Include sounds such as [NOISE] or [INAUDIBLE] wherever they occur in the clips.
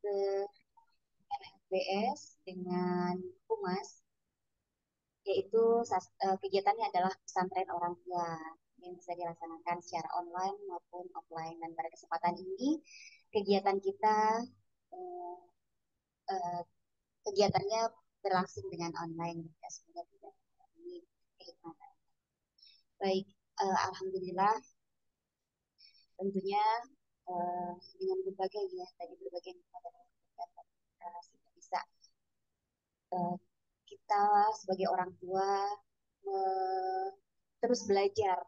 ke NFBS dengan Humas yaitu eh, kegiatannya adalah pesantren orang tua yang bisa dilaksanakan secara online maupun offline dan pada kesempatan ini kegiatan kita eh, eh, kegiatannya berlangsung dengan online ya, semoga tidak ini kehikmatan baik eh, alhamdulillah tentunya Eh, dengan berbagai ya tadi berbagai kita dapat sehingga bisa uh, kita sebagai orang tua uh, terus belajar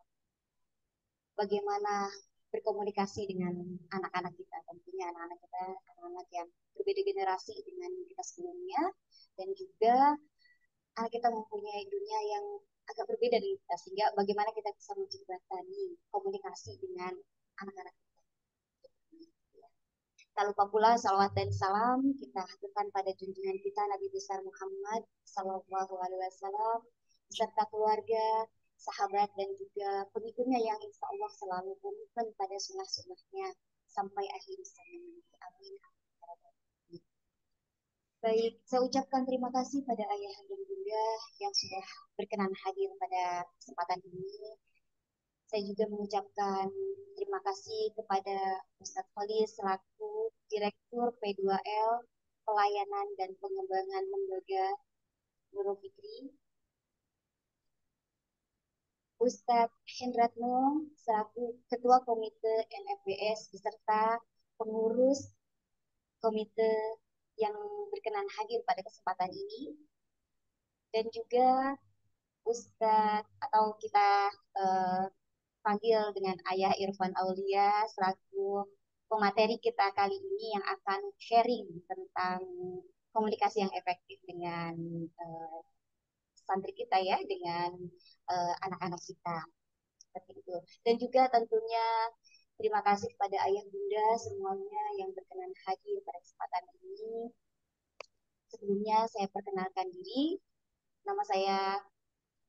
bagaimana berkomunikasi dengan anak-anak kita tentunya anak-anak kita anak-anak yang berbeda generasi dengan kita sebelumnya dan juga anak kita mempunyai dunia yang agak berbeda dari kita sehingga bagaimana kita bisa menjembatani komunikasi dengan anak-anak kita Tak lupa pula salawat dan salam kita haturkan pada junjungan kita Nabi besar Muhammad Sallallahu Alaihi Wasallam serta keluarga, sahabat dan juga pengikutnya yang insya Allah selalu komitmen pada sunnah-sunnahnya sampai akhir zaman Amin. Baik, saya ucapkan terima kasih pada ayah dan bunda yang sudah berkenan hadir pada kesempatan ini saya juga mengucapkan terima kasih kepada Ustadz Khalil selaku Direktur P2L Pelayanan dan Pengembangan Lembaga Guru Fikri Ustadz Hendratno selaku Ketua Komite NFBS beserta pengurus komite yang berkenan hadir pada kesempatan ini dan juga Ustadz atau kita uh, dipanggil dengan Ayah Irfan Aulia selaku pemateri kita kali ini yang akan sharing tentang komunikasi yang efektif dengan uh, santri kita ya, dengan eh, anak-anak uh, kita. Seperti itu. Dan juga tentunya terima kasih kepada Ayah Bunda semuanya yang berkenan hadir pada kesempatan ini. Sebelumnya saya perkenalkan diri. Nama saya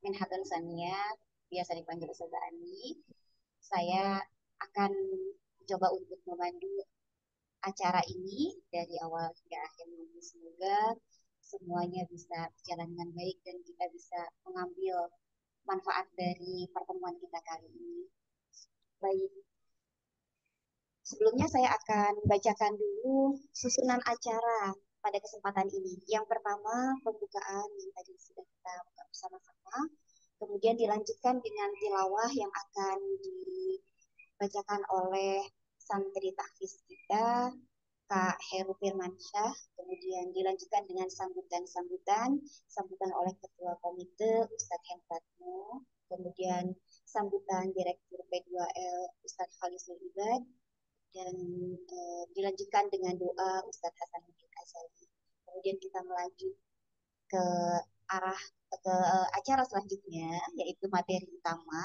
Menhatun Sania, biasa dipanggil Ustazah Ani. Saya akan coba untuk memandu acara ini dari awal hingga akhir nanti semoga semuanya bisa berjalan dengan baik dan kita bisa mengambil manfaat dari pertemuan kita kali ini. Baik. Sebelumnya saya akan bacakan dulu susunan acara pada kesempatan ini. Yang pertama pembukaan yang tadi sudah kita buka bersama-sama Kemudian dilanjutkan dengan tilawah yang akan dibacakan oleh santri tahfiz kita, Kak Heru Firmansyah. Kemudian dilanjutkan dengan sambutan-sambutan, sambutan oleh Ketua Komite Ustadz Hendratmo. Kemudian sambutan Direktur P2L Ustadz Khalisul Ibad dan e, dilanjutkan dengan doa Ustadz Hasanuddin Azali. Kemudian kita melanjut ke arah ke eh, acara selanjutnya yaitu materi utama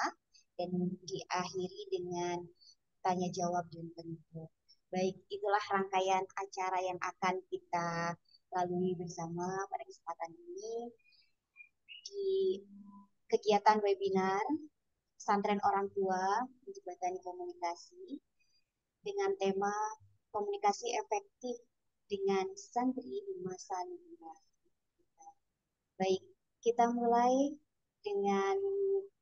dan diakhiri dengan tanya jawab dan penutup. Baik, itulah rangkaian acara yang akan kita lalui bersama pada kesempatan ini di kegiatan webinar pesantren orang tua menjembatani komunikasi dengan tema komunikasi efektif dengan santri di masa lingkungan. Baik, kita mulai dengan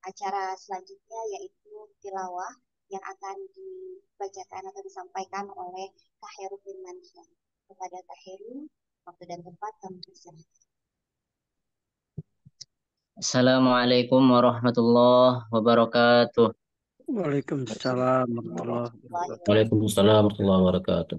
acara selanjutnya yaitu tilawah yang akan dibacakan atau disampaikan oleh Kak Heru Firmansyah. Kepada Kak Heru, waktu dan tempat kami persilakan. Assalamualaikum warahmatullahi wabarakatuh. Waalaikumsalam warahmatullahi wabarakatuh. Waalaikumsalam warahmatullahi wabarakatuh.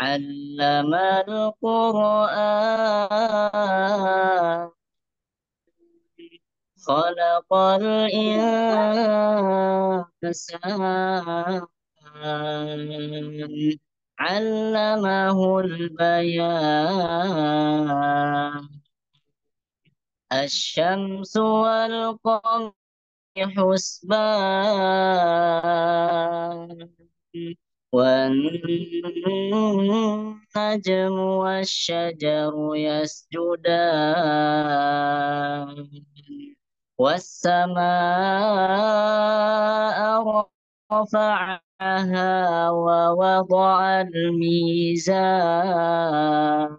علم القرآن خلق الإنسان علمه البيان الشمس والقمر حسبان والنجم والشجر يسجدان والسماء رفعها ووضع الميزان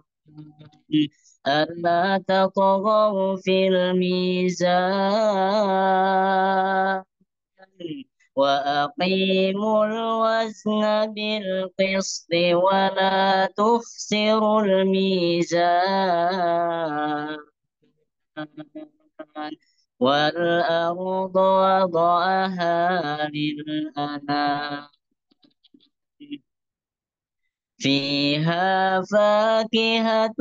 ألا تطغوا في الميزان وأقيموا الوزن بالقسط ولا تخسروا الميزان والأرض وضعها للأنام فيها فاكهة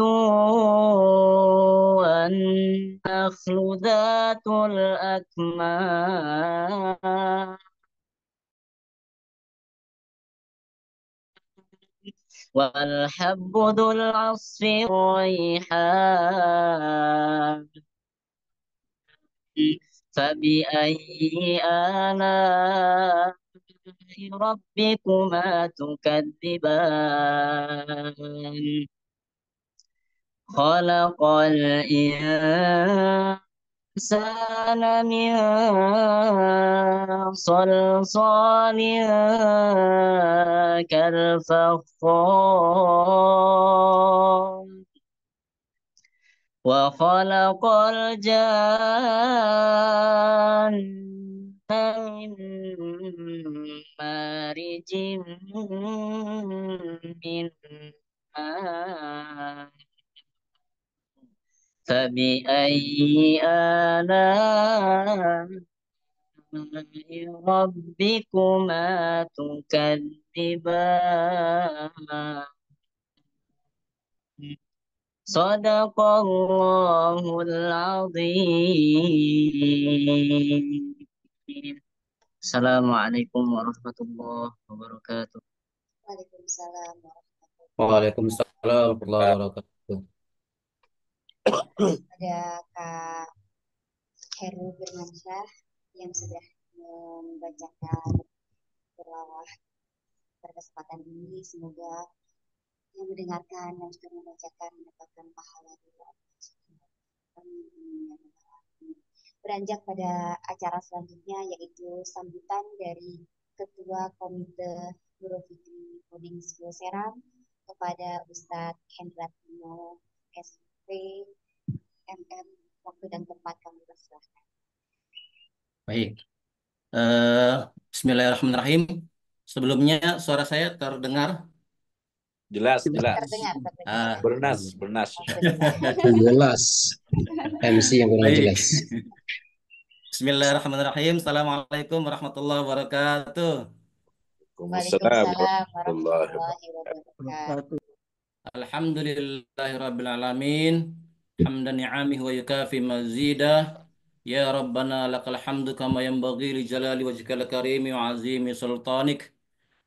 والنخل ذات الأكمام والحب ذو العصف والريحان فبأي آلاء ربكما تكذبان خلق الإنسان الإنسان من صلصال كالفخار وخلق الجن من مارج من ماء Assalamualaikum warahmatullahi wabarakatuh. Waalaikumsalam warahmatullah wabarakatuh ada Kak Heru Firmansyah yang sudah membacakan tilawah kesempatan ini. Semoga yang mendengarkan dan sudah membacakan mendapatkan pahala Beranjak pada acara selanjutnya yaitu sambutan dari Ketua Komite Guru Fitri Boarding School Seram kepada Ustadz Timo S. MM waktu dan tempat kami persilahkan. Baik. Uh, Bismillahirrahmanirrahim. Sebelumnya suara saya terdengar? Jelas, jelas. Terdengar, ah. Bernas, bernas. Ah, [LAUGHS] jelas. MC yang kurang Baik. jelas. [LAUGHS] Bismillahirrahmanirrahim. Assalamualaikum warahmatullahi wabarakatuh. Waalaikumsalam warahmatullahi wabarakatuh. الحمد لله رب العالمين حمد نعمه ويكافي مزيدا يا ربنا لك الحمد كما ينبغي لجلال وجهك الكريم وعظيم سلطانك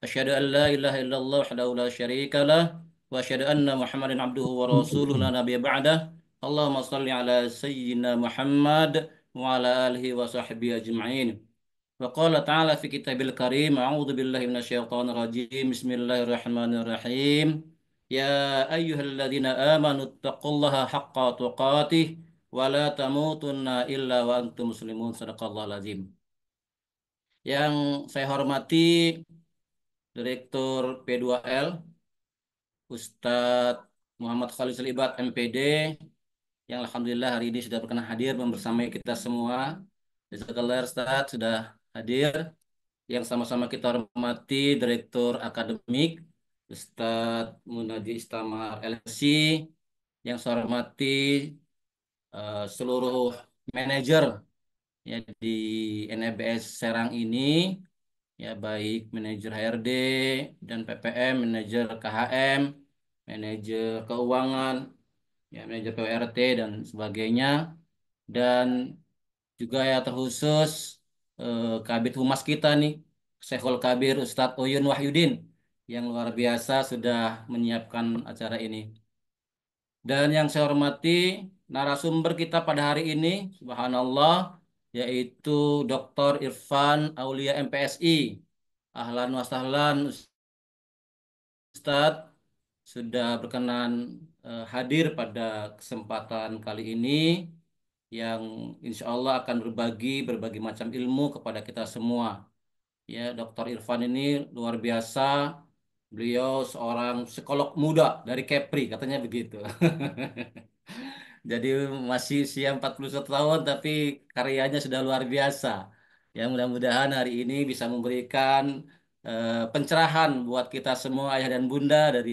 أشهد أن لا إله إلا الله وحده لا شريك له وأشهد أن محمدا عبده ورسوله لا نبي بعده اللهم صل على سيدنا محمد وعلى آله وصحبه أجمعين وقال تعالى في كتاب الكريم أعوذ بالله من الشيطان الرجيم بسم الله الرحمن الرحيم يا أيها الذين آمنوا اتقوا الله حق تقاته ولا تموتن إلا وأنتم مسلمون صدق الله العظيم Yang saya hormati Direktur P2L Ustadz Muhammad Khalil Selibat MPD yang Alhamdulillah hari ini sudah berkenan hadir bersama kita semua. Jazakallah Ustadz sudah hadir. Yang sama-sama kita hormati Direktur Akademik Ustadz Munaji Istamar LC, yang saya hormati uh, seluruh manajer ya di NBS e Serang ini, ya baik manajer HRD dan PPM, manajer KHM, manajer keuangan, ya manajer PWRT dan sebagainya, dan juga ya terkhusus eh, Kabit Humas kita nih, Sehol Kabir Ustadz Oyun Wahyudin yang luar biasa sudah menyiapkan acara ini. Dan yang saya hormati narasumber kita pada hari ini, subhanallah, yaitu Dr. Irfan Aulia MPSI. Ahlan wa sahlan Ustaz sudah berkenan eh, hadir pada kesempatan kali ini yang insya Allah akan berbagi berbagai macam ilmu kepada kita semua. Ya, Dr. Irfan ini luar biasa Beliau seorang psikolog muda dari Kepri, katanya begitu. [LAUGHS] Jadi masih usia 41 tahun tapi karyanya sudah luar biasa. Ya mudah-mudahan hari ini bisa memberikan uh, pencerahan buat kita semua ayah dan bunda dari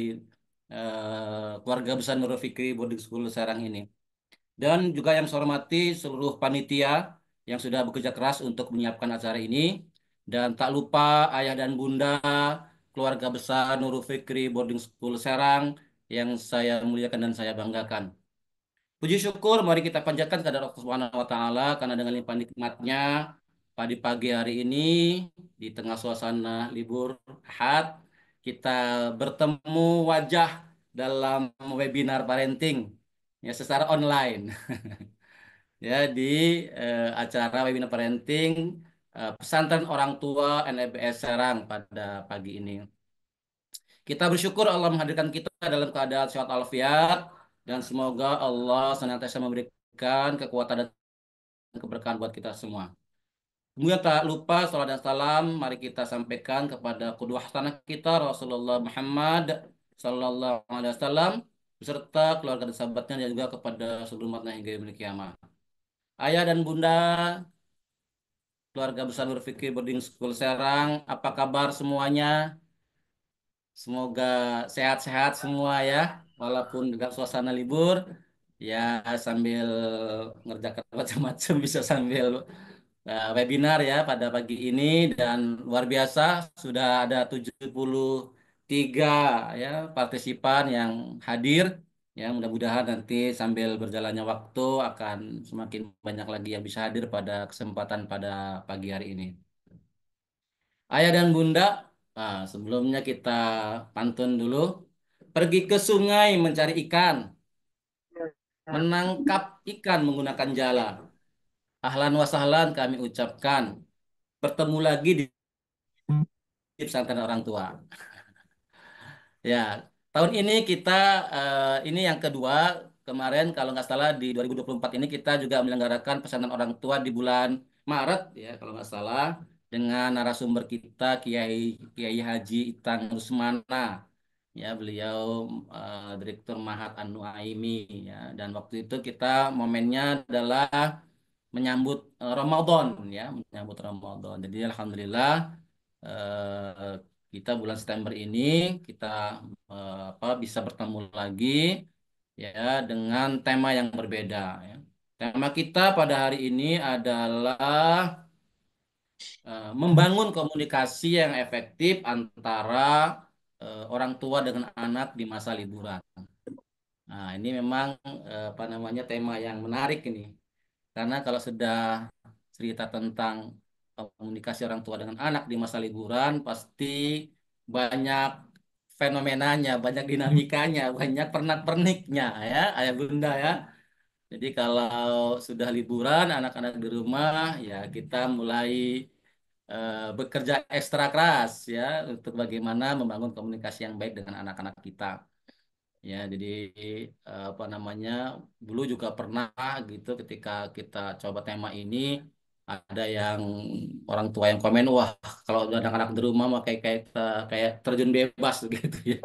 uh, keluarga besar Nurul Fikri Boarding School Serang ini. Dan juga yang saya hormati seluruh panitia yang sudah bekerja keras untuk menyiapkan acara ini dan tak lupa ayah dan bunda keluarga besar Nurul Fikri Boarding School Serang yang saya muliakan dan saya banggakan. Puji syukur mari kita panjatkan kepada Allah Subhanahu wa taala karena dengan limpah nikmatnya pada pagi hari ini di tengah suasana libur hat kita bertemu wajah dalam webinar parenting ya secara online. [LAUGHS] ya di eh, acara webinar parenting Eh, pesantren orang tua NBS e Serang pada pagi ini. Kita bersyukur Allah menghadirkan kita dalam keadaan sehat alfiat dan semoga Allah senantiasa memberikan kekuatan dan keberkahan buat kita semua. Kemudian tak lupa salat dan salam mari kita sampaikan kepada kedua tanah kita Rasulullah Muhammad Sallallahu Alaihi Wasallam beserta keluarga dan sahabatnya dan juga kepada seluruh umatnya hingga milik kiamat. Ayah dan bunda, keluarga besar berpikir boarding school Serang. Apa kabar semuanya? Semoga sehat-sehat semua ya, walaupun dengan suasana libur. Ya sambil ngerjakan [LAUGHS] macam-macam bisa sambil uh, webinar ya pada pagi ini dan luar biasa sudah ada 73 ya partisipan yang hadir Ya, mudah-mudahan nanti sambil berjalannya waktu akan semakin banyak lagi yang bisa hadir pada kesempatan pada pagi hari ini. Ayah dan Bunda, nah, sebelumnya kita pantun dulu. Pergi ke sungai mencari ikan. Menangkap ikan menggunakan jala. Ahlan wa kami ucapkan. Bertemu lagi di pesantren orang tua. ya, Tahun ini kita uh, ini yang kedua kemarin kalau nggak salah di 2024 ini kita juga menyelenggarakan pesanan orang tua di bulan Maret ya kalau nggak salah dengan narasumber kita Kiai Kiai Haji Itang Rusmana ya beliau uh, direktur Mahat Anu Aimi ya dan waktu itu kita momennya adalah menyambut uh, Ramadan ya menyambut Ramadan jadi alhamdulillah uh, kita bulan September ini kita eh, apa bisa bertemu lagi ya dengan tema yang berbeda ya. Tema kita pada hari ini adalah uh, membangun komunikasi yang efektif antara uh, orang tua dengan anak di masa liburan. Nah, ini memang uh, apa namanya tema yang menarik ini. Karena kalau sudah cerita tentang komunikasi orang tua dengan anak di masa liburan pasti banyak fenomenanya, banyak dinamikanya, [LAUGHS] banyak pernak-perniknya ya, ayah bunda ya. Jadi kalau sudah liburan anak-anak di rumah ya kita mulai uh, bekerja ekstra keras ya untuk bagaimana membangun komunikasi yang baik dengan anak-anak kita. Ya, jadi eh, apa namanya? Dulu juga pernah gitu ketika kita coba tema ini ada yang orang tua yang komen wah kalau ada anak di rumah mah kayak kayak kayak terjun bebas [LAUGHS] gitu ya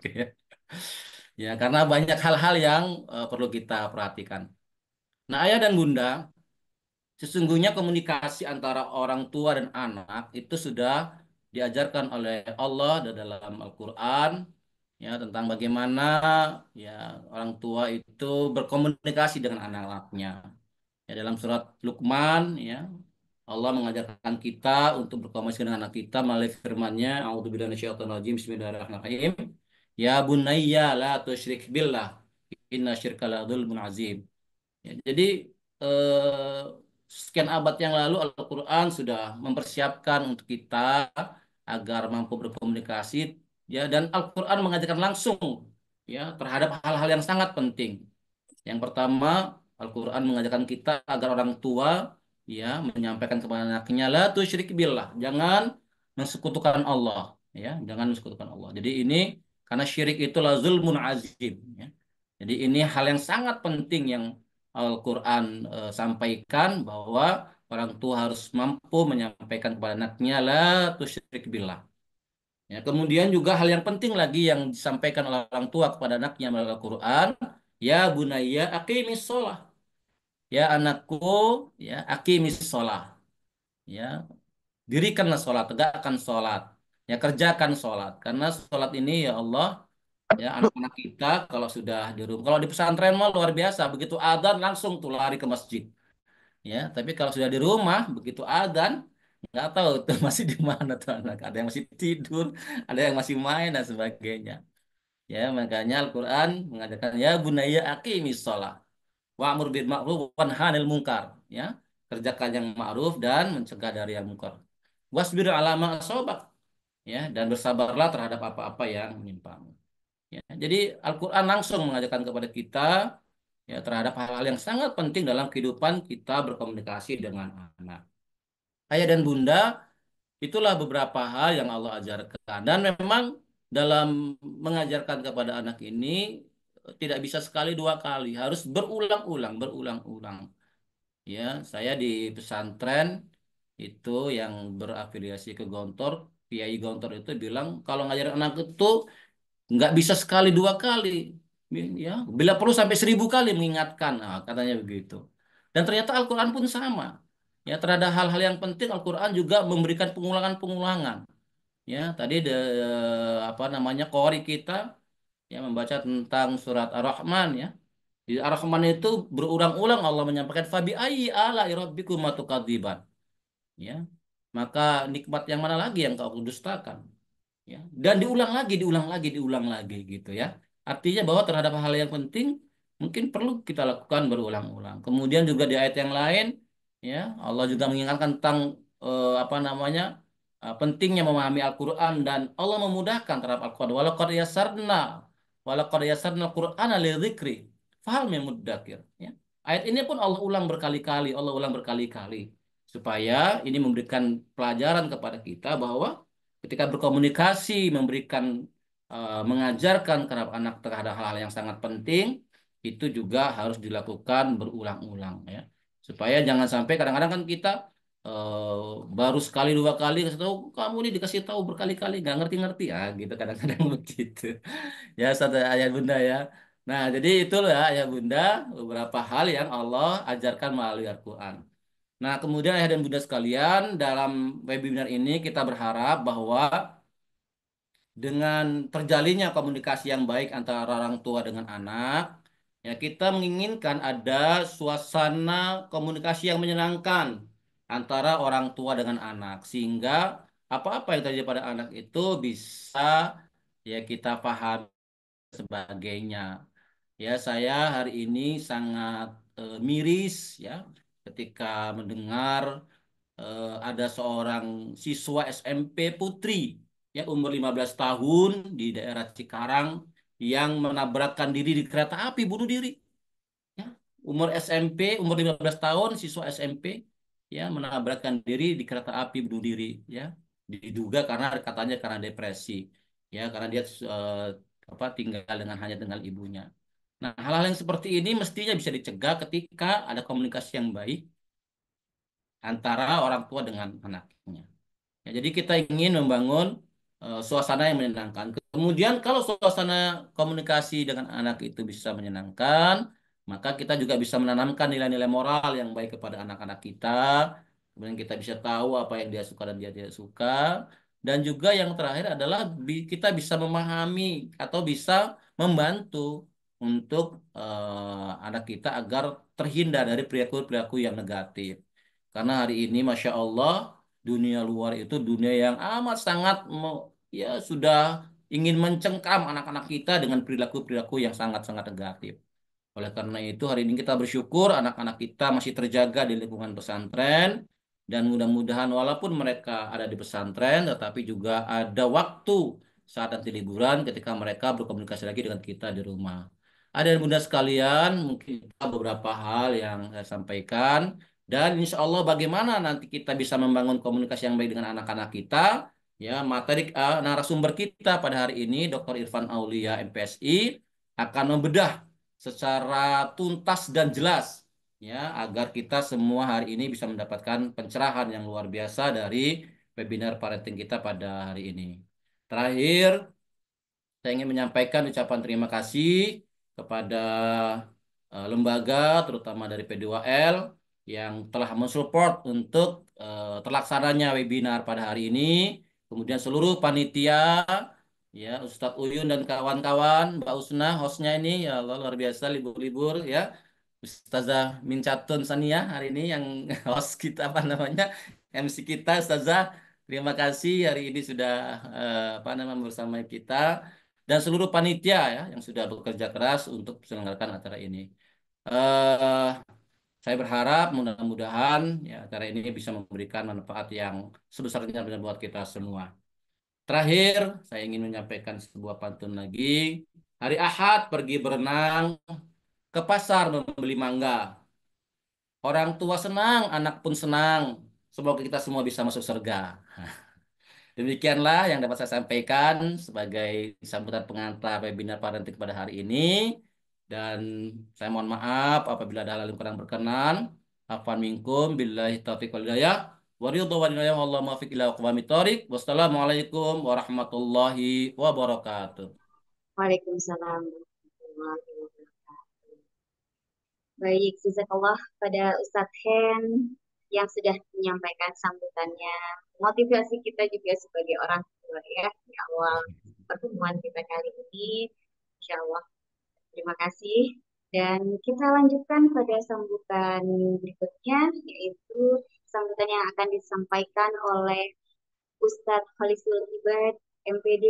ya karena banyak hal-hal yang eh, perlu kita perhatikan nah ayah dan bunda sesungguhnya komunikasi antara orang tua dan anak itu sudah diajarkan oleh Allah dalam Al-Qur'an ya tentang bagaimana ya orang tua itu berkomunikasi dengan anak-anaknya ya dalam surat Luqman ya Allah mengajarkan kita untuk berkomunikasi dengan anak kita melalui firman-Nya, A'udzubillahi Bismillahirrahmanirrahim. Ya bunayya la tusyrik billah inna syirka la dzulmun azim. Ya, jadi eh, sekian abad yang lalu Al-Qur'an sudah mempersiapkan untuk kita agar mampu berkomunikasi ya dan Al-Qur'an mengajarkan langsung ya terhadap hal-hal yang sangat penting. Yang pertama, Al-Qur'an mengajarkan kita agar orang tua ya menyampaikan kepada anaknya la syirik billah jangan mensekutukan Allah ya jangan mensekutukan Allah jadi ini karena syirik la zulmun azim ya. jadi ini hal yang sangat penting yang Al-Qur'an e, sampaikan bahwa orang tua harus mampu menyampaikan kepada anaknya la tusyrik billah ya kemudian juga hal yang penting lagi yang disampaikan oleh orang tua kepada anaknya melalui Al-Qur'an ya bunayya aqimish shalah ya anakku ya akimis sholat ya dirikanlah sholat tegakkan sholat ya kerjakan sholat karena sholat ini ya Allah ya anak-anak kita kalau sudah di rumah kalau di pesantren mah luar biasa begitu adzan langsung tuh lari ke masjid ya tapi kalau sudah di rumah begitu adzan nggak tahu tuh [LAUGHS] masih di mana tuh anak ada yang masih tidur ada yang masih main dan sebagainya ya makanya Al-Qur'an mengajarkan ya bunaya aqimis sholat wa'mur bil ma'ruf wanhanil munkar ya kerjakan yang ma'ruf dan mencegah dari yang munkar wasbir alama asobak ya dan bersabarlah terhadap apa-apa yang menimpamu ya jadi Al-Qur'an langsung mengajarkan kepada kita ya terhadap hal-hal yang sangat penting dalam kehidupan kita berkomunikasi dengan anak ayah dan bunda itulah beberapa hal yang Allah ajarkan dan memang dalam mengajarkan kepada anak ini tidak bisa sekali dua kali, harus berulang-ulang, berulang-ulang. Ya, saya di pesantren itu yang berafiliasi ke Gontor, Kiai Gontor itu bilang kalau ngajarin anak itu nggak bisa sekali dua kali, ya bila perlu sampai seribu kali mengingatkan, nah, katanya begitu. Dan ternyata Al-Quran pun sama. Ya, terhadap hal-hal yang penting Al-Quran juga memberikan pengulangan-pengulangan. Ya, tadi de, apa namanya kori kita ya membaca tentang surat Ar-Rahman ya. Di Ar-Rahman itu berulang-ulang Allah menyampaikan fabi ayyi ala rabbikum matukadziban. Ya. Maka nikmat yang mana lagi yang kau dustakan? Ya. Dan diulang lagi, diulang lagi, diulang lagi gitu ya. Artinya bahwa terhadap hal yang penting mungkin perlu kita lakukan berulang-ulang. Kemudian juga di ayat yang lain ya, Allah juga mengingatkan tentang eh, apa namanya? Eh, pentingnya memahami Al-Qur'an dan Allah memudahkan terhadap Al-Qur'an. Walaqad yasarna Walaqad yassarnal Qur'ana lidzikri fahal mudzakir Ya. Ayat ini pun Allah ulang berkali-kali, Allah ulang berkali-kali supaya ini memberikan pelajaran kepada kita bahwa ketika berkomunikasi memberikan uh, mengajarkan kepada anak terhadap hal-hal yang sangat penting itu juga harus dilakukan berulang-ulang ya supaya jangan sampai kadang-kadang kan kita Eh, baru sekali dua kali kasih tahu kamu ini dikasih tahu berkali-kali nggak ngerti-ngerti ya gitu kadang-kadang [LAUGHS] begitu ya saudara ayat bunda ya nah jadi itulah ya, ayat bunda beberapa hal yang Allah ajarkan melalui Al-Quran nah kemudian ayah dan bunda sekalian dalam webinar ini kita berharap bahwa dengan terjalinnya komunikasi yang baik antara orang tua dengan anak ya kita menginginkan ada suasana komunikasi yang menyenangkan antara orang tua dengan anak sehingga apa-apa yang terjadi pada anak itu bisa ya kita paham sebagainya. Ya, saya hari ini sangat e, miris ya ketika mendengar e, ada seorang siswa SMP putri ya umur 15 tahun di daerah Cikarang yang menabrakkan diri di kereta api bunuh diri. Ya, umur SMP, umur 15 tahun siswa SMP ya menabrakkan diri di kereta api bunuh diri ya diduga karena katanya karena depresi ya karena dia uh, apa tinggal dengan hanya dengan ibunya nah hal-hal yang seperti ini mestinya bisa dicegah ketika ada komunikasi yang baik antara orang tua dengan anaknya ya, jadi kita ingin membangun uh, suasana yang menyenangkan kemudian kalau suasana komunikasi dengan anak itu bisa menyenangkan maka kita juga bisa menanamkan nilai-nilai moral yang baik kepada anak-anak kita. Kemudian kita bisa tahu apa yang dia suka dan dia tidak suka. Dan juga yang terakhir adalah kita bisa memahami atau bisa membantu untuk uh, anak kita agar terhindar dari perilaku-perilaku yang negatif. Karena hari ini, masya Allah, dunia luar itu dunia yang amat sangat ya sudah ingin mencengkam anak-anak kita dengan perilaku-perilaku yang sangat-sangat negatif. Oleh karena itu hari ini kita bersyukur anak-anak kita masih terjaga di lingkungan pesantren dan mudah-mudahan walaupun mereka ada di pesantren tetapi juga ada waktu saat nanti liburan ketika mereka berkomunikasi lagi dengan kita di rumah. Ada yang mudah sekalian mungkin beberapa hal yang saya sampaikan dan insya Allah bagaimana nanti kita bisa membangun komunikasi yang baik dengan anak-anak kita ya materi uh, narasumber kita pada hari ini Dr. Irfan Aulia MPSI akan membedah secara tuntas dan jelas ya agar kita semua hari ini bisa mendapatkan pencerahan yang luar biasa dari webinar parenting kita pada hari ini. Terakhir, saya ingin menyampaikan ucapan terima kasih kepada uh, lembaga terutama dari P2L yang telah mensupport untuk uh, terlaksananya webinar pada hari ini, kemudian seluruh panitia ya Ustadz Uyun dan kawan-kawan Mbak Usna hostnya ini ya Allah luar biasa libur-libur ya Ustazah Mincatun Sania hari ini yang [LAUGHS] host kita apa namanya MC kita Ustazah terima kasih hari ini sudah eh, apa namanya bersama kita dan seluruh panitia ya yang sudah bekerja keras untuk menyelenggarakan acara ini. Eh, saya berharap mudah-mudahan ya acara ini bisa memberikan manfaat yang sebesarnya benar buat kita semua. Terakhir, saya ingin menyampaikan sebuah pantun lagi. Hari Ahad pergi berenang ke pasar membeli mangga. Orang tua senang, anak pun senang. Semoga kita semua bisa masuk surga. [LAUGHS] Demikianlah yang dapat saya sampaikan sebagai sambutan pengantar webinar parenting pada hari ini. Dan saya mohon maaf apabila ada hal yang kurang berkenan. Afan minkum, billahi taufiq wal hidayah wa ya ila Wassalamualaikum warahmatullahi wabarakatuh. Waalaikumsalam warahmatullahi wabarakatuh. Baik, jazakallah pada Ustadz Hen yang sudah menyampaikan sambutannya. Motivasi kita juga sebagai orang tua ya di awal pertemuan kita kali ini. Insya Allah. Terima kasih. Dan kita lanjutkan pada sambutan berikutnya, yaitu sambutan yang akan disampaikan oleh Ustadz Khalisul Ibad, MPD,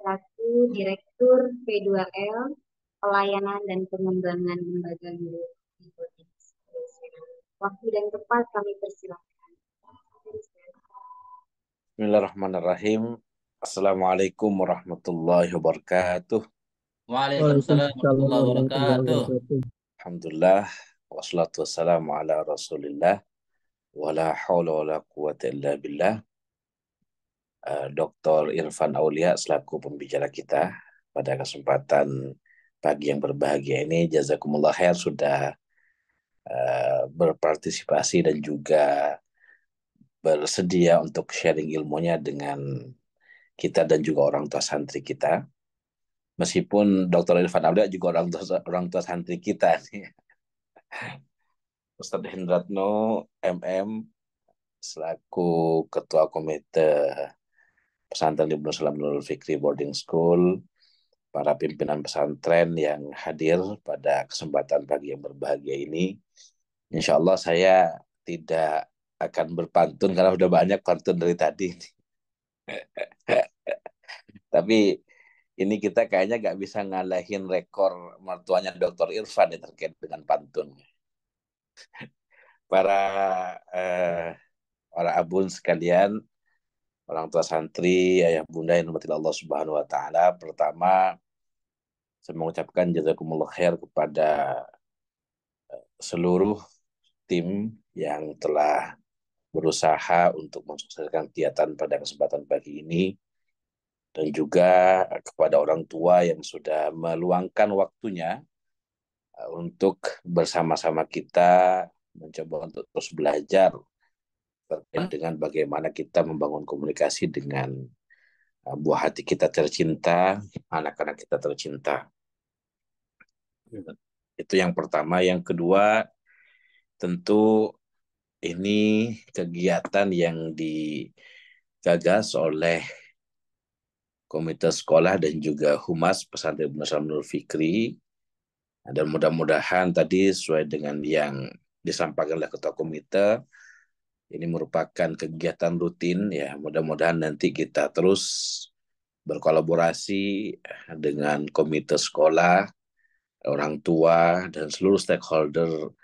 selaku Direktur P2L, Pelayanan dan Pengembangan Lembaga Guru Robotics Waktu dan tempat kami persilahkan. Bismillahirrahmanirrahim. Assalamualaikum warahmatullahi wabarakatuh. Waalaikumsalam warahmatullahi wabarakatuh. Alhamdulillah wassalatu wassalamu ala Rasulillah wala haula wala quwata illa billah. Eh, Dr. Irfan Aulia selaku pembicara kita pada kesempatan pagi yang berbahagia ini jazakumullah khair sudah uh, berpartisipasi dan juga bersedia untuk sharing ilmunya dengan kita dan juga orang tua santri kita. Meskipun Dr. Irfan Aulia juga orang tua orang tua santri kita [LAUGHS] Ustadz Hendratno MM selaku Ketua Komite Pesantren Ibnu Salam Nurul Fikri Boarding School, para pimpinan pesantren yang hadir pada kesempatan pagi yang berbahagia ini. Insya Allah saya tidak akan berpantun karena sudah banyak pantun dari tadi. [LAUGHS] Tapi ini kita kayaknya nggak bisa ngalahin rekor mertuanya Dr. Irfan yang terkait dengan pantunnya para uh, para abun sekalian, orang tua santri, ayah bunda yang hormati Allah Subhanahu wa taala. Pertama, saya mengucapkan jazakumullah khair kepada eh, seluruh tim yang telah berusaha untuk mensukseskan kegiatan pada kesempatan pagi ini dan juga eh, kepada orang tua yang sudah meluangkan waktunya untuk bersama-sama kita mencoba untuk terus belajar terkait dengan bagaimana kita membangun komunikasi dengan uh, buah hati kita tercinta, anak-anak kita tercinta. Itu yang pertama. Yang kedua, tentu ini kegiatan yang digagas oleh Komite Sekolah dan juga Humas Pesantren Ibnu Nur Fikri dan mudah-mudahan tadi sesuai dengan yang disampaikan oleh Ketua Komite, ini merupakan kegiatan rutin ya. Mudah-mudahan nanti kita terus berkolaborasi dengan komite sekolah, orang tua, dan seluruh stakeholder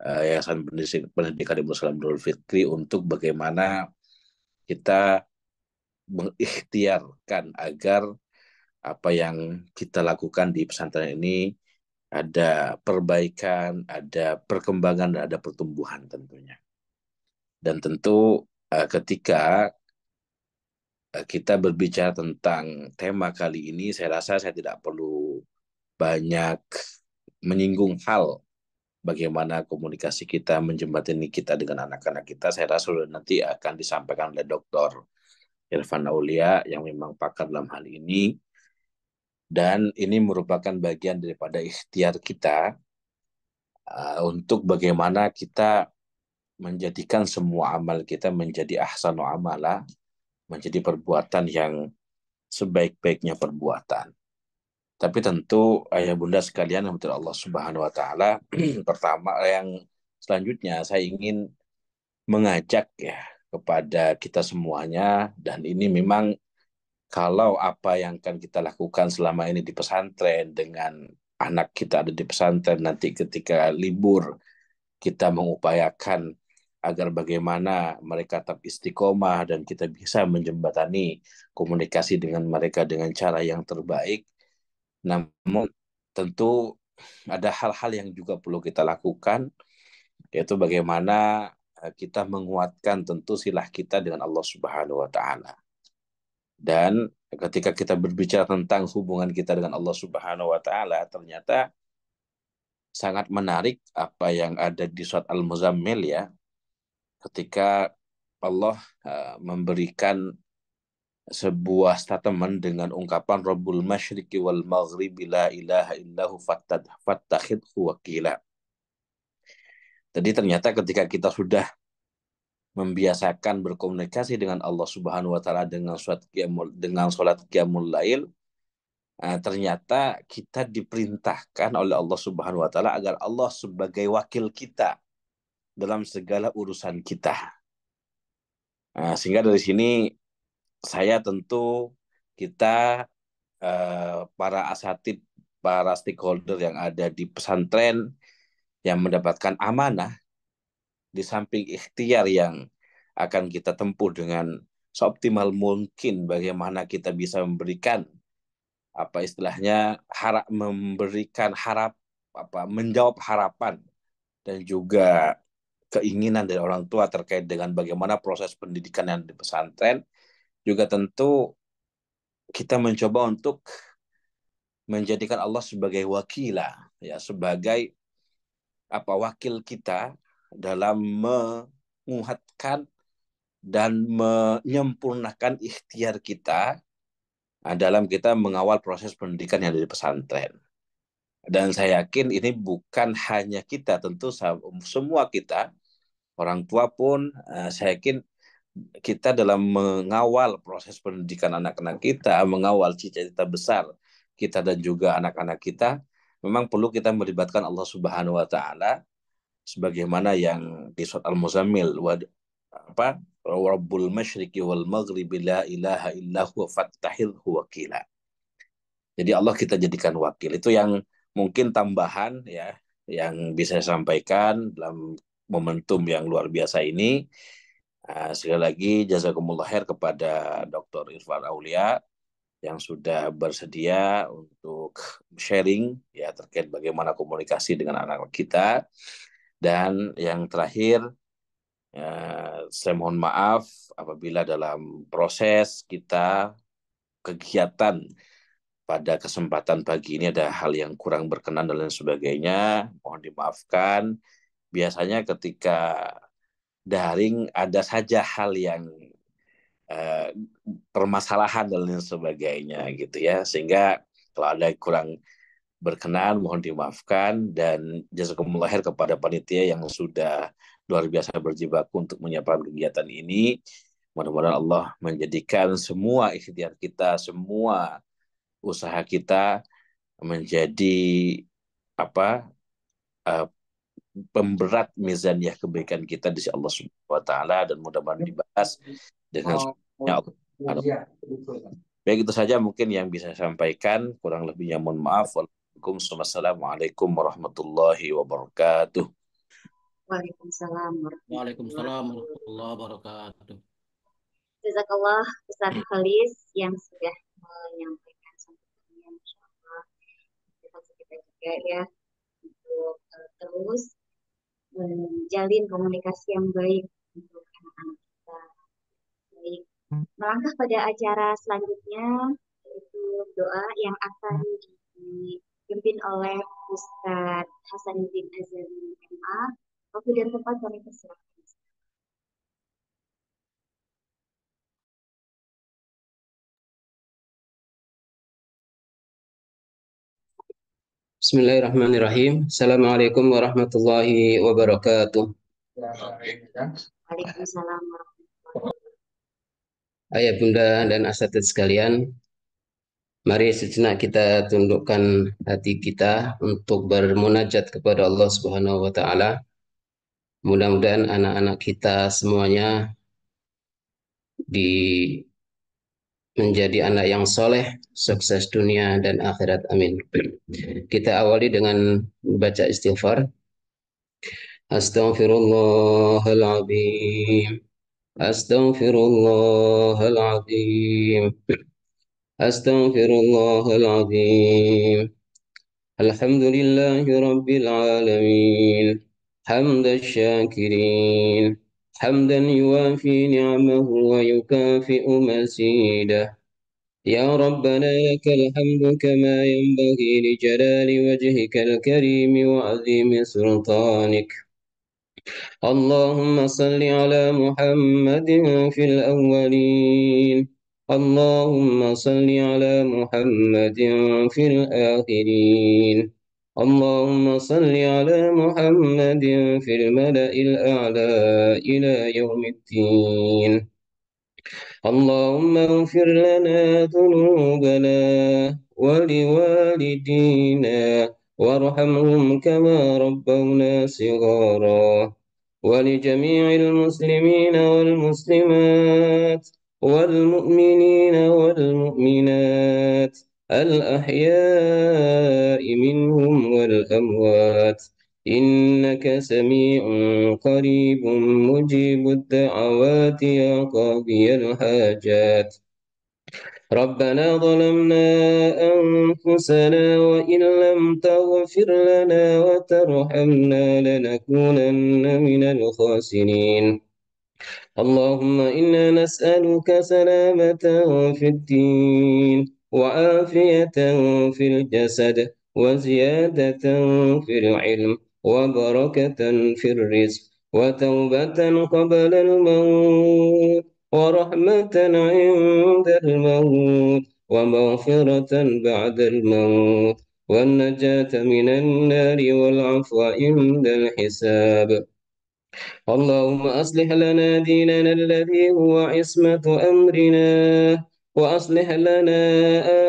uh, Yayasan Pendidikan Ibu Salam Nurul Fitri untuk bagaimana kita mengikhtiarkan agar apa yang kita lakukan di pesantren ini ada perbaikan, ada perkembangan, dan ada pertumbuhan tentunya. Dan tentu eh, ketika eh, kita berbicara tentang tema kali ini, saya rasa saya tidak perlu banyak menyinggung hal bagaimana komunikasi kita menjembatani kita dengan anak-anak kita. Saya rasa nanti akan disampaikan oleh Dr. Irfan Aulia yang memang pakar dalam hal ini dan ini merupakan bagian daripada ikhtiar kita uh, untuk bagaimana kita menjadikan semua amal kita menjadi ahsanu amala, menjadi perbuatan yang sebaik-baiknya perbuatan. Tapi tentu ayah bunda sekalian yang Allah Subhanahu wa taala [CLEARS THROAT] pertama eh, yang selanjutnya saya ingin mengajak ya kepada kita semuanya dan ini memang kalau apa yang akan kita lakukan selama ini di pesantren dengan anak kita ada di pesantren nanti ketika libur kita mengupayakan agar bagaimana mereka tetap istiqomah dan kita bisa menjembatani komunikasi dengan mereka dengan cara yang terbaik. Namun tentu ada hal-hal yang juga perlu kita lakukan yaitu bagaimana eh, kita menguatkan tentu silah kita dengan Allah Subhanahu wa taala. Dan ketika kita berbicara tentang hubungan kita dengan Allah Subhanahu wa taala, ternyata sangat menarik apa yang ada di surat Al-Muzammil ya. Ketika Allah e, memberikan sebuah statement dengan ungkapan Rabbul Masyriqi wal Maghribi la ilaha illahu fattakhidhu wakila. Jadi ternyata ketika kita sudah membiasakan berkomunikasi dengan Allah Subhanahu wa taala dengan sholat qiyamul dengan salat qiyamul lail eh, ternyata kita diperintahkan oleh Allah Subhanahu wa taala agar Allah sebagai wakil kita dalam segala urusan kita. Nah, sehingga dari sini saya tentu kita eh, para asatid para stakeholder yang ada di pesantren yang mendapatkan amanah di samping ikhtiar yang akan kita tempuh dengan seoptimal mungkin bagaimana kita bisa memberikan apa istilahnya harap memberikan harap apa menjawab harapan dan juga keinginan dari orang tua terkait dengan bagaimana proses pendidikan yang di pesantren juga tentu kita mencoba untuk menjadikan Allah sebagai wakilah ya sebagai apa wakil kita dalam menguatkan dan menyempurnakan ikhtiar kita ah, dalam kita mengawal proses pendidikan yang ada di pesantren. Dan saya yakin ini bukan hanya kita, tentu semua kita, orang tua pun, ah, saya yakin kita dalam mengawal proses pendidikan anak-anak kita, mengawal cita-cita besar kita dan juga anak-anak kita, memang perlu kita melibatkan Allah Subhanahu wa taala sebagaimana yang di surat Al-Muzammil apa Rabbul Masyriqi wal Maghribi la ilaha illahu fattahilhu wakila. Jadi Allah kita jadikan wakil. Itu yang mungkin tambahan ya yang bisa saya sampaikan dalam momentum yang luar biasa ini. Ah, sekali lagi jazakumullah khair kepada Dr. Irfan Aulia yang sudah bersedia untuk sharing ya terkait bagaimana komunikasi dengan anak-anak kita. Dan yang terakhir, eh, saya mohon maaf apabila dalam proses kita kegiatan pada kesempatan pagi ini ada hal yang kurang berkenan dan lain sebagainya. Mohon dimaafkan. Biasanya ketika daring ada saja hal yang eh, permasalahan dan lain sebagainya gitu ya. Sehingga kalau ada kurang berkenan, mohon dimaafkan dan jasa kemulahir kepada panitia yang sudah luar biasa berjibaku untuk menyiapkan kegiatan ini. Mudah-mudahan Allah menjadikan semua ikhtiar kita, semua usaha kita menjadi apa uh, pemberat mizaniah kebaikan kita di sisi Allah Subhanahu wa taala dan mudah-mudahan dibahas dengan ya Allah. Iya, Baik itu saja mungkin yang bisa saya sampaikan, kurang lebihnya mohon maaf. Waalaikumsalam. Assalamualaikum warahmatullahi wabarakatuh. Waalaikumsalam. Waalaikumsalam warahmatullahi wabarakatuh. Jazakallah Ustaz Khalis yang sudah menyampaikan sambutannya insyaallah kita juga ya untuk uh, terus menjalin komunikasi yang baik untuk anak-anak kita. Baik. Melangkah pada acara selanjutnya yaitu doa yang akan di dipimpin oleh Ustadz Hasanuddin Azali MA. Waktu dan tempat kami persilakan. Bismillahirrahmanirrahim. Assalamualaikum warahmatullahi wabarakatuh. Waalaikumsalam warahmatullahi wabarakatuh. Ayah bunda dan asatid sekalian, Mari sejenak kita tundukkan hati kita untuk bermunajat kepada Allah Subhanahu wa taala. Mudah-mudahan anak-anak kita semuanya di menjadi anak yang soleh, sukses dunia dan akhirat. Amin. Kita awali dengan baca istighfar. Astaghfirullahaladzim. Astaghfirullahaladzim. أستغفر الله العظيم الحمد لله رب العالمين حمد الشاكرين حمدا يوافي نعمه ويكافئ مزيده يا ربنا لك الحمد كما ينبغي لجلال وجهك الكريم وعظيم سلطانك اللهم صل على محمد في الأولين اللهم صل على محمد في الآخرين اللهم صل على محمد في الملأ الأعلى إلى يوم الدين اللهم اغفر لنا ذنوبنا ولوالدينا وارحمهم كما ربونا صغارا ولجميع المسلمين والمسلمات والمؤمنين والمؤمنات الأحياء منهم والأموات إنك سميع قريب مجيب الدعوات يا قاضي الحاجات ربنا ظلمنا أنفسنا وإن لم تغفر لنا وترحمنا لنكونن من الخاسرين اللهم إنا نسألك سلامة في الدين وعافية في الجسد وزيادة في العلم وبركة في الرزق وتوبة قبل الموت ورحمة عند الموت ومغفرة بعد الموت والنجاة من النار والعفو عند الحساب اللهم أصلح لنا ديننا الذي هو عصمة أمرنا وأصلح لنا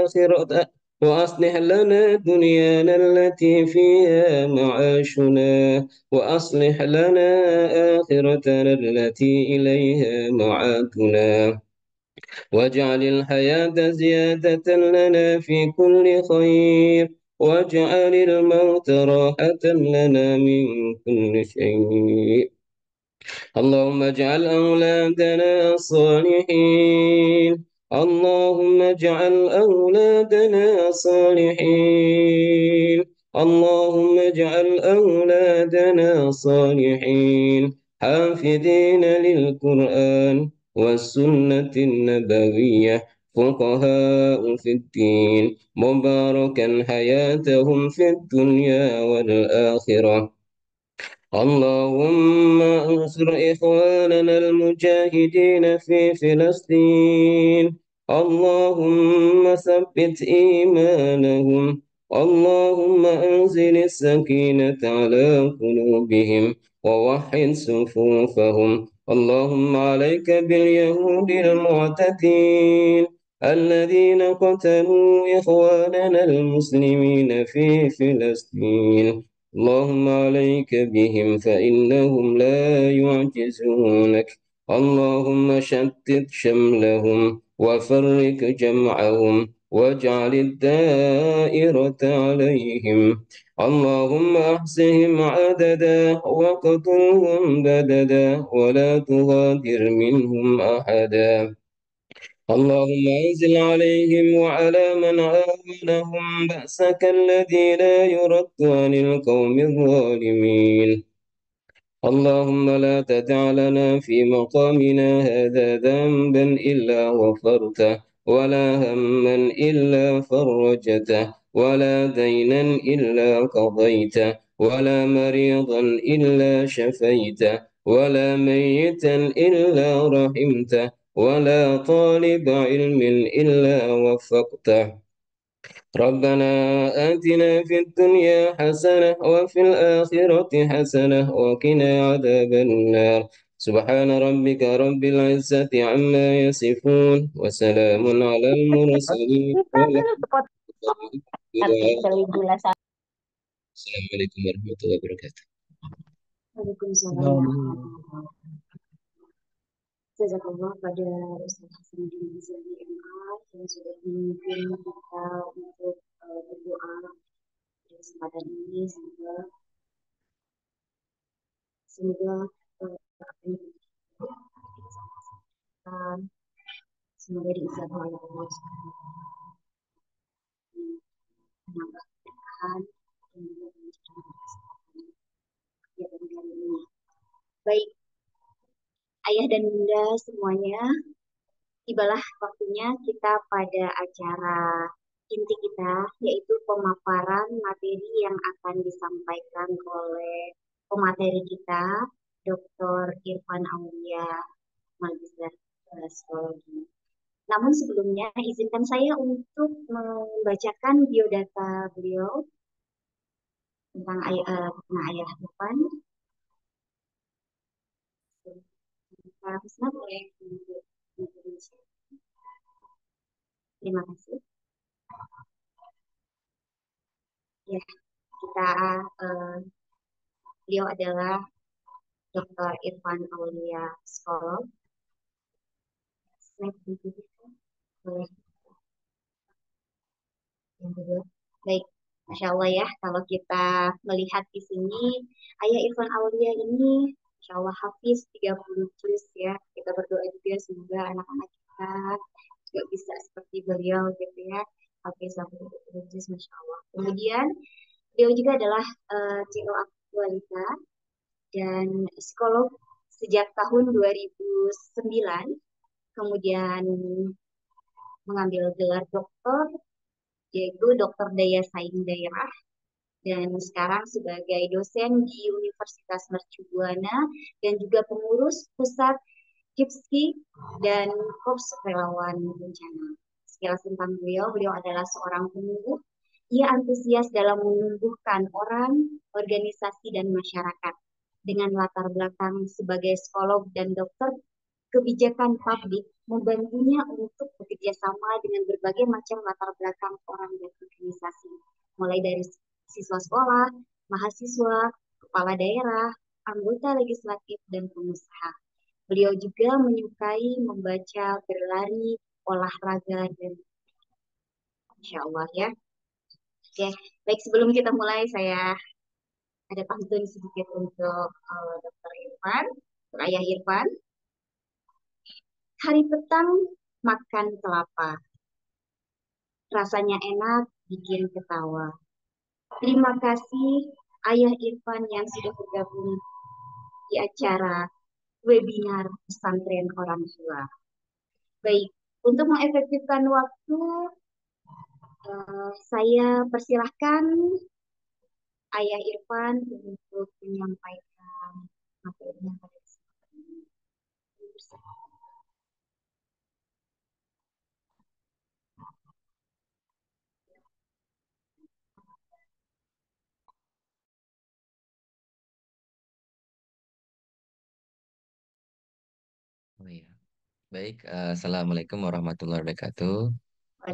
آخرة وأصلح لنا دنيانا التي فيها معاشنا وأصلح لنا آخرتنا التي إليها معادنا واجعل الحياة زيادة لنا في كل خير واجعل الموت راحة لنا من كل شيء اللهم اجعل أولادنا صالحين اللهم اجعل أولادنا صالحين اللهم اجعل أولادنا صالحين حافظين للقرآن والسنة النبوية فقهاء في الدين مباركا حياتهم في الدنيا والآخرة اللهم انصر إخواننا المجاهدين في فلسطين اللهم ثبت إيمانهم اللهم أنزل السكينة على قلوبهم ووحد صفوفهم اللهم عليك باليهود المعتدين الذين قتلوا إخواننا المسلمين في فلسطين اللهم عليك بهم فإنهم لا يعجزونك اللهم شتت شملهم وفرق جمعهم واجعل الدائرة عليهم اللهم أحصهم عددا وقتلهم بددا ولا تغادر منهم أحدا اللهم انزل عليهم وعلى من آمنهم بأسك الذي لا يرد عن القوم الظالمين اللهم لا تدع لنا في مقامنا هذا ذنبا إلا غفرته ولا هما إلا فرجته ولا دينا إلا قضيته ولا مريضا إلا شفيته ولا ميتا إلا رحمته ولا طالب علم إلا وفقته ربنا آتنا في الدنيا حسنة وفي الآخرة حسنة وقنا عذاب النار سبحان ربك رب العزة عما يصفون وسلام على المرسلين السلام عليكم ورحمة الله وبركاته Jazakallah pada Ustaz Hasan di MA yang sudah memimpin kita untuk uh, berdoa di kesempatan ini. Semoga semoga uh, semoga diizinkan oleh Allah menambah keberkahan dan juga menjadi kesempatan ini. Baik, ayah dan bunda semuanya, tibalah waktunya kita pada acara inti kita, yaitu pemaparan materi yang akan disampaikan oleh pemateri kita, Dr. Irfan Aulia, Magister Psikologi. Namun sebelumnya, izinkan saya untuk membacakan biodata beliau tentang ayah, eh, tentang ayah Irfan. khususnya proyek di Indonesia. Terima kasih. Ya, kita eh, beliau adalah Dr. Irfan Aulia Psikolog. Slide berikutnya boleh. Yang kedua, baik. Masya Allah ya, kalau kita melihat di sini, Ayah Irfan Aulia ini Insya Allah Hafiz 30 juz ya. Kita berdoa juga semoga anak-anak kita juga bisa seperti beliau gitu ya. Hafiz 30 juz Masya Allah. Kemudian beliau juga adalah uh, eh, CEO Aktualita dan psikolog sejak tahun 2009. Kemudian mengambil gelar doktor yaitu dokter daya saing daerah dan sekarang sebagai dosen di Universitas Mercubuana dan juga pengurus pusat KIPSKI dan Korps Relawan Bencana. Sekilas tentang beliau, beliau adalah seorang penunggu. Ia antusias dalam menumbuhkan orang, organisasi, dan masyarakat. Dengan latar belakang sebagai psikolog dan dokter, kebijakan publik membantunya untuk bekerjasama dengan berbagai macam latar belakang orang dan organisasi mulai dari siswa sekolah, mahasiswa, kepala daerah, anggota legislatif, dan pengusaha. Beliau juga menyukai membaca, berlari, olahraga, dan Insya Allah ya. Oke, baik sebelum kita mulai saya ada pantun sedikit untuk uh, eh, Dr. Irfan, Dr. Ayah Irfan. Hari petang makan kelapa. Rasanya enak, bikin ketawa Terima kasih Ayah Irfan yang sudah bergabung di acara webinar pesantren orang tua. Baik, untuk mengefektifkan waktu, eh, saya persilahkan Ayah Irfan untuk menyampaikan materinya pada kesempatan ini. iya. Baik, uh, Assalamualaikum warahmatullahi wabarakatuh.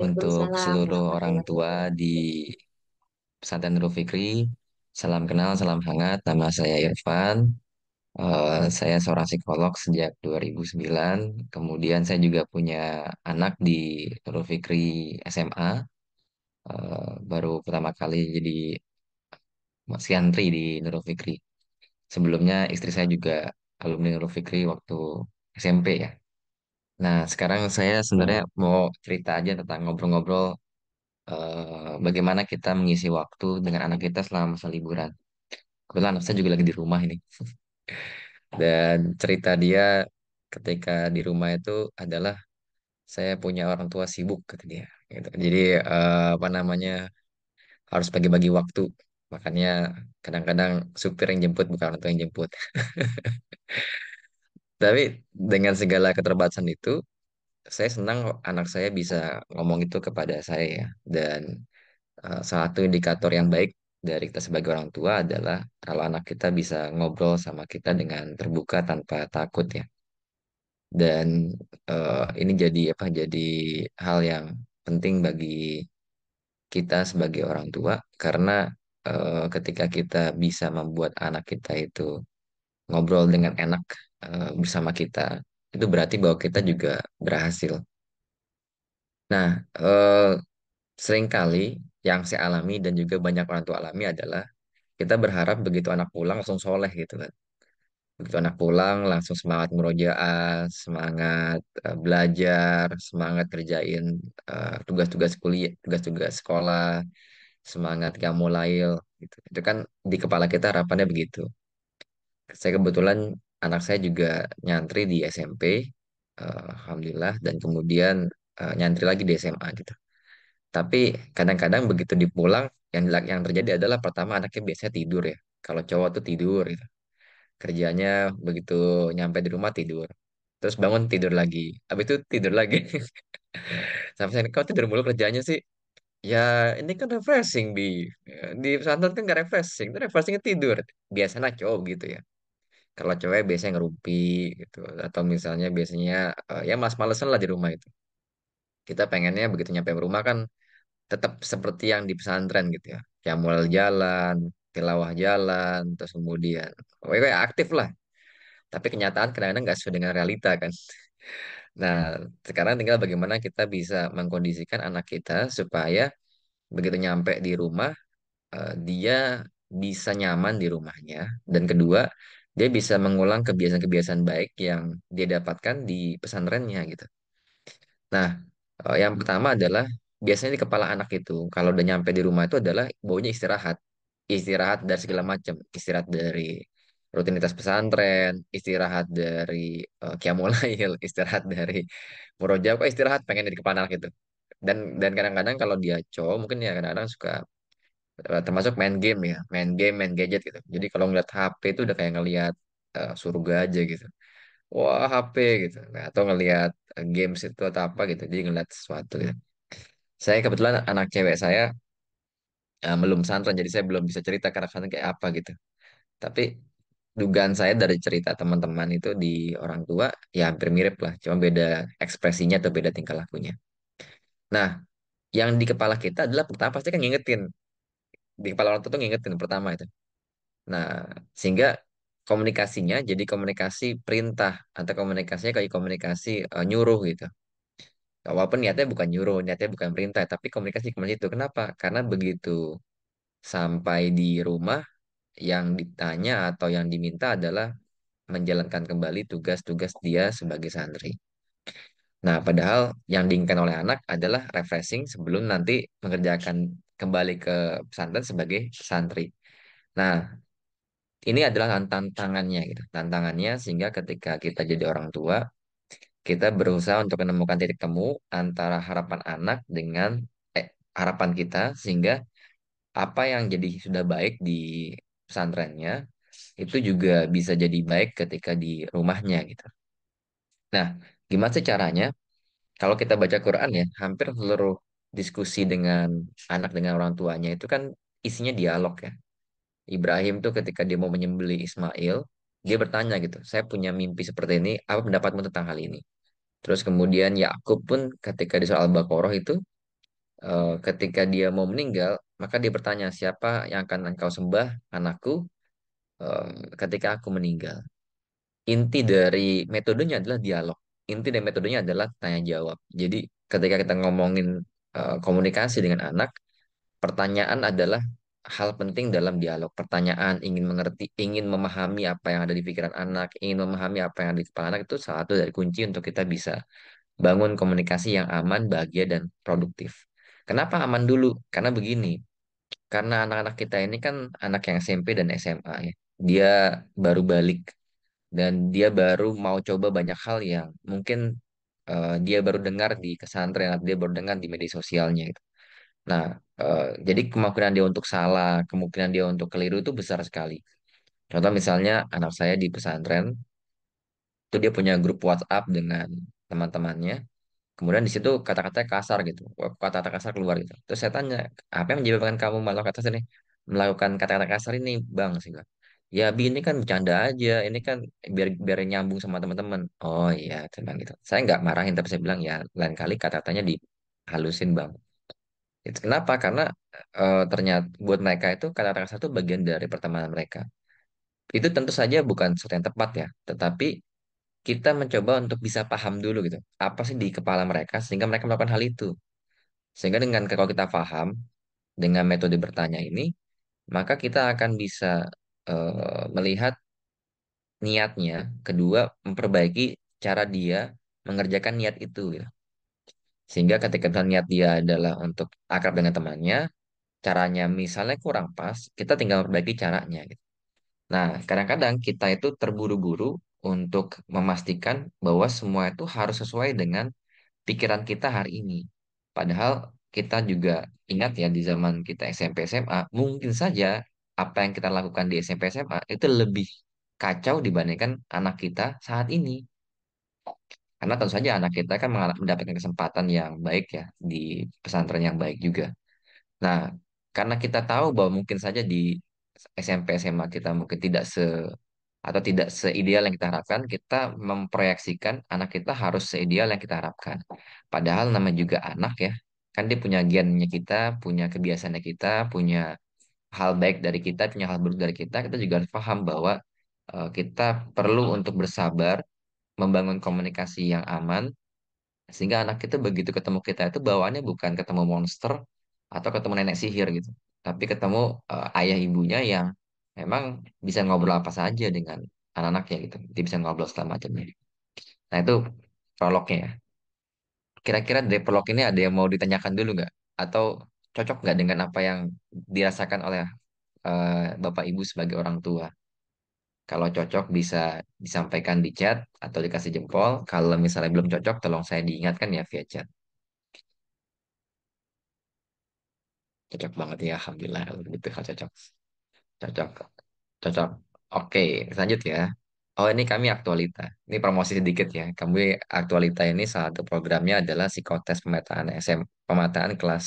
Untuk seluruh orang tua di Pesantren Nurul Fikri, salam kenal, salam hangat. Nama saya Irfan. Uh, saya seorang psikolog sejak 2009. Kemudian saya juga punya anak di Nurul Fikri SMA. Uh, eh, baru pertama kali jadi siantri di Nurul Fikri. Sebelumnya istri saya juga alumni Nurul Fikri waktu SMP ya. Nah, sekarang saya sebenarnya hmm. mau cerita aja tentang ngobrol-ngobrol eh, bagaimana kita mengisi waktu dengan anak kita selama masa liburan. Kebetulan anak saya juga lagi di rumah ini. [LAUGHS] Dan cerita dia ketika di rumah itu adalah saya punya orang tua sibuk kata dia. Gitu. Jadi eh, apa namanya harus bagi-bagi waktu. Makanya kadang-kadang supir yang jemput bukan orang tua yang jemput. [LAUGHS] Tapi dengan segala keterbatasan itu, saya senang anak saya bisa ngomong itu kepada saya ya. Dan uh, salah satu indikator yang baik dari kita sebagai orang tua adalah kalau anak kita bisa ngobrol sama kita dengan terbuka tanpa takut ya. Dan uh, ini jadi apa? Jadi hal yang penting bagi kita sebagai orang tua karena uh, ketika kita bisa membuat anak kita itu ngobrol dengan enak Eh, bersama kita, itu berarti bahwa kita juga berhasil. Nah, eh, seringkali yang saya alami dan juga banyak orang tua alami adalah kita berharap begitu anak pulang langsung soleh gitu kan. Begitu anak pulang langsung semangat merojaah, semangat eh, belajar, semangat kerjain eh, tugas-tugas kuliah, tugas-tugas sekolah, semangat kamu mulai gitu. Itu kan di kepala kita harapannya begitu. Saya kebetulan anak saya juga nyantri di SMP, eh, alhamdulillah, dan kemudian eh, nyantri lagi di SMA gitu. Tapi kadang-kadang begitu dipulang, yang yang terjadi adalah pertama anaknya biasanya tidur ya. Kalau cowok tuh tidur gitu. Kerjanya begitu nyampe di rumah tidur. Terus bangun tidur lagi. abis itu tidur lagi. [LAUGHS] Sampai saya kau tidur mulu kerjanya sih. Ya ini kan refreshing di eh, di pesantren kan nggak refreshing. Itu refreshingnya tidur. Biasanya cowok gitu ya kalau cewek biasanya ngerupi gitu atau misalnya biasanya uh, ya malas-malesan lah di rumah itu kita pengennya begitu nyampe rumah kan tetap seperti yang di pesantren gitu ya Jamual jalan tilawah jalan terus kemudian ya aktif lah tapi kenyataan kadang-kadang nggak sesuai dengan realita kan [LAUGHS] nah sekarang tinggal bagaimana kita bisa mengkondisikan anak kita supaya begitu nyampe di rumah uh, dia bisa nyaman di rumahnya dan kedua dia bisa mengulang kebiasaan-kebiasaan baik yang dia dapatkan di pesantrennya gitu. Nah, eh, yang pertama adalah biasanya di kepala anak itu kalau udah nyampe di rumah itu adalah baunya istirahat. Istirahat dari segala macam, istirahat dari rutinitas pesantren, istirahat dari uh, eh, Kiamulail, [LAUGHS] istirahat dari murojaah, kok istirahat pengen di kepala anak itu. Dan dan kadang-kadang kalau dia cowok mungkin ya kadang-kadang suka Eh, termasuk main game ya main game main gadget gitu jadi kalau ngeliat HP itu udah kayak ngeliat uh, surga aja gitu wah HP gitu nah, atau ngeliat game eh, games itu atau apa gitu jadi ngeliat sesuatu gitu saya kebetulan anak cewek saya eh, belum santren jadi saya belum bisa cerita karakternya kayak apa gitu tapi dugaan saya dari cerita teman-teman itu di orang tua ya hampir mirip lah cuma beda ekspresinya atau beda tingkah lakunya nah yang di kepala kita adalah pertama pasti kan ngingetin di kepala orang tua tuh ngingetin pertama itu. Nah, sehingga komunikasinya jadi komunikasi perintah atau komunikasinya kayak komunikasi uh, nyuruh gitu. Nah, walaupun niatnya bukan nyuruh, niatnya bukan perintah, tapi komunikasi kemarin itu kenapa? Karena begitu sampai di rumah yang ditanya atau yang diminta adalah menjalankan kembali tugas-tugas dia sebagai santri. Nah, padahal yang diinginkan oleh anak adalah refreshing sebelum nanti mengerjakan kembali ke pesantren sebagai santri. Nah, ini adalah tantangannya gitu. Tantangannya sehingga ketika kita jadi orang tua, kita berusaha untuk menemukan titik temu antara harapan anak dengan eh, harapan kita sehingga apa yang jadi sudah baik di pesantrennya itu juga bisa jadi baik ketika di rumahnya gitu. Nah, gimana sih caranya? Kalau kita baca Quran ya, hampir seluruh diskusi dengan anak dengan orang tuanya itu kan isinya dialog ya. Ibrahim tuh ketika dia mau menyembeli Ismail, dia bertanya gitu, saya punya mimpi seperti ini, apa pendapatmu tentang hal ini? Terus kemudian Yakub pun ketika di soal Bakoroh itu, eh, ketika dia mau meninggal, maka dia bertanya, siapa yang akan engkau sembah, anakku, eh, ketika aku meninggal? Inti dari metodenya adalah dialog. Inti dari metodenya adalah tanya jawab. Jadi ketika kita ngomongin Eh, komunikasi dengan anak, pertanyaan adalah hal penting dalam dialog. Pertanyaan ingin mengerti, ingin memahami apa yang ada di pikiran anak, ingin memahami apa yang ada di kepala anak itu salah satu dari kunci untuk kita bisa bangun komunikasi yang aman, bahagia dan produktif. Kenapa aman dulu? Karena begini. Karena anak-anak kita ini kan anak yang SMP dan SMA ya. Dia baru balik dan dia baru mau coba banyak hal yang mungkin Eh, dia baru dengar di pesantren atau dia baru dengar di media sosialnya gitu. Nah, uh, jadi kemungkinan dia untuk salah, kemungkinan dia untuk keliru itu besar sekali. Contoh misalnya anak saya di pesantren itu dia punya grup WhatsApp dengan teman-temannya. Kemudian di situ kata-kata kasar gitu, kata-kata kasar keluar gitu. Terus saya tanya, apa yang menyebabkan kamu melakukan kata ini? Melakukan kata-kata kasar ini, Bang, sih, ya bi ini kan bercanda aja ini kan biar biar nyambung sama teman-teman oh iya teman gitu saya nggak marahin tapi saya bilang ya lain kali kata-katanya dihalusin bang itu kenapa karena e, ternyata buat mereka itu kata-kata satu bagian dari pertemanan mereka itu tentu saja bukan sesuatu yang tepat ya tetapi kita mencoba untuk bisa paham dulu gitu apa sih di kepala mereka sehingga mereka melakukan hal itu sehingga dengan kalau kita paham dengan metode bertanya ini maka kita akan bisa Eh, melihat niatnya, kedua memperbaiki cara dia mengerjakan niat itu. Gitu. Sehingga ketika niat dia adalah untuk akrab dengan temannya, caranya misalnya kurang pas, kita tinggal memperbaiki caranya. Gitu. Nah, kadang-kadang kita itu terburu-buru untuk memastikan bahwa semua itu harus sesuai dengan pikiran kita hari ini. Padahal kita juga ingat ya di zaman kita SMP SMA, mungkin saja apa yang kita lakukan di SMP SMA itu lebih kacau dibandingkan anak kita saat ini. Karena tentu saja anak kita kan mendapatkan kesempatan yang baik ya di pesantren yang baik juga. Nah, karena kita tahu bahwa mungkin saja di SMP SMA kita mungkin tidak se atau tidak seideal yang kita harapkan, kita memproyeksikan anak kita harus seideal yang kita harapkan. Padahal nama juga anak ya, kan dia punya gennya kita, punya kebiasaannya kita, punya hal baik dari kita, punya hal buruk dari kita, kita juga harus paham bahwa uh, kita perlu untuk bersabar, membangun komunikasi yang aman, sehingga anak kita begitu ketemu kita itu bawaannya bukan ketemu monster atau ketemu nenek sihir gitu, tapi ketemu uh, ayah ibunya yang memang bisa ngobrol apa saja dengan anak-anaknya gitu, dia bisa ngobrol segala macamnya. Gitu. Nah itu prolognya ya. Kira-kira dari prolog ini ada yang mau ditanyakan dulu nggak? Atau cocok nggak dengan apa yang dirasakan oleh uh, bapak ibu sebagai orang tua? Kalau cocok bisa disampaikan di chat atau dikasih jempol. Kalau misalnya belum cocok, tolong saya diingatkan ya via chat. Cocok banget ya, alhamdulillah. Gitu cocok, cocok, cocok. Oke, lanjut ya. Oh ini kami aktualita. Ini promosi sedikit ya. Kami aktualita ini salah satu programnya adalah psikotest pemetaan SM, pemetaan kelas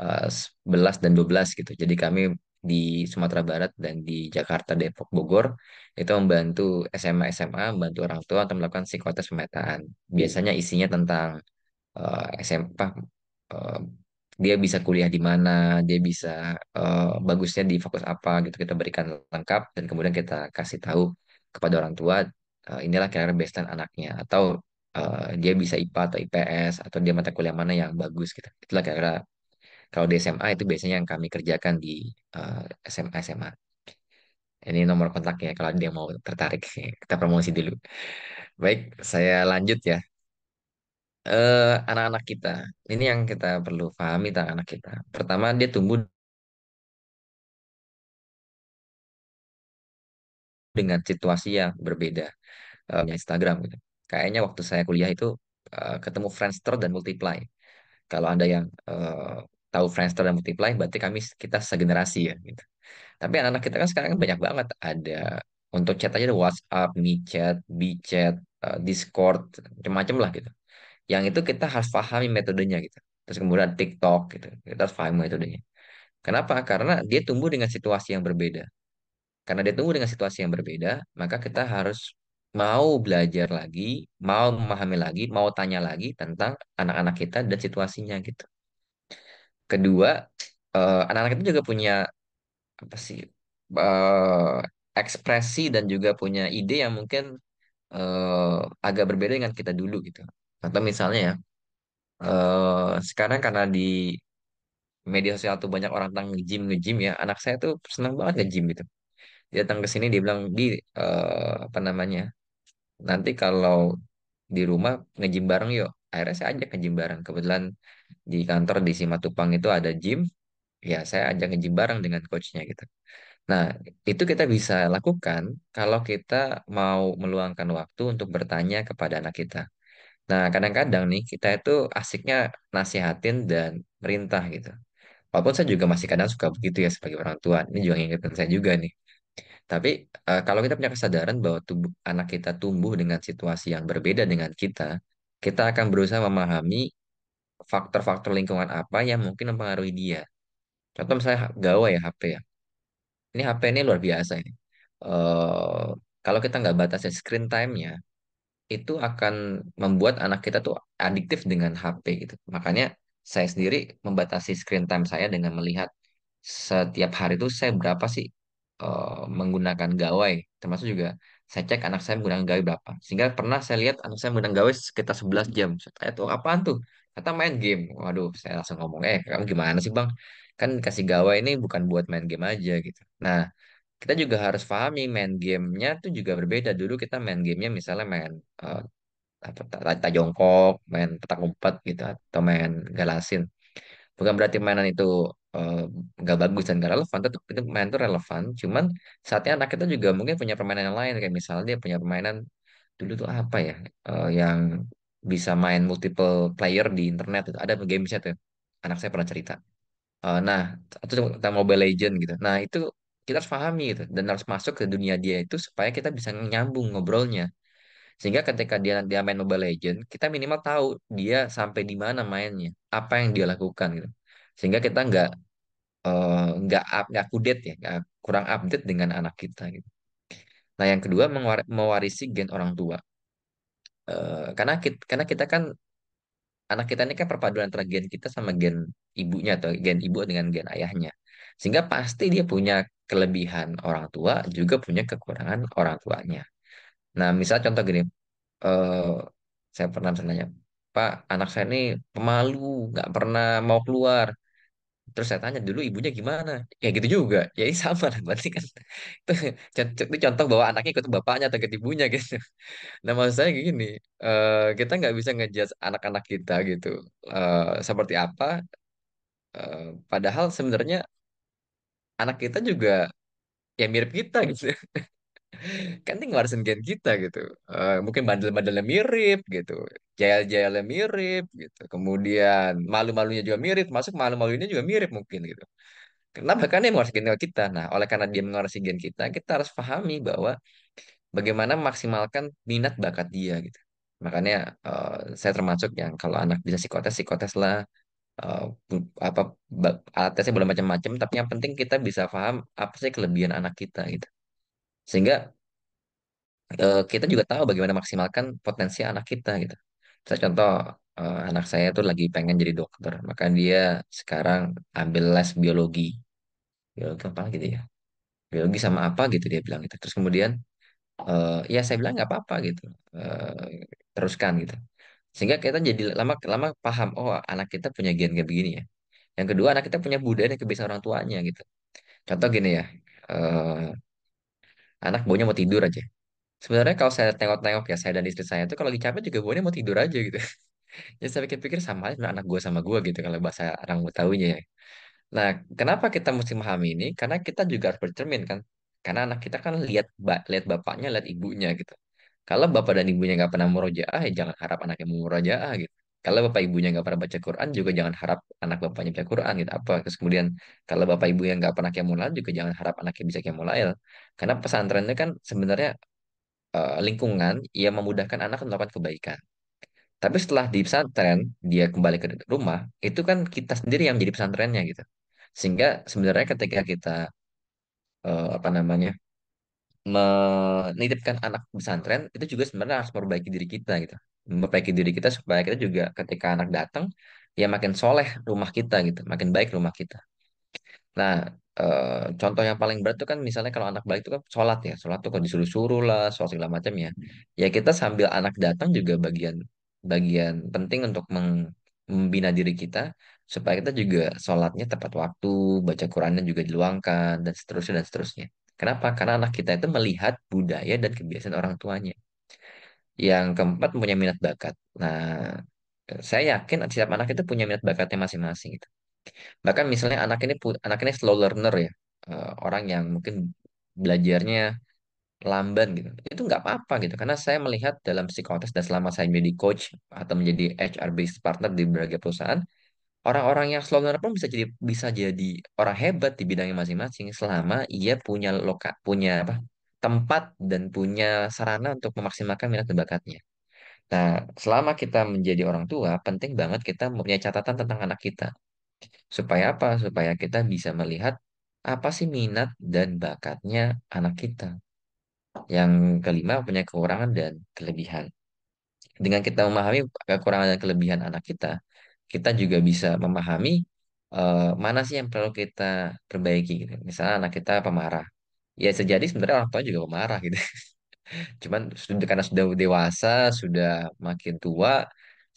11 eh, dan 12 gitu. Jadi kami di Sumatera Barat dan di Jakarta, Depok, Bogor itu membantu SMA SMA membantu orang tua untuk melakukan psikotes pemetaan. Biasanya isinya tentang uh, eh, SMA uh, eh, dia bisa kuliah di mana, dia bisa uh, bagusnya di fokus apa gitu kita berikan lengkap dan kemudian kita kasih tahu kepada orang tua uh, inilah kira-kira bestan anaknya atau uh, dia bisa IPA atau IPS atau dia mata kuliah mana yang bagus gitu. Itulah kira-kira kalau di SMA itu biasanya yang kami kerjakan di eh, SMA-SMA. Ini nomor kontaknya kalau dia mau tertarik. Kita promosi dulu. Baik, saya lanjut ya. Eh, anak-anak kita. Ini yang kita perlu pahami tentang anak kita. Pertama, dia tumbuh dengan situasi yang berbeda. Uh, Instagram gitu. Kayaknya waktu saya kuliah itu uh, ketemu Friendster dan Multiply kalau anda yang uh, tahu Friendster dan Multiply berarti kami kita segenerasi ya gitu. Tapi anak-anak kita kan sekarang banyak banget ada untuk chat aja ada WhatsApp, MiChat, BChat, uh, eh, Discord, macam-macam lah gitu. Yang itu kita harus pahami metodenya gitu. Terus kemudian TikTok gitu. Kita harus pahami metodenya. Kenapa? Karena dia tumbuh dengan situasi yang berbeda. Karena dia tumbuh dengan situasi yang berbeda, maka kita harus mau belajar lagi, mau memahami lagi, mau tanya lagi tentang anak-anak kita dan situasinya gitu. Kedua, anak eh, anak-anak itu juga punya apa sih uh, ekspresi dan juga punya ide yang mungkin uh, agak berbeda dengan kita dulu gitu. Atau misalnya ya, uh, sekarang karena di media sosial tuh banyak orang tentang gym nge-gym ya. Anak saya tuh seneng banget nge-gym gitu. Dia datang ke sini dia bilang di eh, apa namanya? Nanti kalau di rumah nge-gym bareng yuk. Akhirnya saya ajak nge-gym bareng. Kebetulan di kantor di Simatupang itu ada gym, ya saya ajak nge-gym bareng dengan coachnya gitu. Nah, itu kita bisa lakukan kalau kita mau meluangkan waktu untuk bertanya kepada anak kita. Nah, kadang-kadang nih kita itu asiknya nasihatin dan merintah gitu. Walaupun saya juga masih kadang suka begitu ya sebagai orang tua. Ini juga ingatkan saya juga nih. Tapi uh, kalau kita punya kesadaran bahwa tubuh anak kita tumbuh dengan situasi yang berbeda dengan kita, kita akan berusaha memahami faktor-faktor lingkungan apa yang mungkin mempengaruhi dia. Contoh misalnya gawai ya HP ya. Ini HP ini luar biasa ini. Uh, kalau kita nggak batasi screen time-nya, itu akan membuat anak kita tuh adiktif dengan HP gitu. Makanya saya sendiri membatasi screen time saya dengan melihat setiap hari itu saya berapa sih uh, menggunakan gawai. Termasuk juga saya cek anak saya menggunakan gawai berapa. Sehingga pernah saya lihat anak saya menggunakan gawai sekitar 11 jam. Saya tuh apaan tuh? atau main game waduh saya langsung ngomong eh kamu gimana sih bang kan kasih gawai ini bukan buat main game aja gitu nah kita juga harus pahami main gamenya tuh juga berbeda dulu kita main gamenya misalnya main uh, apa jongkok main petak umpet gitu atau main galasin bukan berarti mainan itu uh, eh, gak bagus dan gak relevan tetap itu main itu relevan cuman saatnya anak kita juga mungkin punya permainan yang lain kayak misalnya dia punya permainan dulu tuh apa ya uh, yang bisa main multiple player di internet itu ada game chat anak saya pernah cerita uh, nah atau tentang Mobile Legend gitu nah itu kita harus pahami gitu dan harus masuk ke dunia dia itu supaya kita bisa nyambung ngobrolnya sehingga ketika dia dia main Mobile Legend kita minimal tahu dia sampai di mana mainnya apa yang dia lakukan gitu sehingga kita nggak eh, nggak uh, nggak kudet ya gak, kurang update dengan anak kita gitu nah yang kedua mewarisi gen orang tua Eh, karena kita, karena kita kan anak kita ini kan perpaduan antara gen kita sama gen ibunya atau gen ibu dengan gen ayahnya. Sehingga pasti dia punya kelebihan orang tua juga punya kekurangan orang tuanya. Nah, misal contoh gini, eh, saya pernah misalnya, Pak, anak saya ini pemalu, nggak pernah mau keluar terus saya tanya dulu ibunya gimana ya gitu juga ya ini sama lah berarti kan [LAUGHS] itu, itu contoh bahwa anaknya ikut bapaknya atau ikut ibunya [LAUGHS] gitu nah maksud saya gini uh, kita nggak bisa ngejudge anak-anak kita gitu uh, seperti apa uh, padahal sebenarnya anak kita juga ya mirip kita gitu [LAUGHS] kan ini ngewarisin gen kita gitu. uh, mungkin bandel-bandelnya mirip gitu, jaya jahilnya mirip gitu. Kemudian malu-malunya juga mirip, masuk malu-malunya juga mirip mungkin gitu. Kenapa? kan dia mengwarisi gen kita. Nah, oleh karena dia mengwarisi gen kita, kita harus pahami bahwa bagaimana maksimalkan minat bakat dia gitu. Makanya uh, saya termasuk yang kalau anak bisa psikotes, psikotes lah. uh, apa alat tesnya boleh macam-macam tapi yang penting kita bisa paham apa sih kelebihan anak kita gitu sehingga eh, kita juga tahu bagaimana maksimalkan potensi anak kita gitu. Saya contoh eh, anak saya tuh lagi pengen jadi dokter, maka dia sekarang ambil les biologi. Biologi apa gitu ya? Biologi sama apa gitu dia bilang gitu. Terus kemudian eh, ya saya bilang nggak apa-apa gitu. teruskan gitu. Sehingga kita jadi lama-lama paham, oh anak kita punya gen kayak begini ya. Yang kedua anak kita punya budaya kebiasaan orang tuanya gitu. Contoh gini ya, anak baunya mau tidur aja sebenarnya kalau saya tengok-tengok ya saya dan istri saya itu kalau lagi capek juga baunya mau tidur aja gitu ya [LAUGHS] saya pikir-pikir sama aja anak gue sama gue gitu kalau bahasa orang Betawinya ya nah kenapa kita mesti memahami ini karena kita juga harus bercermin kan karena anak kita kan lihat lihat bapaknya lihat ibunya gitu kalau bapak dan ibunya nggak pernah murojaah ya jangan harap anaknya mau murojaah gitu kalau bapak ibunya nggak pernah baca Quran hmm. juga jangan harap anak bapaknya baca Quran gitu apa terus kemudian kalau bapak ibu yang nggak pernah mulai juga jangan harap anaknya bisa kemulail karena pesantrennya kan sebenarnya uh, lingkungan ia memudahkan anak melakukan kebaikan tapi setelah di pesantren dia kembali ke rumah itu kan kita sendiri yang jadi pesantrennya gitu sehingga sebenarnya ketika kita uh, apa namanya menitipkan anak pesantren itu juga sebenarnya harus memperbaiki diri kita gitu memperbaiki diri kita supaya kita juga ketika anak datang ya makin soleh rumah kita gitu, makin baik rumah kita. Nah, e, contoh yang paling berat itu kan misalnya kalau anak balik itu kan sholat ya, sholat tuh kalau disuruh-suruh lah, sholat segala macam ya. Ya kita sambil anak datang juga bagian bagian penting untuk membina diri kita supaya kita juga sholatnya tepat waktu, baca Qurannya juga diluangkan dan seterusnya dan seterusnya. Kenapa? Karena anak kita itu melihat budaya dan kebiasaan orang tuanya. Yang keempat punya minat bakat. Nah, saya yakin setiap anak itu punya minat bakatnya masing-masing gitu. Bahkan misalnya anak ini anak ini slow learner ya, eh, orang yang mungkin belajarnya lamban gitu. Itu nggak apa-apa gitu karena saya melihat dalam psikotest dan selama saya menjadi coach atau menjadi HR based partner di berbagai perusahaan, orang-orang yang slow learner pun bisa jadi bisa jadi orang hebat di bidangnya masing-masing selama ia punya loka punya apa tempat dan punya sarana untuk memaksimalkan minat dan bakatnya. Nah, selama kita menjadi orang tua, penting banget kita punya catatan tentang anak kita. Supaya apa? Supaya kita bisa melihat apa sih minat dan bakatnya anak kita. Yang kelima, punya kekurangan dan kelebihan. Dengan kita memahami kekurangan dan kelebihan anak kita, kita juga bisa memahami uh, mana sih yang perlu kita perbaiki. Gitu. Misalnya anak kita pemarah, ya sejadi sebenarnya orang tua juga marah gitu [LAUGHS] cuman sudah karena sudah dewasa sudah makin tua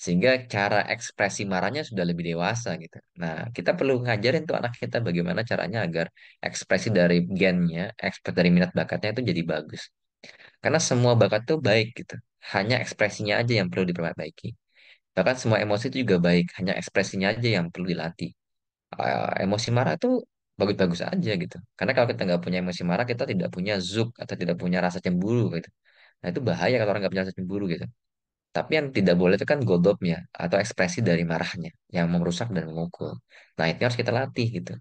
sehingga cara ekspresi marahnya sudah lebih dewasa gitu nah kita perlu ngajarin tuh anak kita bagaimana caranya agar ekspresi dari gennya ekspresi dari minat bakatnya itu jadi bagus karena semua bakat tuh baik gitu hanya ekspresinya aja yang perlu diperbaiki bahkan semua emosi itu juga baik hanya ekspresinya aja yang perlu dilatih eh, emosi marah tuh bagus-bagus aja gitu. Karena kalau kita nggak punya emosi marah, kita tidak punya zuk atau tidak punya rasa cemburu gitu. Nah itu bahaya kalau orang nggak punya rasa cemburu gitu. Tapi yang tidak boleh itu kan godopnya atau ekspresi dari marahnya yang merusak dan memukul. Nah itu harus kita latih gitu.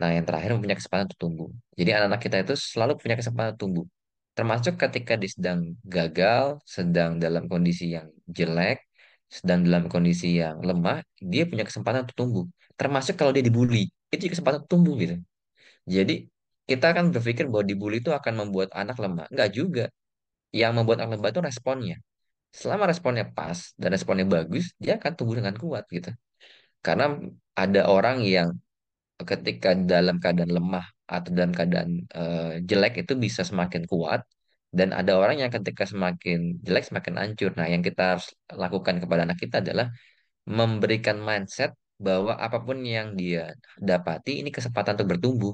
Nah yang terakhir punya kesempatan untuk tumbuh. Jadi anak-anak kita itu selalu punya kesempatan untuk tumbuh. Termasuk ketika dia sedang gagal, sedang dalam kondisi yang jelek, sedang dalam kondisi yang lemah, dia punya kesempatan untuk tumbuh. Termasuk kalau dia dibully itu kesempatan tumbuh gitu. Jadi kita akan berpikir bahwa dibully itu akan membuat anak lemah. Enggak juga. Yang membuat anak lemah itu responnya. Selama responnya pas dan responnya bagus, dia akan tumbuh dengan kuat gitu. Karena ada orang yang ketika dalam keadaan lemah atau dalam keadaan uh, jelek itu bisa semakin kuat dan ada orang yang ketika semakin jelek semakin hancur. Nah, yang kita harus lakukan kepada anak kita adalah memberikan mindset bahwa apapun yang dia dapati ini kesempatan untuk bertumbuh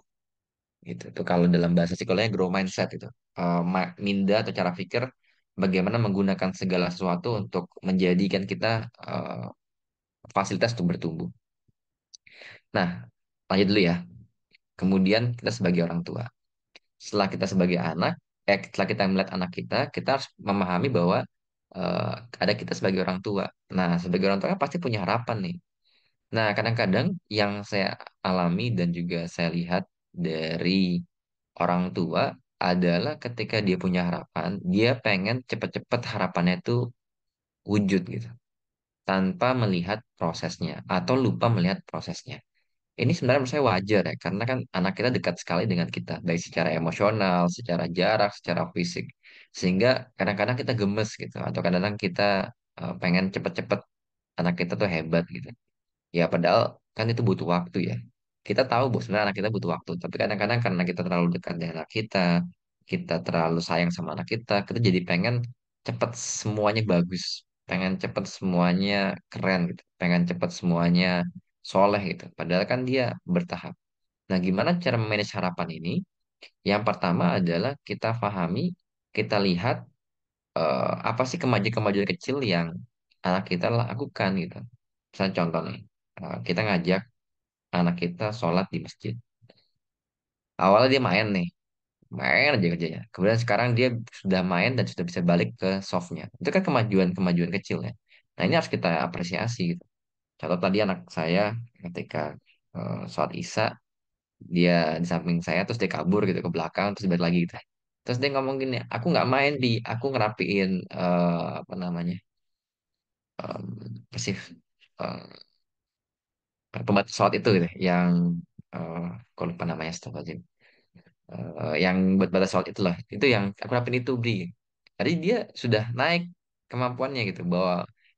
gitu itu kalau dalam bahasa psikologinya grow mindset itu uh, minda atau cara pikir bagaimana menggunakan segala sesuatu untuk menjadikan kita uh, fasilitas untuk bertumbuh nah lanjut dulu ya kemudian kita sebagai orang tua setelah kita sebagai anak eh setelah kita melihat anak kita kita harus memahami bahwa uh, ada kita sebagai orang tua nah sebagai orang tua kan pasti punya harapan nih Nah, kadang-kadang yang saya alami dan juga saya lihat dari orang tua adalah ketika dia punya harapan, dia pengen cepat-cepat harapannya itu wujud gitu. Tanpa melihat prosesnya atau lupa melihat prosesnya. Ini sebenarnya menurut saya wajar ya, karena kan anak kita dekat sekali dengan kita, baik secara emosional, secara jarak, secara fisik. Sehingga kadang-kadang kita gemes gitu, atau kadang-kadang kita eh, pengen cepat-cepat anak kita tuh hebat gitu ya padahal kan itu butuh waktu ya kita tahu bahwa sebenarnya anak kita butuh waktu tapi kadang-kadang karena kita terlalu dekat dengan anak kita kita terlalu sayang sama anak kita kita jadi pengen cepat semuanya bagus pengen cepat semuanya keren gitu pengen cepat semuanya soleh gitu padahal kan dia bertahap nah gimana cara manage harapan ini yang pertama adalah kita pahami kita lihat uh, apa sih kemajuan-kemajuan kecil yang anak kita lakukan gitu misalnya contoh nih Nah, kita ngajak anak kita sholat di masjid. Awalnya dia main nih, main aja kerjanya. Kemudian sekarang dia sudah main dan sudah bisa balik ke softnya. Itu kan kemajuan-kemajuan kecil ya. Nah ini harus kita apresiasi gitu. Contoh tadi anak saya ketika uh, sholat isya dia di samping saya terus dia kabur gitu ke belakang terus balik lagi gitu. Terus dia ngomong gini, aku nggak main di, aku ngerapiin uh, apa namanya um, persif uh, eh, pembatas pesawat itu gitu, yang uh, eh, kalau lupa namanya astagfirullahaladzim uh, eh, yang buat batas pesawat itulah itu yang aku rapin itu beri tadi dia sudah naik kemampuannya gitu bahwa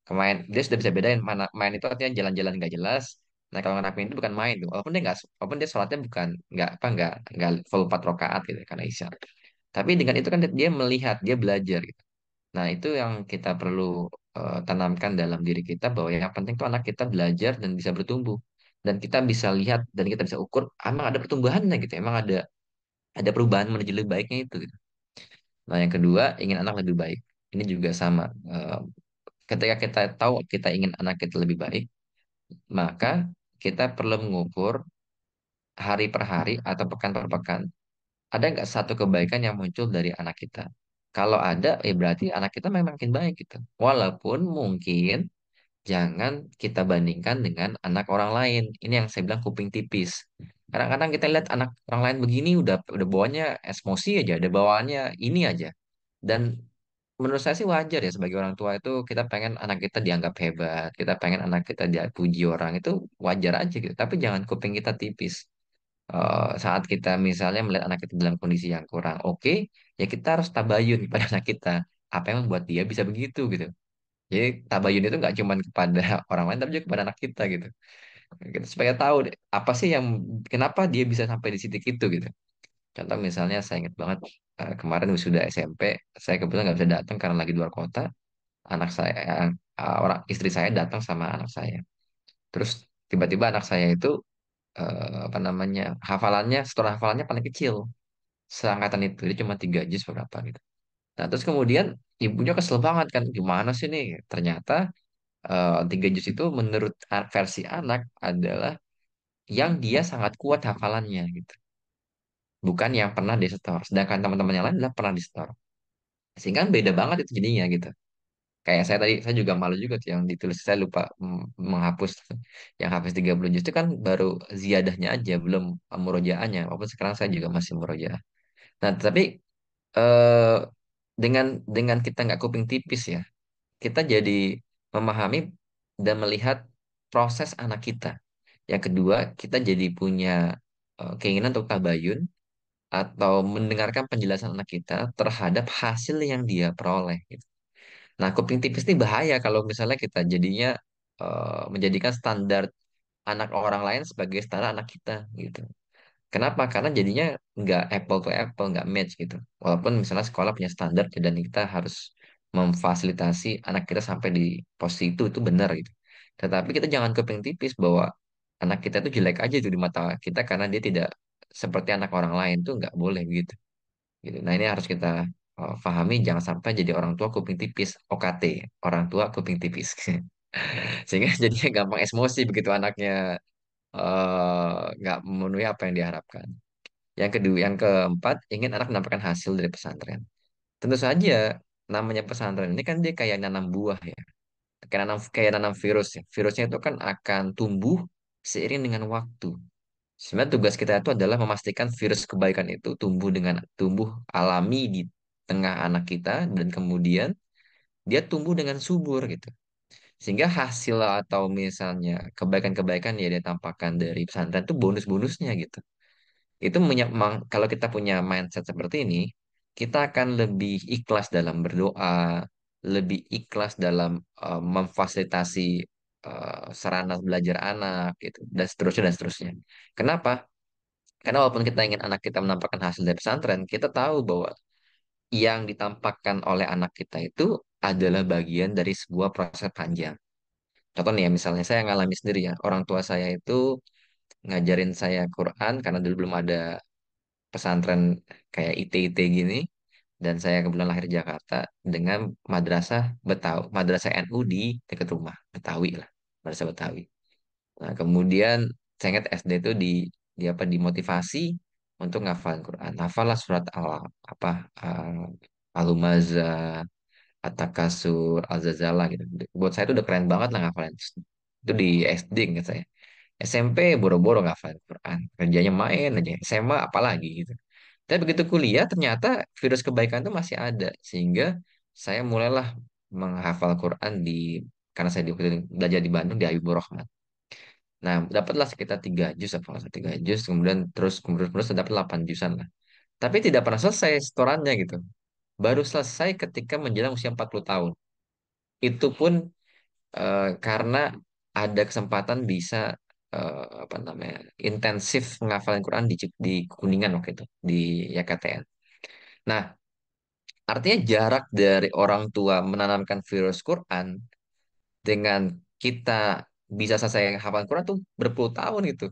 kemain dia sudah bisa bedain mana main itu artinya jalan-jalan nggak jelas nah kalau ngerapin itu bukan main tuh walaupun dia nggak walaupun dia sholatnya bukan nggak apa nggak nggak full 4 rakaat gitu karena isya tapi dengan itu kan dia melihat dia belajar gitu nah itu yang kita perlu Eh, tanamkan dalam diri kita bahwa yang penting itu anak kita belajar dan bisa bertumbuh dan kita bisa lihat dan kita bisa ukur ah, emang ada pertumbuhannya gitu ya. emang ada ada perubahan menuju lebih baiknya itu gitu. nah yang kedua ingin anak lebih baik ini juga sama eh, ketika kita tahu kita ingin anak kita lebih baik maka kita perlu mengukur hari per hari atau pekan per pekan ada nggak satu kebaikan yang muncul dari anak kita kalau ada, ya berarti anak kita memang makin baik gitu. Walaupun mungkin jangan kita bandingkan dengan anak orang lain. Ini yang saya bilang kuping tipis. Kadang-kadang kita lihat anak orang lain begini udah udah bawaannya emosi aja, ada bawaannya ini aja. Dan menurut saya sih wajar ya sebagai orang tua itu kita pengen anak kita dianggap hebat, kita pengen anak kita dipuji orang itu wajar aja gitu. Tapi jangan kuping kita tipis. Eh, saat kita misalnya melihat anak kita dalam kondisi yang kurang oke, ya kita harus tabayun pada anak kita. Apa yang membuat dia bisa begitu gitu. Jadi tabayun itu nggak cuma kepada [LAUGHS] orang lain tapi juga kepada anak kita gitu. gitu supaya tahu apa sih yang kenapa dia bisa sampai di titik itu gitu. Contoh misalnya saya ingat banget eh, kemarin sudah SMP, saya kebetulan nggak bisa datang karena lagi di luar kota. Anak saya, eh, orang istri saya datang sama anak saya. Terus tiba-tiba anak saya itu Eh, apa namanya hafalannya setelah hafalannya paling kecil seangkatan itu dia cuma tiga juz berapa gitu nah terus kemudian ibunya kesel banget kan gimana sih nih ternyata eh, tiga uh, juz itu menurut versi anak adalah yang dia sangat kuat hafalannya gitu bukan yang pernah disetor sedangkan teman-teman yang lain adalah pernah disetor sehingga kan beda banget itu jadinya gitu kayak saya tadi saya juga malu juga tuh yang ditulis saya lupa menghapus yang hapus 30 juz itu kan baru ziyadahnya aja belum murojaahnya walaupun sekarang saya juga masih murojaah nah tapi eh, dengan dengan kita nggak kuping tipis ya kita jadi memahami dan melihat proses anak kita yang kedua kita jadi punya eh, keinginan untuk tabayun atau mendengarkan penjelasan anak kita terhadap hasil yang dia peroleh gitu Nah, kuping tipis ini bahaya kalau misalnya kita jadinya eh, menjadikan standar anak orang lain sebagai standar anak kita gitu. Kenapa? Karena jadinya nggak apple to apple, nggak match gitu. Walaupun misalnya sekolah punya standar dan kita harus memfasilitasi anak kita sampai di posisi itu itu benar gitu. Tetapi kita jangan kuping tipis bahwa anak kita itu jelek aja itu di mata kita karena dia tidak seperti anak orang lain tuh nggak boleh gitu. Gitu. Nah ini harus kita fahami oh, jangan sampai jadi orang tua kuping tipis OKT orang tua kuping tipis [LAUGHS] sehingga [LAUGHS] jadinya gampang emosi begitu anaknya eh, nggak uh, memenuhi apa yang diharapkan yang kedua yang keempat ingin anak mendapatkan hasil dari pesantren tentu saja namanya pesantren ini kan dia kayak nanam buah ya kayak nanam kayak nanam virus ya virusnya itu kan akan tumbuh seiring dengan waktu Sebenarnya tugas kita itu adalah memastikan virus kebaikan itu tumbuh dengan tumbuh alami di tengah anak kita dan kemudian dia tumbuh dengan subur gitu sehingga hasil atau misalnya kebaikan-kebaikan ya dia tampakkan dari pesantren itu bonus-bonusnya gitu itu kalau kita punya mindset seperti ini kita akan lebih ikhlas dalam berdoa lebih ikhlas dalam uh, memfasilitasi uh, sarana belajar anak gitu dan seterusnya dan seterusnya kenapa karena walaupun kita ingin anak kita menampakkan hasil dari pesantren kita tahu bahwa yang ditampakkan oleh anak kita itu adalah bagian dari sebuah proses panjang. Contoh nih ya, misalnya saya ngalami sendiri ya, orang tua saya itu ngajarin saya Quran karena dulu belum ada pesantren kayak IT-IT gini, dan saya kebetulan lahir di Jakarta dengan madrasah Betawi, madrasah NU di dekat rumah, Betawi lah, madrasah Betawi. Nah, kemudian saya ingat SD itu di di apa dimotivasi untuk ngafalin Quran. Nafalah surat al apa uh, al Atakasur, al zazala gitu. Buat saya itu udah keren banget lah ngafalin. Itu di SD gitu saya. SMP boro-boro ngafalin Quran. Kerjanya main aja. SMA apalagi gitu. Tapi begitu kuliah ternyata virus kebaikan itu masih ada. Sehingga saya mulailah menghafal Quran di karena saya di, belajar di Bandung di Ayubur Rahmat. Nah, dapatlah sekitar 3 jus apa tiga jus kemudian terus kemudian terus dapat 8 jusan lah. Tapi tidak pernah selesai setorannya gitu. Baru selesai ketika menjelang usia 40 tahun. Itu pun e, karena ada kesempatan bisa e, apa namanya? intensif menghafalin Quran di di Kuningan waktu itu, di YKTN. Nah, artinya jarak dari orang tua menanamkan virus Quran dengan kita bisa selesai hafal Quran tuh berpuluh tahun gitu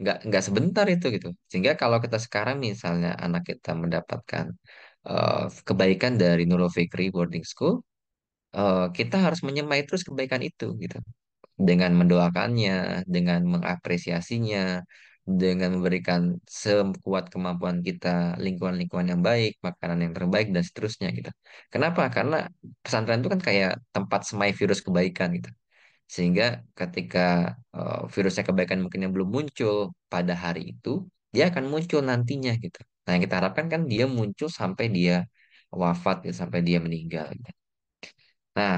nggak nggak sebentar itu gitu sehingga kalau kita sekarang misalnya anak kita mendapatkan uh, kebaikan dari Nurul Fikri boarding school uh, kita harus menyemai terus kebaikan itu gitu dengan mendoakannya dengan mengapresiasinya dengan memberikan sekuat kemampuan kita lingkungan-lingkungan yang baik makanan yang terbaik dan seterusnya gitu kenapa karena pesantren itu kan kayak tempat semai virus kebaikan gitu sehingga ketika uh, virusnya kebaikan mungkin yang belum muncul pada hari itu, dia akan muncul nantinya gitu. Nah yang kita harapkan kan dia muncul sampai dia wafat, gitu, sampai dia meninggal. Gitu. Nah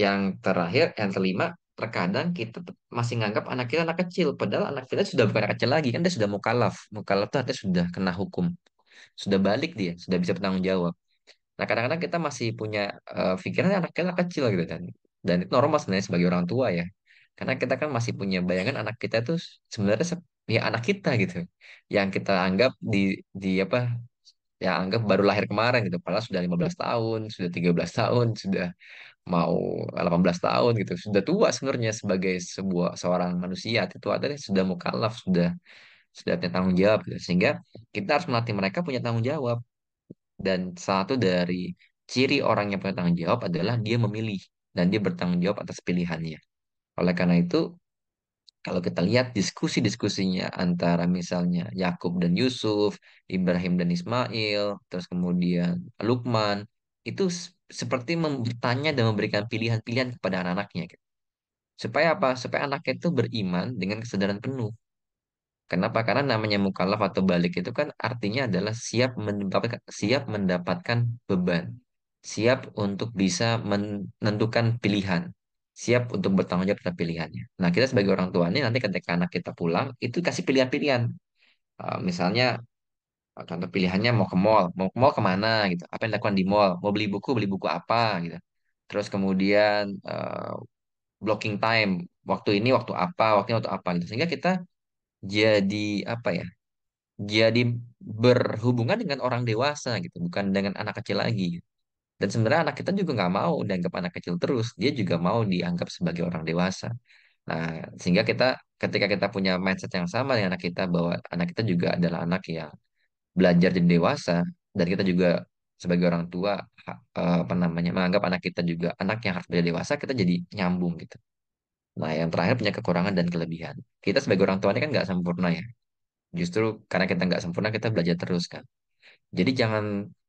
yang terakhir, yang kelima, terkadang kita masih nganggap anak kita anak kecil, padahal anak kita sudah bukan anak kecil lagi, kan dia sudah mukalaf. Mukalaf itu artinya sudah kena hukum, sudah balik dia, sudah bisa bertanggung jawab. Nah, kadang-kadang kita masih punya uh, pikiran anak kita kecil gitu dan dan itu normal hmm. sebenarnya sebagai orang tua ya karena kita kan masih punya bayangan anak kita itu sebenarnya ya anak kita gitu yang kita anggap di di apa ya anggap baru lahir kemarin gitu padahal sudah 15 tahun sudah 13 tahun sudah mau 18 tahun gitu sudah tua sebenarnya sebagai sebuah seorang manusia itu adalah sudah mukallaf sudah sudah punya tanggung jawab gitu. sehingga kita harus melatih mereka punya tanggung jawab dan satu dari ciri orang yang punya tanggung jawab adalah dia memilih dan dia bertanggung jawab atas pilihannya. Oleh karena itu, kalau kita lihat diskusi-diskusinya antara misalnya Yakub dan Yusuf, Ibrahim dan Ismail, terus kemudian Lukman, itu seperti bertanya dan memberikan pilihan-pilihan kepada anak-anaknya. Supaya apa? Supaya anaknya itu beriman dengan kesadaran penuh. Kenapa? Karena namanya mukallaf atau balik itu kan artinya adalah siap mendapatkan siap mendapatkan beban siap untuk bisa menentukan pilihan, siap untuk bertanggung jawab tentang pilihannya. Nah, kita sebagai orang tuanya nanti ketika anak kita pulang, itu kasih pilihan-pilihan. Uh, misalnya, eh, contoh pilihannya mau ke mall, mau ke mall kemana gitu, apa yang dilakukan di mall, mau beli buku, beli buku apa gitu. Terus kemudian uh, blocking time, waktu ini waktu apa, waktu ini waktu apa gitu. Sehingga kita jadi apa ya, jadi berhubungan dengan orang dewasa gitu, bukan dengan anak kecil lagi. Gitu. Dan sebenarnya anak kita juga nggak mau dianggap anak kecil terus. Dia juga mau dianggap sebagai orang dewasa. Nah, sehingga kita ketika kita punya mindset yang sama dengan anak kita bahwa anak kita juga adalah anak yang belajar jadi dewasa dan kita juga sebagai orang tua eh, apa namanya menganggap anak kita juga anak yang harus belajar dewasa kita jadi nyambung gitu. Nah, yang terakhir punya kekurangan dan kelebihan. Kita sebagai orang tua ini kan nggak sempurna ya. Justru karena kita nggak sempurna kita belajar terus kan. Jadi jangan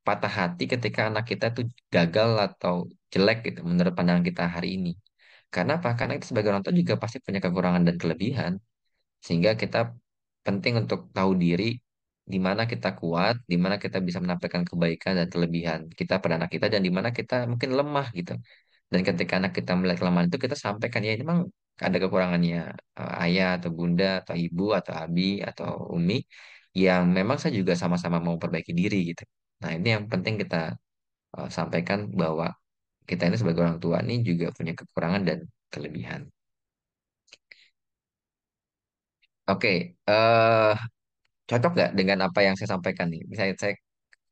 patah hati ketika anak kita itu gagal atau jelek gitu menurut pandangan kita hari ini. Karena apa? Karena kita sebagai orang tua juga pasti punya kekurangan dan kelebihan. Sehingga kita penting untuk tahu diri di mana kita kuat, di mana kita bisa menampilkan kebaikan dan kelebihan kita pada anak kita dan di mana kita mungkin lemah gitu. Dan ketika anak kita melihat kelemahan itu kita sampaikan ya memang ada kekurangannya eh, ayah atau bunda atau ibu atau abi atau umi yang memang saya juga sama-sama mau perbaiki diri gitu. Nah, ini yang penting kita uh, sampaikan bahwa kita ini sebagai orang tua ini juga punya kekurangan dan kelebihan. Oke, okay, uh, eh, cocok nggak dengan apa yang saya sampaikan nih? Misalnya saya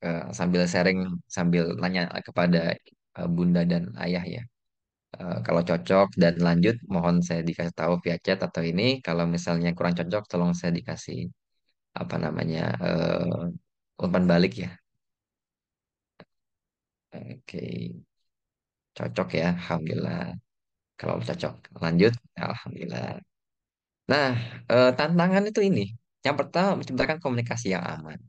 uh, sambil sharing, sambil nanya kepada uh, bunda dan ayah ya. Uh, kalau cocok dan lanjut, mohon saya dikasih tahu via chat atau ini. Kalau misalnya kurang cocok, tolong saya dikasih apa namanya uh, umpan balik ya Oke, cocok ya, alhamdulillah. Kalau cocok, lanjut, alhamdulillah. Nah, eh, tantangan itu ini. Yang pertama, menciptakan komunikasi yang aman.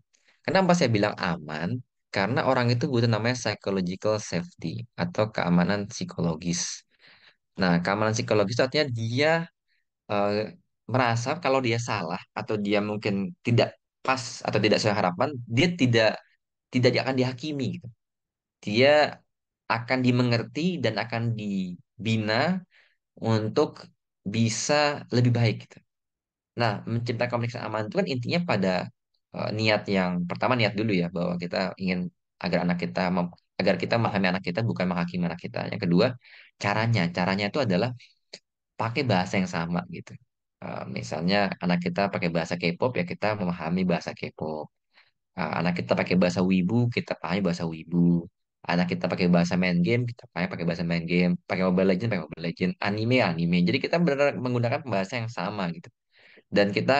Kenapa saya bilang aman? Karena orang itu butuh namanya psychological safety atau keamanan psikologis. Nah, keamanan psikologis itu artinya dia eh, merasa kalau dia salah atau dia mungkin tidak pas atau tidak sesuai harapan, dia tidak tidak akan dihakimi gitu dia akan dimengerti dan akan dibina untuk bisa lebih baik gitu. Nah, menciptakan komunikasi aman itu kan intinya pada uh, niat yang pertama niat dulu ya bahwa kita ingin agar anak kita agar kita memahami anak kita bukan menghakimi anak kita. Yang kedua, caranya. Caranya itu adalah pakai bahasa yang sama gitu. Uh, misalnya anak kita pakai bahasa K-pop ya kita memahami bahasa K-pop. Uh, anak kita pakai bahasa wibu, kita pahami bahasa wibu anak kita pakai bahasa main game kita pakai pakai bahasa main game pakai Mobile Legend pakai Mobile Legend anime anime jadi kita benar menggunakan bahasa yang sama gitu dan kita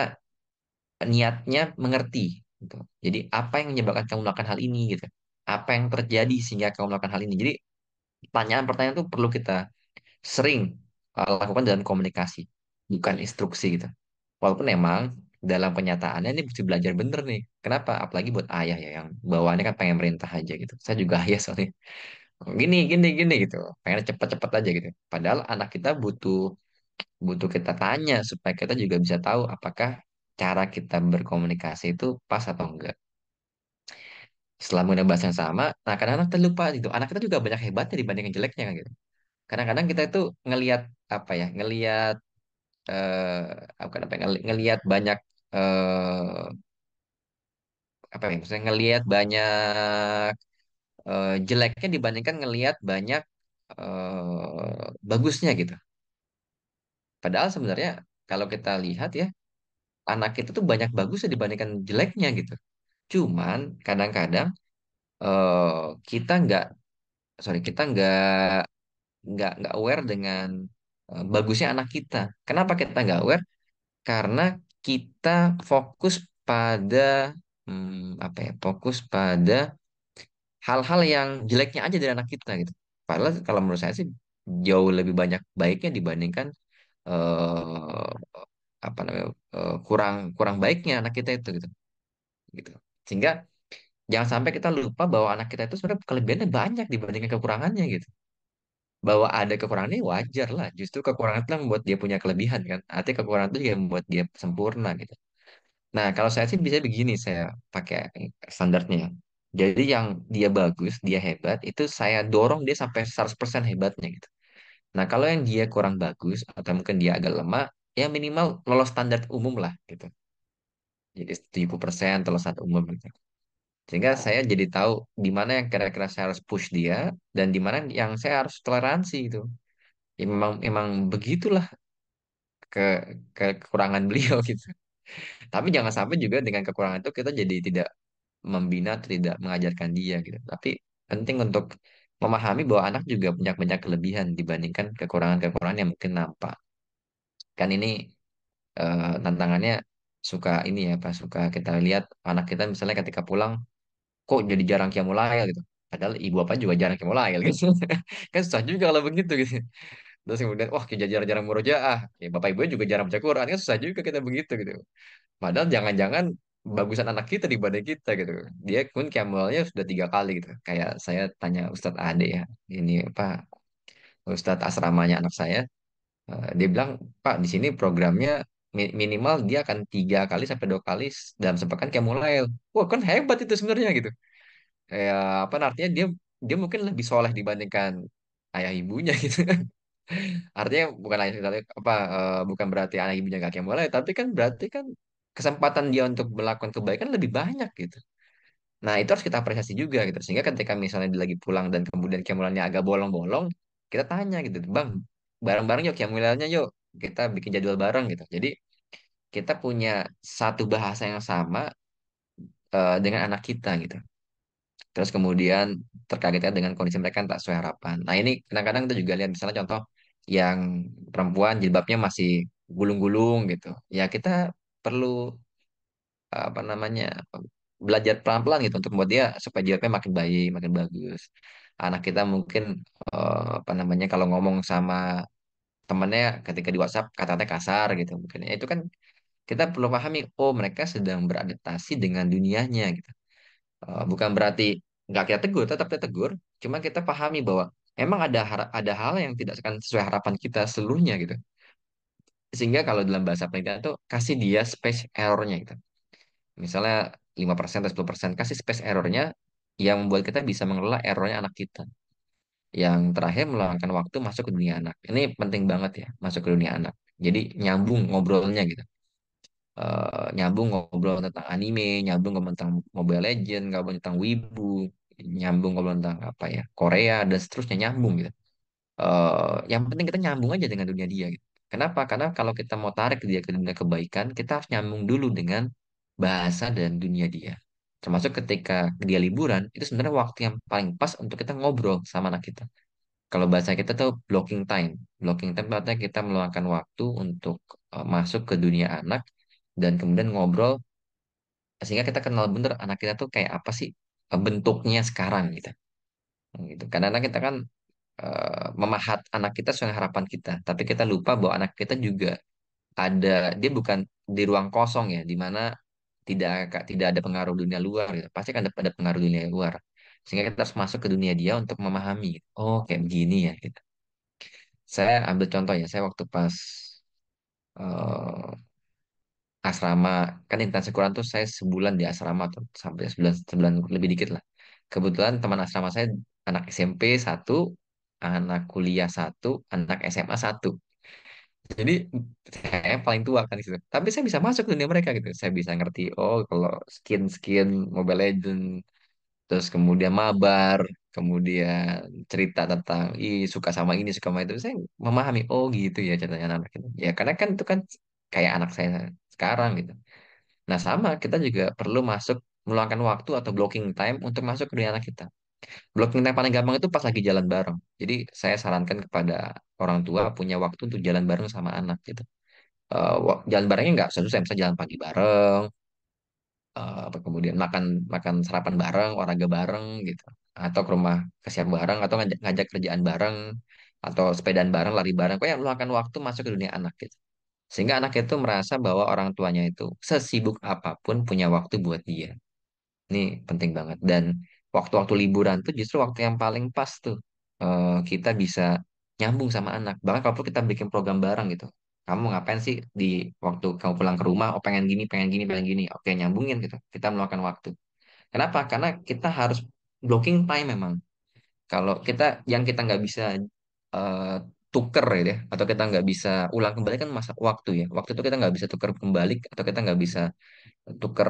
niatnya mengerti gitu jadi apa yang menyebabkan kamu melakukan hal ini gitu apa yang terjadi sehingga kamu melakukan hal ini jadi pertanyaan-pertanyaan itu perlu kita sering uh, lakukan dalam komunikasi bukan instruksi gitu walaupun emang dalam kenyataannya ini mesti belajar bener nih. Kenapa? Apalagi buat ayah ya yang bawaannya kan pengen merintah aja gitu. Saya juga [LAUGHS] ayah soalnya gini gini gini gitu. Pengen cepet-cepet aja gitu. Padahal anak kita butuh butuh kita tanya supaya kita juga bisa tahu apakah cara kita berkomunikasi itu pas atau enggak. Setelah menggunakan bahasa yang sama, nah kadang-kadang terlupa gitu. Anak kita juga banyak hebatnya dibanding yang jeleknya kan gitu. Kadang-kadang kita itu ngelihat apa ya, ngelihat eh, apa namanya ngelihat banyak uh, apa ya misalnya ngelihat banyak uh, jeleknya dibandingkan ngelihat banyak uh, bagusnya gitu. Padahal sebenarnya kalau kita lihat ya anak itu tuh banyak bagusnya dibandingkan jeleknya gitu. Cuman kadang-kadang uh, kita nggak sorry kita nggak nggak nggak aware dengan uh, bagusnya anak kita. Kenapa kita nggak aware? Karena kita fokus pada hmm, apa ya fokus pada hal-hal yang jeleknya aja dari anak kita gitu padahal kalau menurut saya sih jauh lebih banyak baiknya dibandingkan uh, apa namanya uh, kurang kurang baiknya anak kita itu gitu gitu sehingga jangan sampai kita lupa bahwa anak kita itu sebenarnya kelebihannya banyak dibandingkan kekurangannya gitu bahwa ada kekurangannya wajar lah. Justru kekurangan itu yang membuat dia punya kelebihan kan. Artinya kekurangan itu yang membuat dia sempurna gitu. Nah, kalau saya sih bisa begini saya pakai standarnya. Jadi yang dia bagus, dia hebat, itu saya dorong dia sampai 100% hebatnya gitu. Nah, kalau yang dia kurang bagus atau mungkin dia agak lemah, ya minimal lolos standar umum lah gitu. Jadi 70% lolos standar umum gitu. Sehingga saya jadi tahu di mana yang kira-kira saya harus push dia dan di mana yang saya harus toleransi itu, Ya, memang memang begitulah ke, ke kekurangan [LAUGHS] beliau gitu. Tapi jangan sampai juga dengan kekurangan itu kita jadi tidak membina atau tidak mengajarkan dia gitu. Tapi penting untuk memahami bahwa anak juga punya banyak kelebihan dibandingkan kekurangan-kekurangan yang mungkin nampak. Kan ini uh, tantangannya suka ini ya, Pak, suka kita lihat anak kita misalnya ketika pulang kok jadi jarang kiamulail gitu padahal ibu apa juga jarang kiamulail gitu [LAUGHS] kan susah juga kalau begitu gitu terus kemudian wah kita jarang-jarang ah ya, bapak ibu juga jarang baca Quran kan susah juga kita begitu gitu padahal jangan-jangan bagusan anak kita dibanding kita gitu dia pun kiamulailnya sudah tiga kali gitu kayak saya tanya Ustadz Ade ya ini apa Ustadz asramanya anak saya eh, dia bilang Pak di sini programnya minimal dia akan tiga kali sampai dua kali dalam sepekan kayak mulai wah kan hebat itu sebenarnya gitu kayak apa artinya dia dia mungkin lebih soleh dibandingkan ayah ibunya [LAUGHS] gitu artinya bukan ayah apa eh, bukan berarti anak ibunya gak kayak mulai tapi kan berarti kan kesempatan dia untuk melakukan kebaikan lebih banyak gitu Nah, itu harus kita apresiasi juga gitu. Sehingga ketika misalnya dia lagi pulang dan kemudian kiamulannya agak bolong-bolong, kita tanya gitu, "Bang, bareng-bareng yuk kiamulannya yuk kita bikin jadwal bareng gitu jadi kita punya satu bahasa yang sama uh, dengan anak kita gitu terus kemudian terkagetkan dengan kondisi mereka yang tak sesuai harapan nah ini kadang-kadang kita juga lihat misalnya contoh yang perempuan jilbabnya masih gulung-gulung gitu ya kita perlu apa namanya belajar pelan-pelan gitu untuk membuat dia supaya jilbabnya makin baik makin bagus anak kita mungkin eh, apa namanya kalau ngomong sama temannya ketika di WhatsApp kata-kata kasar gitu mungkin ya, itu kan kita perlu pahami oh mereka sedang beradaptasi dengan dunianya gitu eh, bukan berarti nggak kita tegur tetap kita tegur cuma kita pahami bahwa emang ada ada hal yang tidak akan sesuai harapan kita seluruhnya gitu sehingga kalau dalam bahasa penelitian itu kasih dia space errornya gitu misalnya 5% atau 10% kasih space errornya yang membuat kita bisa mengelola errornya anak kita yang terakhir meluangkan waktu masuk ke dunia anak. Ini penting banget ya, masuk ke dunia anak. Jadi nyambung ngobrolnya gitu. Uh, nyambung ngobrol tentang anime, nyambung ngobrol tentang Mobile Legend, ngobrol tentang Wibu, nyambung ngobrol tentang apa ya, Korea dan seterusnya nyambung gitu. Uh, yang penting kita nyambung aja dengan dunia dia gitu. Kenapa? Karena kalau kita mau tarik dia ke dunia kebaikan, kita harus nyambung dulu dengan bahasa dan dunia dia termasuk ketika dia liburan itu sebenarnya waktu yang paling pas untuk kita ngobrol sama anak kita kalau bahasa kita tuh blocking time blocking time berarti kita meluangkan waktu untuk eh, masuk ke dunia anak dan kemudian ngobrol sehingga kita kenal bener anak kita tuh kayak apa sih eh, bentuknya sekarang gitu nah, gitu karena anak kita kan eh, memahat anak kita sesuai harapan kita tapi kita lupa bahwa anak kita juga ada dia bukan di ruang kosong ya di mana tidak hmm. tidak ada pengaruh dunia luar gitu. pasti kan ada, ada pengaruh dunia luar sehingga kita harus masuk ke dunia dia untuk memahami gitu. oh kayak begini ya gitu saya ambil contoh ya saya waktu pas uh, asrama kan intensi kurang tuh saya sebulan di asrama tuh sampai sebulan sebulan lebih dikit lah kebetulan teman asrama saya anak SMP satu anak kuliah satu anak SMA satu jadi saya paling tua kan gitu. tapi saya bisa masuk ke dunia mereka gitu saya bisa ngerti oh kalau skin skin Mobile Legend terus kemudian mabar kemudian cerita tentang ih suka sama ini suka sama itu saya memahami oh gitu ya ceritanya anak gitu. ya karena kan itu kan kayak anak saya sekarang gitu nah sama kita juga perlu masuk meluangkan waktu atau blocking time untuk masuk ke dunia anak kita Blocking time paling gampang itu pas lagi jalan bareng. Jadi saya sarankan kepada orang tua punya waktu untuk jalan bareng sama anak gitu. Uh, jalan barengnya nggak usah saya bisa jalan pagi bareng, uh, kemudian makan makan sarapan bareng, olahraga bareng gitu, atau ke rumah kesiap bareng, atau ngajak, ngajak kerjaan bareng, atau sepedaan bareng, lari bareng. Pokoknya akan waktu masuk ke dunia anak gitu. Sehingga anak itu merasa bahwa orang tuanya itu sesibuk apapun punya waktu buat dia. Ini penting banget dan waktu-waktu liburan tuh justru waktu yang paling pas tuh uh, kita bisa nyambung sama anak. Bahkan kalau kita bikin program bareng gitu. Kamu ngapain sih di waktu kamu pulang ke rumah? Oh pengen gini, pengen gini, pengen gini. Oke nyambungin gitu. Kita meluangkan waktu. Kenapa? Karena kita harus blocking time memang. Kalau kita yang kita nggak bisa uh, tuker ya atau kita nggak bisa ulang kembali kan masa waktu ya waktu itu kita nggak bisa tuker kembali atau kita nggak bisa tuker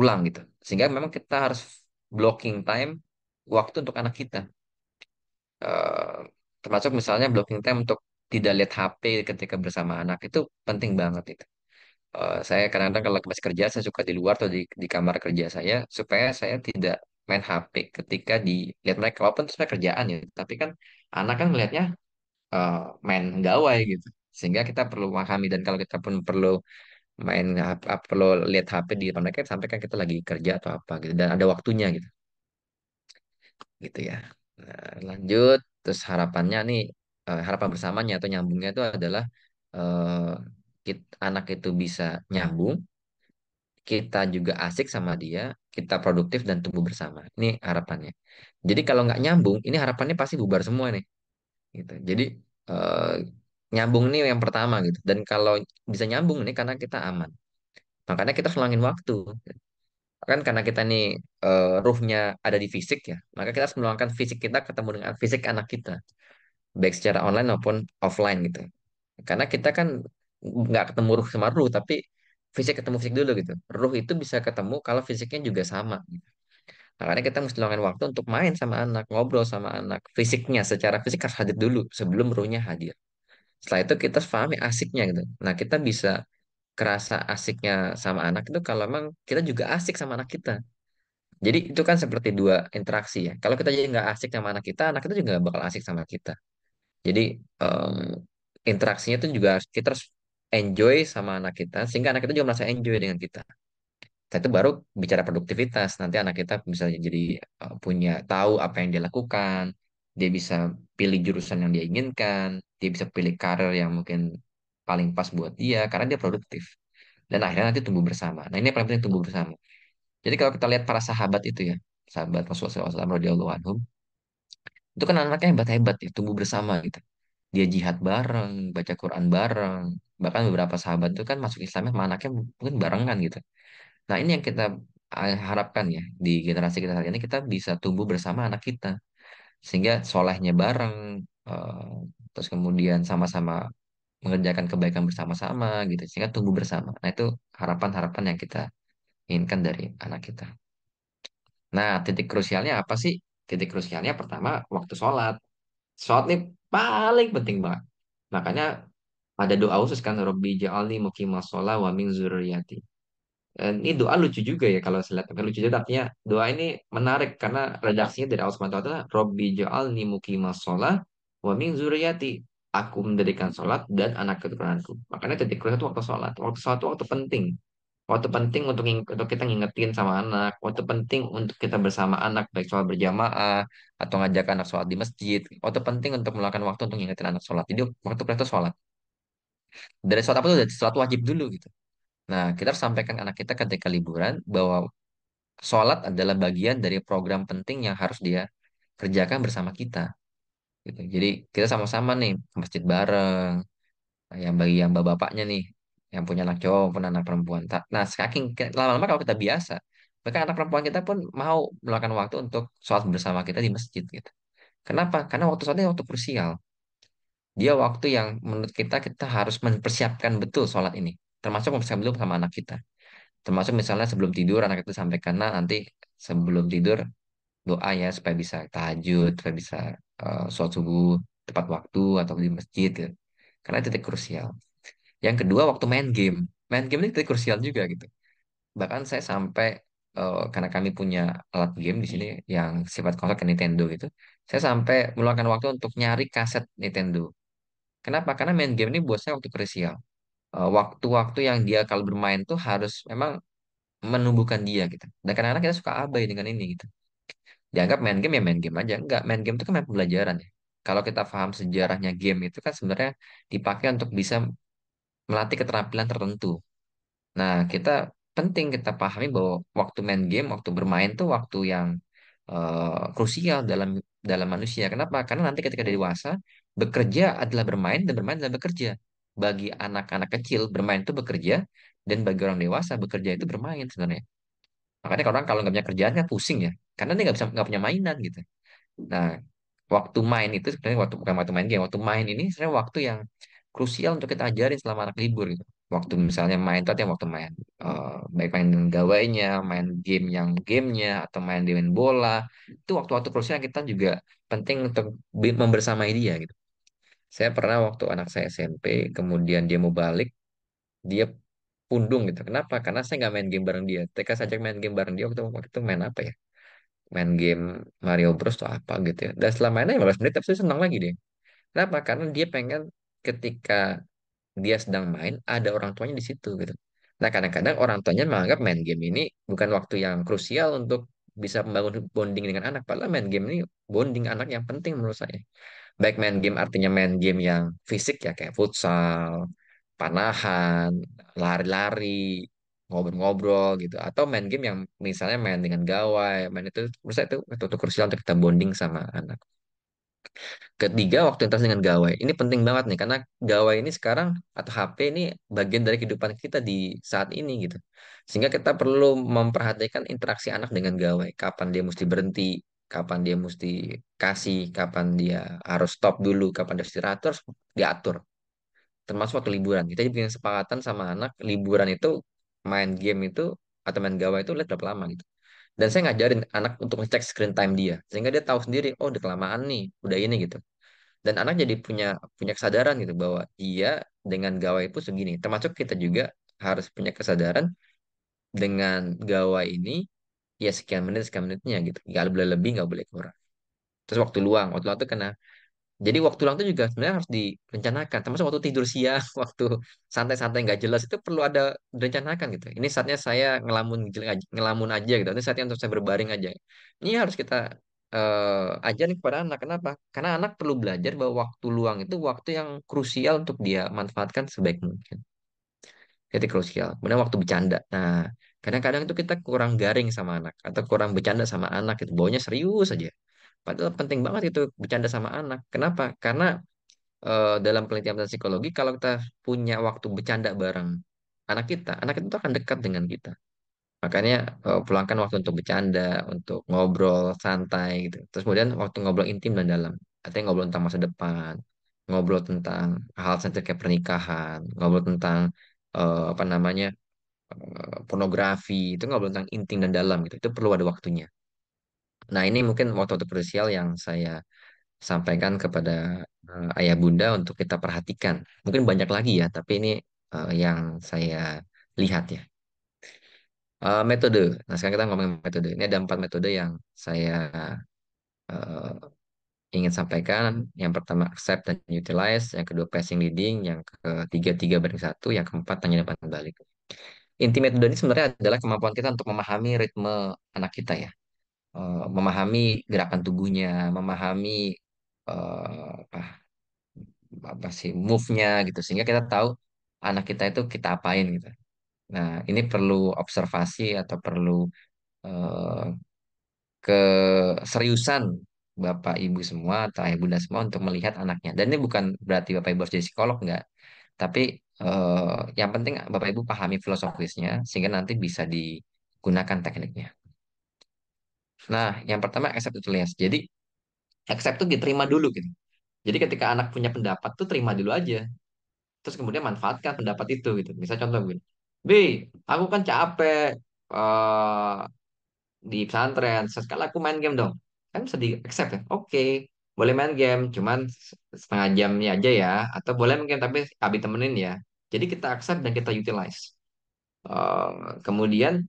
ulang gitu sehingga memang kita harus blocking time waktu untuk anak kita. Uh, termasuk misalnya blocking time untuk tidak lihat HP ketika bersama anak itu penting banget itu. Uh, saya kadang-kadang kalau masih kerja saya suka di luar atau di, di kamar kerja saya supaya saya tidak main HP ketika dilihat mereka walaupun itu sebenarnya kerjaan ya tapi kan anak kan melihatnya uh, eh, main gawai gitu sehingga kita perlu memahami dan kalau kita pun perlu main apa perlu lihat HP di depan mereka kan kita lagi kerja atau apa gitu dan ada waktunya gitu gitu ya nah, lanjut terus harapannya nih eh, harapan bersamanya atau nyambungnya itu adalah uh, eh, kita, anak itu bisa nyambung kita juga asik sama dia kita produktif dan tumbuh bersama ini harapannya jadi kalau nggak nyambung ini harapannya pasti bubar semua nih gitu jadi uh, nyambung nih yang pertama gitu dan kalau bisa nyambung nih karena kita aman makanya kita selangin waktu kan karena kita nih uh, ruhnya ada di fisik ya maka kita harus meluangkan fisik kita ketemu dengan fisik anak kita baik secara online maupun offline gitu karena kita kan nggak ketemu ruh sama ruh tapi fisik ketemu fisik dulu gitu ruh itu bisa ketemu kalau fisiknya juga sama gitu. makanya kita harus meluangkan waktu untuk main sama anak ngobrol sama anak fisiknya secara fisik harus hadir dulu sebelum ruhnya hadir setelah itu kita pahami asiknya gitu nah kita bisa kerasa asiknya sama anak itu kalau memang kita juga asik sama anak kita jadi itu kan seperti dua interaksi ya kalau kita jadi nggak asik sama anak kita anak kita juga nggak bakal asik sama kita jadi um, interaksinya itu juga kita harus enjoy sama anak kita sehingga anak kita juga merasa enjoy dengan kita itu baru bicara produktivitas nanti anak kita bisa jadi eh, punya tahu apa yang dia lakukan dia bisa pilih jurusan yang dia inginkan, dia bisa pilih karir yang mungkin paling pas buat dia karena dia produktif. Dan akhirnya nanti tumbuh bersama. Nah, ini yang paling penting tumbuh bersama. Jadi kalau kita lihat para sahabat itu ya, sahabat Rasulullah SAW radhiyallahu anhum, itu kan anaknya hebat-hebat ya, tumbuh bersama gitu. Dia jihad bareng, baca Quran bareng, bahkan beberapa sahabat itu kan masuk Islamnya sama anaknya mungkin barengan gitu. Nah, ini yang kita eh, harapkan ya di generasi kita saat ini kita bisa tumbuh bersama anak kita sehingga solehnya bareng uh, terus kemudian sama-sama mengerjakan kebaikan bersama-sama gitu sehingga tumbuh bersama nah itu harapan-harapan yang kita inginkan dari anak kita nah titik krusialnya apa sih titik krusialnya pertama waktu sholat sholat ini paling penting banget makanya ada doa khusus kan Robbi ja'alni muqimas sholat wa min ini doa lucu juga ya kalau saya lihat lucu juga artinya doa ini menarik karena redaksinya dari Allah taala Robbi ja'alni muqimah shalah wa min zuriyati aku mendirikan sholat dan anak keturunanku makanya titik kuliah itu waktu sholat waktu sholat itu waktu penting waktu penting untuk untuk kita ngingetin sama anak waktu penting untuk kita bersama anak baik sholat berjamaah atau ngajak anak sholat di masjid waktu penting untuk melakukan waktu untuk ngingetin anak sholat jadi waktu kuliah itu sholat dari sholat apa tuh dari sholat wajib dulu gitu Nah, kita harus sampaikan anak kita ketika liburan bahwa sholat adalah bagian dari program penting yang harus dia kerjakan bersama kita. Gitu. Jadi kita sama-sama nih ke masjid bareng. Yang bagi yang bapak-bapaknya nih, yang punya anak cowok, punya anak perempuan. Nah, saking lama-lama kalau kita biasa, maka anak perempuan kita pun mau melakukan waktu untuk sholat bersama kita di masjid gitu. Kenapa? Karena waktu sholatnya waktu krusial. Dia waktu yang menurut kita kita harus mempersiapkan betul sholat ini termasuk misalnya belum sama anak kita termasuk misalnya sebelum tidur anak itu sampai nah nanti sebelum tidur doa ya supaya bisa tahajud supaya bisa uh, sholat subuh tepat waktu atau di masjid gitu. karena itu titik krusial yang kedua waktu main game main game ini titik krusial juga gitu bahkan saya sampai uh, karena kami punya alat game di sini yang sifat konsol ke Nintendo gitu saya sampai meluangkan waktu untuk nyari kaset Nintendo kenapa karena main game ini buat saya waktu krusial Eh, waktu-waktu yang dia kalau bermain tuh harus memang menumbuhkan dia gitu. Dan karena kita suka abai dengan ini gitu. Dianggap main game ya main game aja. Enggak, main game itu kan main pembelajaran ya. Kalau kita paham sejarahnya game itu kan sebenarnya dipakai untuk bisa melatih keterampilan tertentu. Nah, kita penting kita pahami bahwa waktu main game, waktu bermain tuh waktu yang uh, krusial dalam dalam manusia. Kenapa? Karena nanti ketika dewasa, bekerja adalah bermain dan bermain adalah bekerja bagi anak-anak kecil bermain itu bekerja dan bagi orang dewasa bekerja itu bermain sebenarnya makanya orang kalau nggak punya kerjaan kan pusing ya karena dia nggak bisa nggak punya mainan gitu nah waktu main itu sebenarnya waktu bukan waktu main game waktu main ini sebenarnya waktu yang krusial untuk kita ajarin selama anak libur gitu waktu misalnya main tadi yang waktu main uh, baik main gawainya main game yang gamenya atau main main bola itu waktu-waktu krusial kita juga penting untuk membersamai dia gitu saya pernah waktu anak saya SMP, kemudian dia mau balik, dia pundung gitu. Kenapa? Karena saya nggak main game bareng dia. TK saja main game bareng dia waktu waktu itu main apa ya? Main game Mario Bros atau apa gitu ya. Dan setelah mainnya 15 menit, tapi saya senang lagi deh. Kenapa? Karena dia pengen ketika dia sedang main, ada orang tuanya di situ gitu. Nah, kadang-kadang orang tuanya menganggap main game ini bukan waktu yang krusial untuk bisa membangun bonding dengan anak. Padahal main game ini bonding anak yang penting menurut saya back main game artinya main game yang fisik ya kayak futsal, panahan, lari-lari, ngobrol-ngobrol gitu atau main game yang misalnya main dengan gawai, main itu menurut saya itu itu krusial untuk kita bonding sama anak. Ketiga, waktu interaksi dengan gawai. Ini penting banget nih, karena gawai ini sekarang atau HP ini bagian dari kehidupan kita di saat ini gitu. Sehingga kita perlu memperhatikan interaksi anak dengan gawai. Kapan dia mesti berhenti, kapan dia mesti kasih, kapan dia harus stop dulu, kapan dia istirahat harus diatur. Termasuk waktu liburan. Kita bikin sepakatan sama anak liburan itu main game itu atau main gawai itu lihat berapa lama gitu. Dan saya ngajarin anak untuk ngecek screen time dia sehingga dia tahu sendiri oh udah kelamaan nih, udah ini gitu. Dan anak jadi punya punya kesadaran gitu bahwa dia dengan gawai itu segini. Termasuk kita juga harus punya kesadaran dengan gawai ini ya sekian menit sekian menitnya gitu nggak boleh lebih nggak boleh kurang terus waktu luang waktu luang itu kena jadi waktu luang itu juga sebenarnya harus direncanakan termasuk waktu tidur siang [LAUGHS] waktu santai-santai nggak jelas itu perlu ada direncanakan gitu ini saatnya saya ngelamun ngelamun aja gitu ini saatnya untuk saya berbaring aja ini harus kita uh, ajarin kepada anak kenapa karena anak perlu belajar bahwa waktu luang itu waktu yang krusial untuk dia manfaatkan sebaik mungkin jadi krusial kemudian waktu bercanda nah Kadang-kadang itu kita kurang garing sama anak atau kurang bercanda sama anak itu baunya serius aja. Padahal penting banget itu bercanda sama anak. Kenapa? Karena e, dalam penelitian psikologi kalau kita punya waktu bercanda bareng anak kita, anak itu akan dekat dengan kita. Makanya e, pulangkan waktu untuk bercanda, untuk ngobrol santai gitu. Terus kemudian waktu ngobrol intim dan dalam. Artinya ngobrol tentang masa depan, ngobrol tentang hal sensitif kayak pernikahan, ngobrol tentang e, apa namanya Eh, pornografi itu nggak tentang inting dan dalam gitu itu perlu ada waktunya nah ini mungkin waktu-waktu krusial yang saya sampaikan kepada uh, ayah bunda untuk kita perhatikan mungkin banyak lagi ya tapi ini uh, yang saya lihat ya uh, metode nah sekarang kita ngomongin metode ini ada empat metode yang saya uh, ingin sampaikan yang pertama accept dan utilize yang kedua passing leading yang ketiga tiga banding satu yang keempat tanya depan balik inti metode ini sebenarnya adalah kemampuan kita untuk memahami ritme anak kita ya eh, memahami gerakan tubuhnya memahami eh, apa ah, apa sih move-nya gitu sehingga kita tahu anak kita itu kita apain gitu nah ini perlu observasi atau perlu eh, keseriusan bapak ibu semua atau ayah bunda semua untuk melihat anaknya dan ini bukan berarti bapak ibu harus jadi psikolog nggak tapi Uh, yang penting Bapak Ibu pahami filosofisnya sehingga nanti bisa digunakan tekniknya. Nah, yang pertama accept lihat. Jadi accept itu diterima dulu gitu. Jadi ketika anak punya pendapat tuh terima dulu aja. Terus kemudian manfaatkan pendapat itu gitu. Bisa contoh gini, B, aku kan capek uh, di pesantren. Sekali aku main game dong. Kan bisa di accept ya. Oke, okay boleh main game cuman setengah jamnya aja ya atau boleh mungkin tapi abi temenin ya jadi kita accept dan kita utilize. Uh, kemudian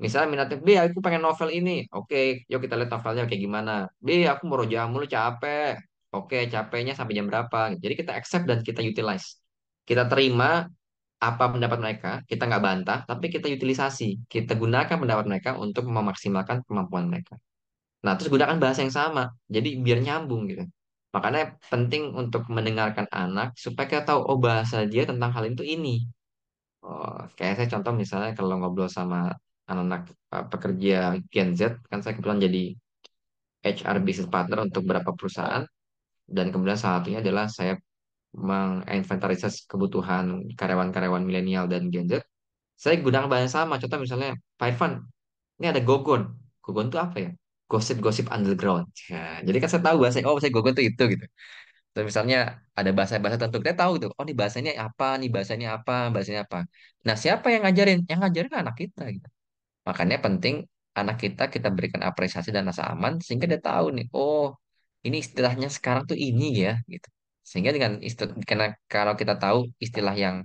misalnya minatnya B aku pengen novel ini oke okay, yuk kita lihat novelnya kayak gimana B aku mau rojak mulu capek oke okay, capeknya sampai jam berapa jadi kita accept dan kita utilize kita terima apa pendapat mereka kita nggak bantah tapi kita utilisasi kita gunakan pendapat mereka untuk memaksimalkan kemampuan mereka nah terus gunakan bahasa yang sama jadi biar nyambung gitu Makanya penting untuk mendengarkan anak supaya kita tahu oh bahasa dia tentang hal itu ini. Oh, kayak saya contoh misalnya kalau ngobrol sama anak-anak eh, pekerja Gen Z kan saya kebetulan jadi HR business partner untuk beberapa perusahaan dan kemudian salah satunya adalah saya menginventarisasi kebutuhan karyawan-karyawan milenial dan Gen Z. Saya gunakan bahasa sama, contoh misalnya, Pak Irfan, ini ada Gogon. Gogon itu apa ya? gosip-gosip underground. Ya, jadi kan saya tahu bahasa, oh saya gogo tuh itu gitu. Terus misalnya ada bahasa-bahasa tertentu, kita tahu gitu, oh ini bahasanya apa, nih bahasanya apa, bahasanya apa. Nah siapa yang ngajarin? Yang ngajarin anak kita. Gitu. Makanya penting anak kita kita berikan apresiasi dan rasa aman sehingga dia tahu nih, oh ini istilahnya sekarang tuh ini ya gitu. Sehingga dengan istilah, karena kalau kita tahu istilah yang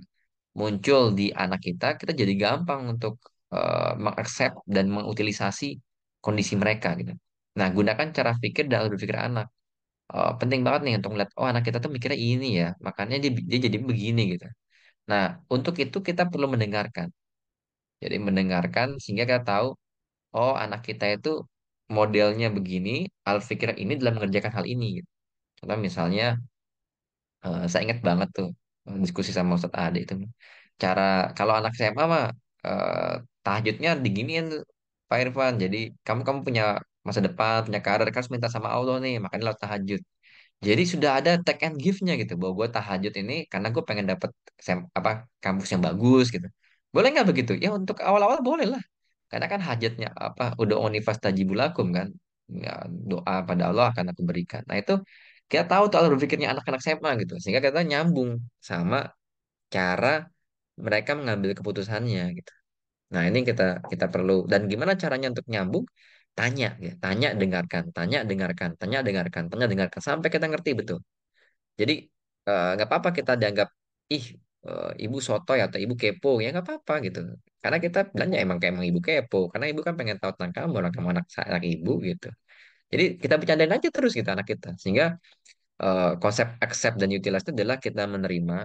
muncul di anak kita, kita jadi gampang untuk uh, eh, mengaccept dan mengutilisasi kondisi mereka gitu. Nah, gunakan cara pikir dalam berpikir anak. Uh, penting banget nih untuk melihat, oh anak kita tuh mikirnya ini ya, makanya dia, dia jadi begini gitu. Nah, untuk itu kita perlu mendengarkan. Jadi mendengarkan sehingga kita tahu, oh anak kita itu modelnya begini, al pikir ini dalam mengerjakan hal ini. Gitu. Contoh misalnya, uh, saya ingat banget tuh eh, diskusi sama Ustadz Ade itu. Cara, kalau anak SMA mah, uh, tahajudnya diginiin Pak Irfan, jadi kamu kamu punya masa depan, punya karir, kan minta sama Allah nih, makanya lo tahajud. Jadi sudah ada take and give-nya gitu, bahwa gue tahajud ini karena gue pengen dapet sem- apa kampus yang bagus gitu. Boleh nggak begitu? Ya untuk awal-awal boleh lah. Karena kan hajatnya apa udah onifas tajibulakum kan ya, doa pada Allah akan aku berikan. Nah itu kita tahu tuh alur berpikirnya anak-anak SMA gitu sehingga kita nyambung sama cara mereka mengambil keputusannya gitu. Nah, ini kita kita perlu dan gimana caranya untuk nyambung? Tanya ya, tanya dengarkan, tanya dengarkan, tanya dengarkan, tanya dengarkan sampai kita ngerti betul. Jadi eh, nggak uh, apa-apa kita dianggap ih uh, ibu sotoy atau ibu kepo ya nggak apa-apa gitu. Karena kita bilangnya emang kayak emang ibu kepo, karena ibu kan pengen tahu tentang kamu, orang kamu anak anak ibu gitu. Jadi kita bercanda aja terus kita gitu anak kita sehingga uh, konsep accept dan utilize itu adalah kita menerima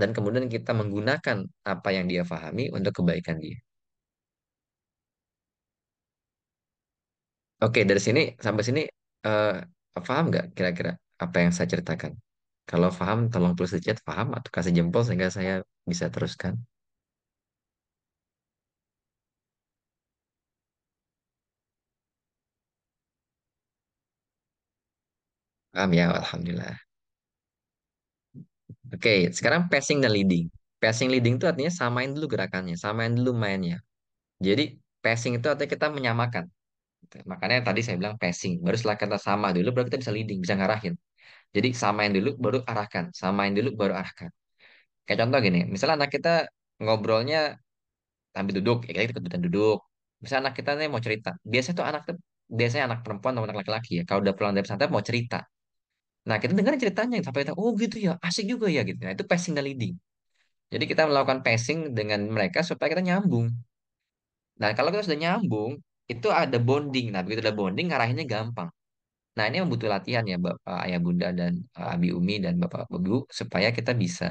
dan kemudian kita menggunakan apa yang dia pahami untuk kebaikan dia. Oke, dari sini sampai sini uh, paham nggak kira-kira apa yang saya ceritakan? Kalau paham, tolong tulis di chat paham atau kasih jempol sehingga saya bisa teruskan. Paham ya, alhamdulillah. Oke, sekarang passing dan leading. Passing leading itu artinya samain dulu gerakannya, samain dulu mainnya. Jadi passing itu artinya kita menyamakan. Gitu. Makanya tadi saya bilang passing. Baru setelah kita sama dulu baru kita bisa leading, bisa ngarahin. Jadi samain dulu baru arahkan, samain dulu baru arahkan. Kayak contoh gini, misalnya anak kita ngobrolnya sambil duduk, ya kita ketutupan duduk. Misalnya anak kita nih mau cerita, biasa tuh anak tuh biasanya anak perempuan atau anak laki-laki ya, kalau udah pulang dari pesantren mau cerita. Nah, kita dengar ceritanya sampai kita, oh gitu ya, asik juga ya gitu. Nah, itu passing dan leading. Jadi kita melakukan passing dengan mereka supaya kita nyambung. Nah kalau kita sudah nyambung, itu ada bonding. Nah, begitu ada bonding, arahnya gampang. Nah, ini membutuhkan latihan ya Bapak, eh, Ayah Bunda dan uh, Abi Umi dan Bapak Ibu supaya kita bisa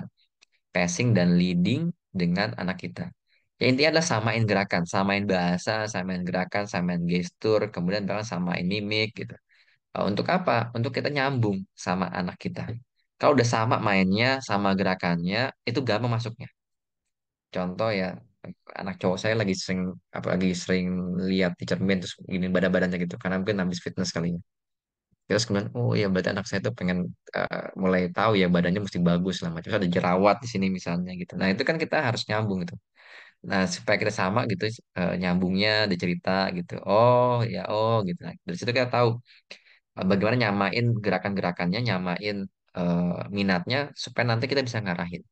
passing dan leading dengan anak kita. Ya intinya adalah samain gerakan, samain bahasa, samain gerakan, samain gestur, kemudian bahkan samain mimik gitu. Uh, untuk apa? Untuk kita nyambung sama anak kita. Kalau udah sama mainnya, sama gerakannya, itu gampang masuknya. Contoh ya, anak cowok saya lagi sering apa lagi sering lihat di cermin terus gini badan badannya gitu karena mungkin habis fitness kali ya terus kemudian oh ya berarti anak saya tuh pengen uh, mulai tahu ya badannya mesti bagus lah macam ada jerawat di sini misalnya gitu nah itu kan kita harus nyambung gitu nah supaya kita sama gitu uh, nyambungnya cerita gitu oh ya oh gitu nah, dari situ kita tahu uh, bagaimana nyamain gerakan-gerakannya nyamain uh, minatnya supaya nanti kita bisa ngarahin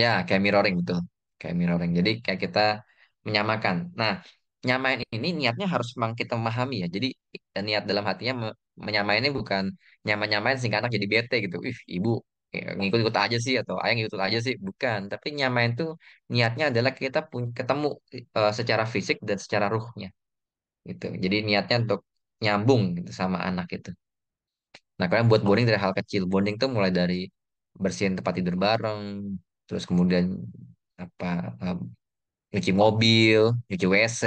Ya, kayak mirroring betul. Kayak mirroring. Jadi kayak kita menyamakan. Nah, nyamain ini niatnya harus memang kita memahami ya. Jadi niat dalam hatinya menyamain ini bukan nyaman nyamain sehingga anak jadi bete gitu. Ih, ibu ngikut ngikut aja sih atau ayah ngikut aja sih. Bukan. Tapi nyamain tuh niatnya adalah kita pun ketemu uh, secara fisik dan secara ruhnya gitu. Jadi niatnya untuk nyambung gitu sama anak itu. Nah, kalian buat bonding dari hal kecil. Bonding tuh mulai dari bersihin tempat tidur bareng, terus kemudian apa um, nyuci mobil nyuci WC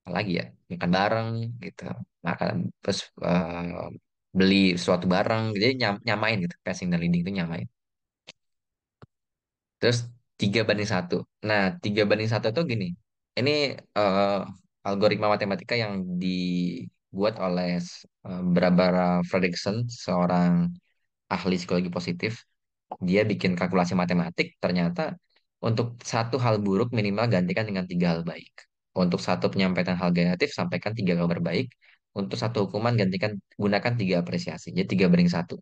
apa lagi ya makan bareng gitu makan terus uh, beli suatu barang jadi nyam, nyamain gitu passing dan leading itu nyamain terus tiga banding satu nah tiga banding satu itu gini ini uh, algoritma matematika yang dibuat oleh uh, Barbara Fredrickson seorang ahli psikologi positif dia bikin kalkulasi matematik ternyata untuk satu hal buruk minimal gantikan dengan tiga hal baik. Untuk satu penyampaian hal negatif sampaikan tiga kabar baik. Untuk satu hukuman gantikan gunakan tiga apresiasi. Jadi tiga bering satu.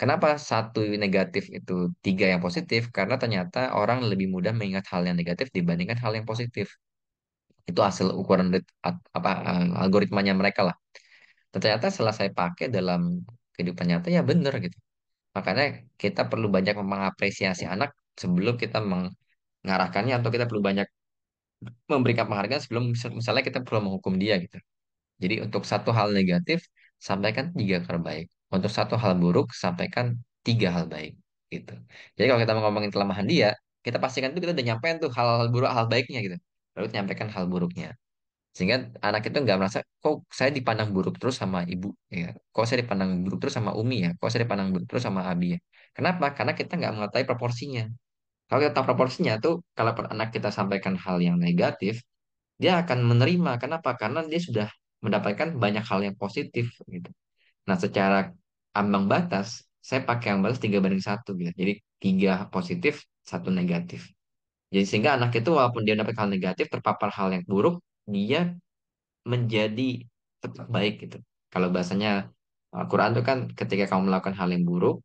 Kenapa satu negatif itu tiga yang positif? Karena ternyata orang lebih mudah mengingat hal yang negatif dibandingkan hal yang positif. Itu hasil ukuran apa eh, algoritmanya mereka lah. Dan ternyata setelah saya pakai dalam kehidupan nyata ya benar gitu. Makanya kita perlu banyak mengapresiasi anak sebelum kita mengarahkannya atau kita perlu banyak memberikan penghargaan sebelum misalnya kita perlu menghukum dia gitu. Jadi untuk satu hal negatif sampaikan tiga hal baik. Untuk satu hal buruk sampaikan tiga hal baik gitu. Jadi kalau kita mau kelemahan dia, kita pastikan itu kita udah nyampein tuh hal-hal buruk hal baiknya gitu. Lalu nyampaikan hal buruknya sehingga anak itu nggak merasa kok saya dipandang buruk terus sama ibu ya kok saya dipandang buruk terus sama umi ya kok saya dipandang buruk terus sama abi ya kenapa karena kita nggak mengetahui proporsinya kalau kita tahu proporsinya tuh kalau anak kita sampaikan hal yang negatif dia akan menerima kenapa karena dia sudah mendapatkan banyak hal yang positif gitu nah secara ambang batas saya pakai yang batas tiga banding satu gitu jadi tiga positif satu negatif jadi sehingga anak itu walaupun dia dapat hal negatif terpapar hal yang buruk dia menjadi tetap baik gitu. Kalau bahasanya uh, Quran itu kan ketika kamu melakukan hal yang buruk,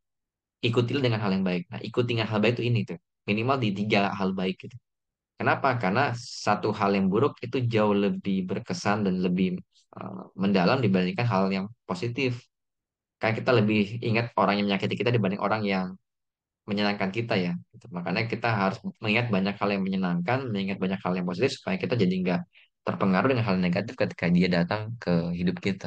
ikutilah dengan hal yang baik. Nah, ikuti dengan hal baik itu ini tuh. Minimal di tiga hal baik gitu. Kenapa? Karena satu hal yang buruk itu jauh lebih berkesan dan lebih uh, mendalam dibandingkan hal yang positif. Kayak kita lebih ingat orang yang menyakiti kita dibanding orang yang menyenangkan kita ya. Gitu. Makanya kita harus mengingat banyak hal yang menyenangkan, mengingat banyak hal yang positif supaya kita jadi nggak terpengaruh dengan hal negatif ketika dia datang ke hidup kita.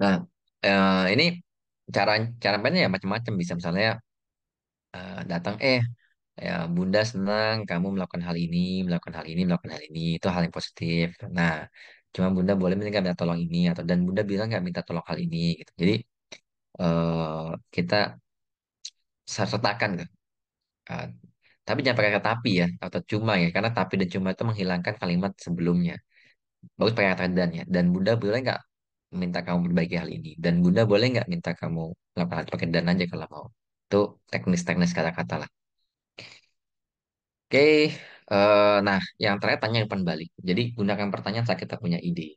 Nah, eh, ini cara cara ya macam-macam bisa misalnya eh, datang eh ya bunda senang kamu melakukan hal ini melakukan hal ini melakukan hal ini itu hal yang positif nah cuma bunda boleh minta minta tolong ini atau dan bunda bilang nggak minta tolong hal ini gitu jadi uh, kita sertakan gitu. uh, tapi jangan pakai kata tapi ya atau cuma ya karena tapi dan cuma itu menghilangkan kalimat sebelumnya bagus pakai kata dan ya dan bunda boleh nggak minta kamu berbagi hal ini dan bunda boleh nggak minta kamu melakukan pakai dan aja kalau mau itu teknis-teknis kata-kata lah Oke, uh, nah yang terakhir tanya depan balik. Jadi gunakan pertanyaan saat kita punya ide.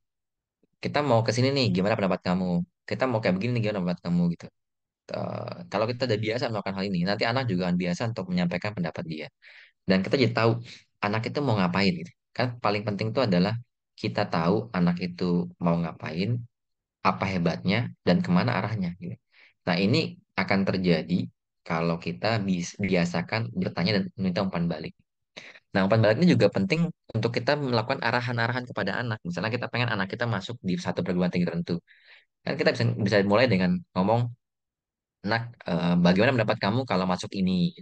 Kita mau ke sini nih, hmm. gimana pendapat kamu? Kita mau kayak begini nih, gimana pendapat kamu gitu. Uh, kalau kita udah biasa melakukan hal ini, nanti anak juga akan biasa untuk menyampaikan pendapat dia. Dan kita jadi tahu anak itu mau ngapain gitu. Kan paling penting itu adalah kita tahu anak itu mau ngapain, apa hebatnya, dan kemana arahnya gitu. Nah ini akan terjadi kalau kita biasakan bertanya dan minta umpan balik. Nah, umpan balik ini juga penting untuk kita melakukan arahan-arahan kepada anak. Misalnya kita pengen anak kita masuk di satu perguruan tinggi tertentu. Kan kita bisa bisa mulai dengan ngomong, "Nak, eh, bagaimana mendapat kamu kalau masuk ini?"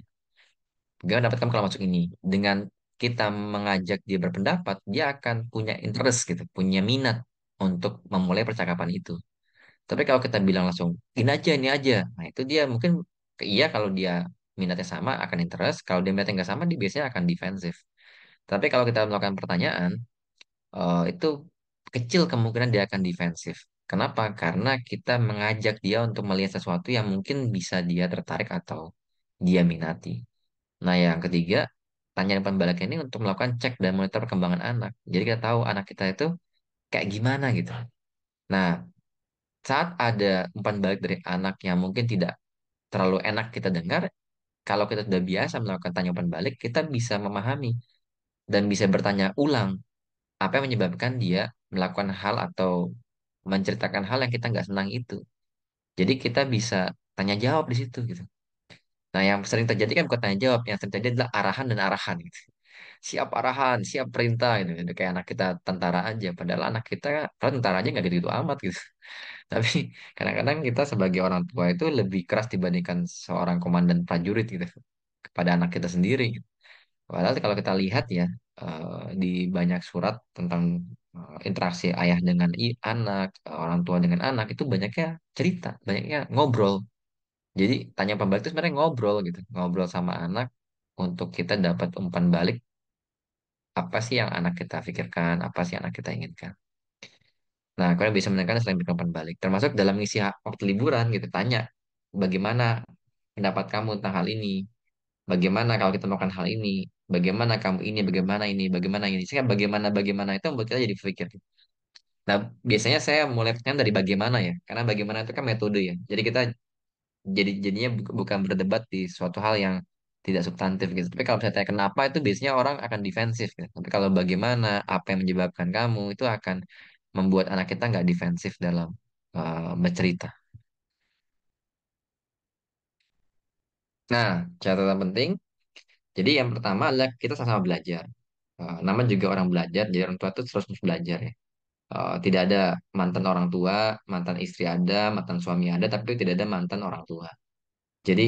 Bagaimana pendapat kamu kalau masuk ini? Dengan kita mengajak dia berpendapat, dia akan punya interest gitu, punya minat untuk memulai percakapan itu. Tapi kalau kita bilang langsung, ini aja, ini aja. Nah, itu dia mungkin iya kalau dia minatnya sama akan interest. Kalau dia minatnya nggak sama, dia biasanya akan defensif. Tapi kalau kita melakukan pertanyaan, uh, itu kecil kemungkinan dia akan defensif. Kenapa? Karena kita mengajak dia untuk melihat sesuatu yang mungkin bisa dia tertarik atau dia minati. Nah, yang ketiga, tanya depan balik ini untuk melakukan cek dan monitor perkembangan anak. Jadi kita tahu anak kita itu kayak gimana gitu. Nah, saat ada umpan balik dari anak yang mungkin tidak terlalu enak kita dengar, kalau kita sudah biasa melakukan tanya umpan balik, kita bisa memahami dan bisa bertanya ulang apa yang menyebabkan dia melakukan hal atau menceritakan hal yang kita nggak senang itu. Jadi kita bisa tanya jawab di situ gitu. Nah yang sering terjadi kan bukan tanya jawab, yang sering terjadi adalah arahan dan arahan gitu siap arahan, siap perintah gitu. kayak anak kita tentara aja padahal anak kita kan tentara aja nggak gitu, itu amat gitu. [LAUGHS] Tapi kadang-kadang kita sebagai orang tua itu lebih keras dibandingkan seorang komandan prajurit gitu kepada anak kita sendiri. Padahal kalau kita lihat ya eh, di banyak surat tentang eh, interaksi ayah dengan anak, orang tua dengan anak itu banyaknya cerita, banyaknya ngobrol. Jadi tanya pembalik itu sebenarnya ngobrol gitu, ngobrol sama anak untuk kita dapat umpan balik apa sih yang anak kita pikirkan, apa sih yang anak kita inginkan. Nah, kalian bisa menanyakan selain berkembang balik. Termasuk dalam ngisi waktu liburan gitu, tanya bagaimana pendapat kamu tentang hal ini, bagaimana kalau kita melakukan hal ini, bagaimana kamu ini, bagaimana ini, bagaimana ini. Sehingga bagaimana bagaimana itu membuat kita jadi berpikir. Nah, biasanya saya mulai pertanyaan dari bagaimana ya, karena bagaimana itu kan metode ya. Jadi kita jadi jadinya bukan berdebat di suatu hal yang tidak substantif gitu. Tapi kalau saya tanya kenapa itu biasanya orang akan defensif. Gitu. Tapi kalau bagaimana, apa yang menyebabkan kamu itu akan membuat anak kita nggak defensif dalam uh, bercerita. Nah, catatan penting. Jadi yang pertama adalah kita sama-sama belajar. Uh, nama juga orang belajar, jadi orang tua itu terus belajar ya. Uh, tidak ada mantan orang tua, mantan istri ada, mantan suami ada, tapi tidak ada mantan orang tua. Jadi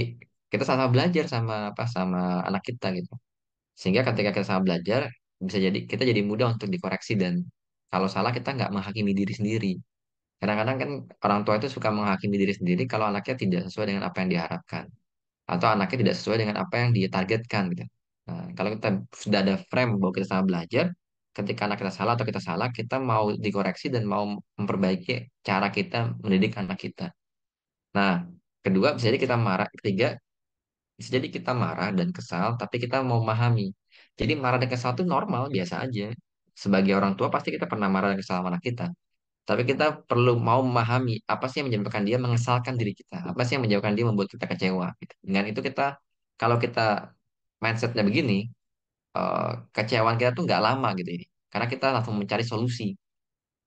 kita sama belajar sama apa sama anak kita gitu sehingga ketika kita sama belajar bisa jadi kita jadi mudah untuk dikoreksi dan kalau salah kita nggak menghakimi diri sendiri kadang-kadang kan orang tua itu suka menghakimi diri sendiri kalau anaknya tidak sesuai dengan apa yang diharapkan atau anaknya tidak sesuai dengan apa yang ditargetkan gitu nah, kalau kita sudah ada frame bahwa kita sama belajar ketika anak kita salah atau kita salah kita mau dikoreksi dan mau memperbaiki cara kita mendidik anak kita nah kedua bisa jadi kita marah ketiga bisa jadi kita marah dan kesal, tapi kita mau memahami. Jadi marah dan kesal itu normal, biasa aja. Sebagai orang tua pasti kita pernah marah dan kesal sama anak kita. Tapi kita perlu mau memahami apa sih yang menyebabkan dia mengesalkan diri kita, apa sih yang menyebabkan dia membuat kita kecewa. Gitu. Dengan itu kita, kalau kita mindsetnya begini, eh, kecewaan kita tuh nggak lama gitu ini, ya. karena kita langsung mencari solusi.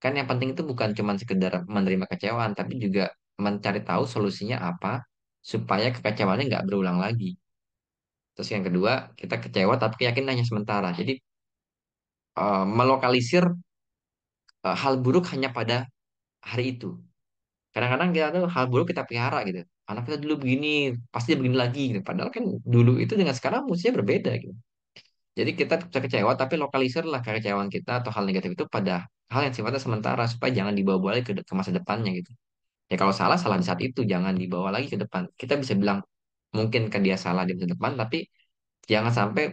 Kan yang penting itu bukan cuma sekedar menerima kecewaan, tapi juga mencari tahu solusinya apa, supaya kekecewaannya nggak berulang lagi. Terus yang kedua, kita kecewa tapi yakin hanya sementara. Jadi uh, melokalisir uh, hal buruk hanya pada hari itu. Kadang-kadang kita tuh hal buruk kita pelihara gitu. Anak kita dulu begini, pasti dia begini lagi gitu. Padahal kan dulu itu dengan sekarang musuhnya berbeda gitu. Jadi kita bisa kecewa tapi lokalisirlah kekecewaan kita atau hal negatif itu pada hal yang sifatnya sementara supaya jangan dibawa-bawa ke masa depannya gitu ya kalau salah salah di saat itu jangan dibawa lagi ke depan kita bisa bilang mungkin kan dia salah di masa depan tapi jangan sampai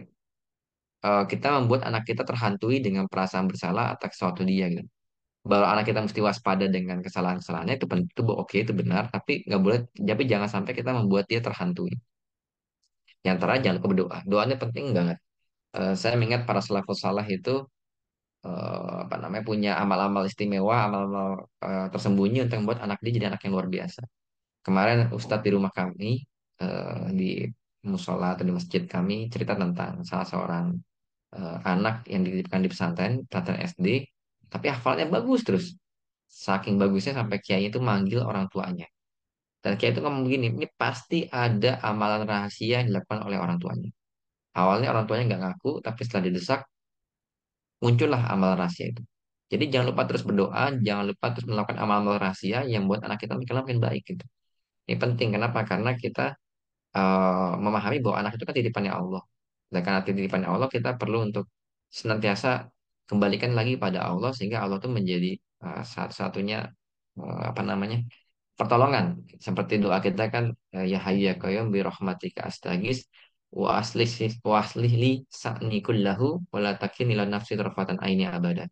uh, kita membuat anak kita terhantui dengan perasaan bersalah atas suatu dia gitu bahwa anak kita mesti waspada dengan kesalahan-kesalahannya itu itu oke okay, itu benar tapi nggak boleh tapi jangan sampai kita membuat dia terhantui yang terakhir jangan lupa berdoa doanya penting banget uh, saya mengingat para salafus salah itu uh, apa namanya punya amal-amal istimewa, amal-amal uh, tersembunyi untuk membuat anak dia jadi anak yang luar biasa. Kemarin Ustadz di rumah kami uh, di musola atau di masjid kami cerita tentang salah seorang uh, anak yang dititipkan di pesantren, pesantren SD, tapi hafalnya bagus terus. Saking bagusnya sampai kiai itu manggil orang tuanya. Dan kiai itu ngomong begini, ini pasti ada amalan rahasia yang dilakukan oleh orang tuanya. Awalnya orang tuanya nggak ngaku, tapi setelah didesak, muncullah amal rahasia itu. Jadi jangan lupa terus berdoa, jangan lupa terus melakukan amal-amal rahasia yang buat anak kita makin lama makin baik gitu. Ini penting kenapa? Karena kita uh, memahami bahwa anak itu kan titipannya Allah. Dan karena titipannya Allah kita perlu untuk senantiasa kembalikan lagi pada Allah sehingga Allah itu menjadi uh, satu-satunya uh, apa namanya? pertolongan. Seperti doa kita kan ya hayya ya qayyum bi rahmatika astagis wa aslih wa aslih li sa'ni kullahu wa la takin ila nafsi tarfatan aini abada.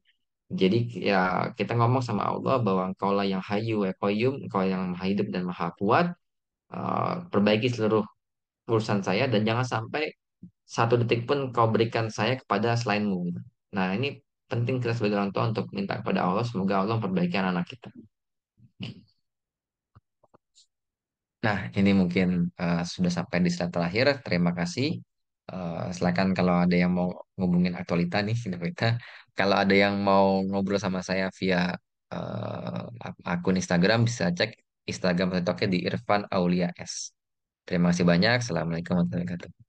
Jadi ya kita ngomong sama Allah bahwa lah yang hayu wa qayyum, engkau yang maha hidup dan maha kuat. Uh, perbaiki seluruh urusan saya dan jangan sampai satu detik pun kau berikan saya kepada selainmu. Nah ini penting kita sebagai orang tua untuk minta kepada Allah semoga Allah memperbaiki anak, -anak kita. Nah, ini mungkin uh, sudah sampai di slide terakhir. Terima kasih. Uh, silakan kalau ada yang mau ngubungin aktualita nih, kita. Kalau ada yang mau ngobrol sama saya via uh, akun Instagram, bisa cek Instagram saya TikToknya di Irfan Aulia S. Terima kasih banyak. Assalamualaikum warahmatullahi wabarakatuh.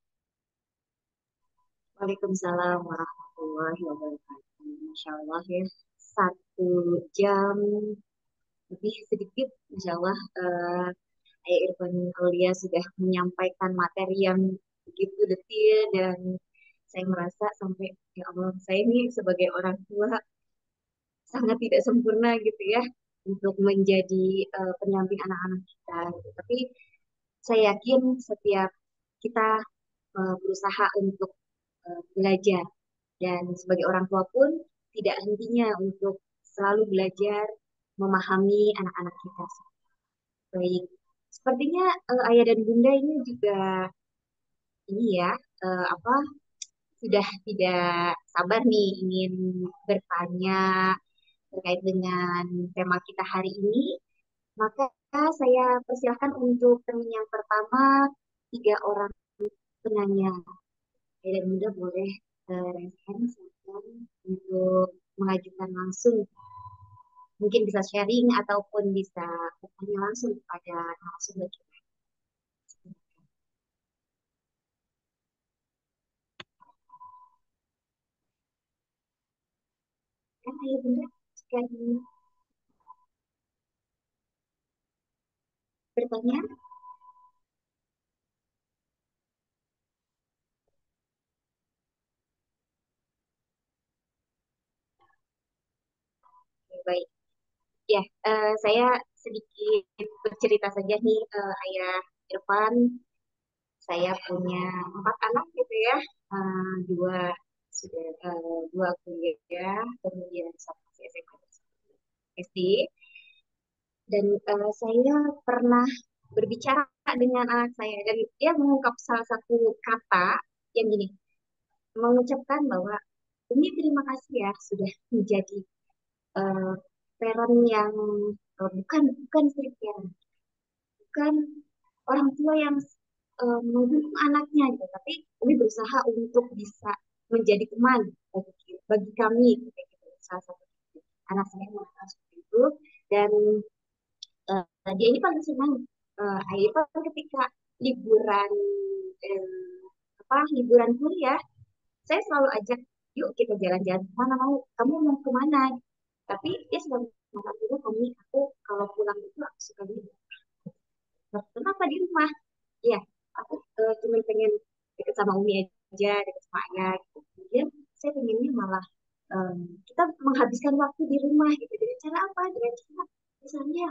Waalaikumsalam warahmatullahi wabarakatuh. Masya Allah ya, satu jam lebih sedikit, Insya Allah uh, kayak Irfan Aulia sudah menyampaikan materi yang begitu detail dan saya merasa sampai ya Allah saya ini sebagai orang tua sangat tidak sempurna gitu ya untuk menjadi uh, pendamping anak-anak kita. Gitu. Tapi saya yakin setiap kita uh, berusaha untuk uh, belajar dan sebagai orang tua pun tidak hentinya untuk selalu belajar memahami anak-anak kita. Baik Sepertinya uh, ayah dan bunda ini juga ini ya uh, apa sudah tidak sabar nih ingin bertanya terkait dengan tema kita hari ini. Maka saya persilahkan untuk teman yang pertama tiga orang penanya. Ayah dan bunda boleh uh, eh, resen untuk mengajukan langsung mungkin bisa sharing ataupun bisa bertanya langsung kepada narasumber kita. Ya, ayo bunda, sekali bertanya. Baik. Ya, uh, saya sedikit bercerita saja nih uh, ayah Irfan. Saya punya empat anak gitu ya, uh, dua sudah uh, dua kuliah, kemudian satu SMA SD. Dan uh, saya pernah berbicara dengan anak saya dan dia mengungkap salah satu kata yang gini, mengucapkan bahwa ini terima kasih ya sudah menjadi uh, parent yang uh, bukan bukan sih ya. bukan orang tua yang uh, eh, mendukung anaknya gitu tapi kami berusaha untuk bisa menjadi teman bagi, bagi kami gitu, gitu. salah satu gitu. anak saya mengatakan seperti itu dan uh, dia ini paling senang uh, ketika liburan eh, apa liburan kuliah saya selalu ajak yuk kita jalan-jalan mana mau kamu mau kemana tapi dia sudah mengatakan juga kami aku kalau pulang itu aku suka rumah kenapa di rumah ya aku uh, eh, cuma pengen deket sama umi aja deket sama ayah gitu. kemudian saya pengennya malah um, kita menghabiskan waktu di rumah gitu dengan cara apa dengan cara misalnya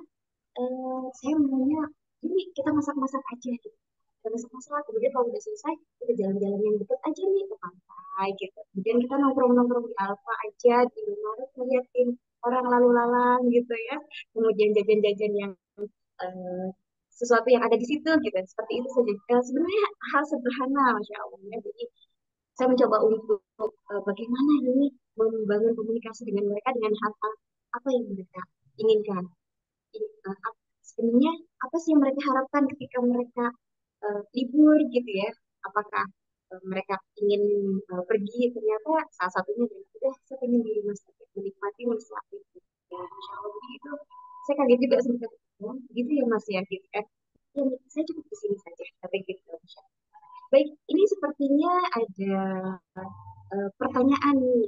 uh, saya maunya ini kita masak-masak aja gitu kita masak-masak kemudian kalau udah selesai kita jalan-jalan yang deket aja nih ke pantai gitu kemudian kita nongkrong-nongkrong di Alfa aja di Indomaret ngeliatin orang lalu lalang gitu ya kemudian jajan-jajan yang uh, sesuatu yang ada di situ gitu seperti itu saja uh, sebenarnya hal sederhana masya allah ya. jadi saya mencoba untuk uh, bagaimana ini membangun komunikasi dengan mereka dengan hal-hal apa yang mereka inginkan uh, sebenarnya apa sih yang mereka harapkan ketika mereka uh, libur gitu ya apakah mereka ingin pergi ternyata salah satunya adalah udah saya ingin di rumah menikmati masalah itu ya insya Allah itu saya kaget juga sempat oh, gitu ya mas ya gitu eh, ya, saya cukup di sini saja tapi gitu insya baik ini sepertinya ada uh, pertanyaan nih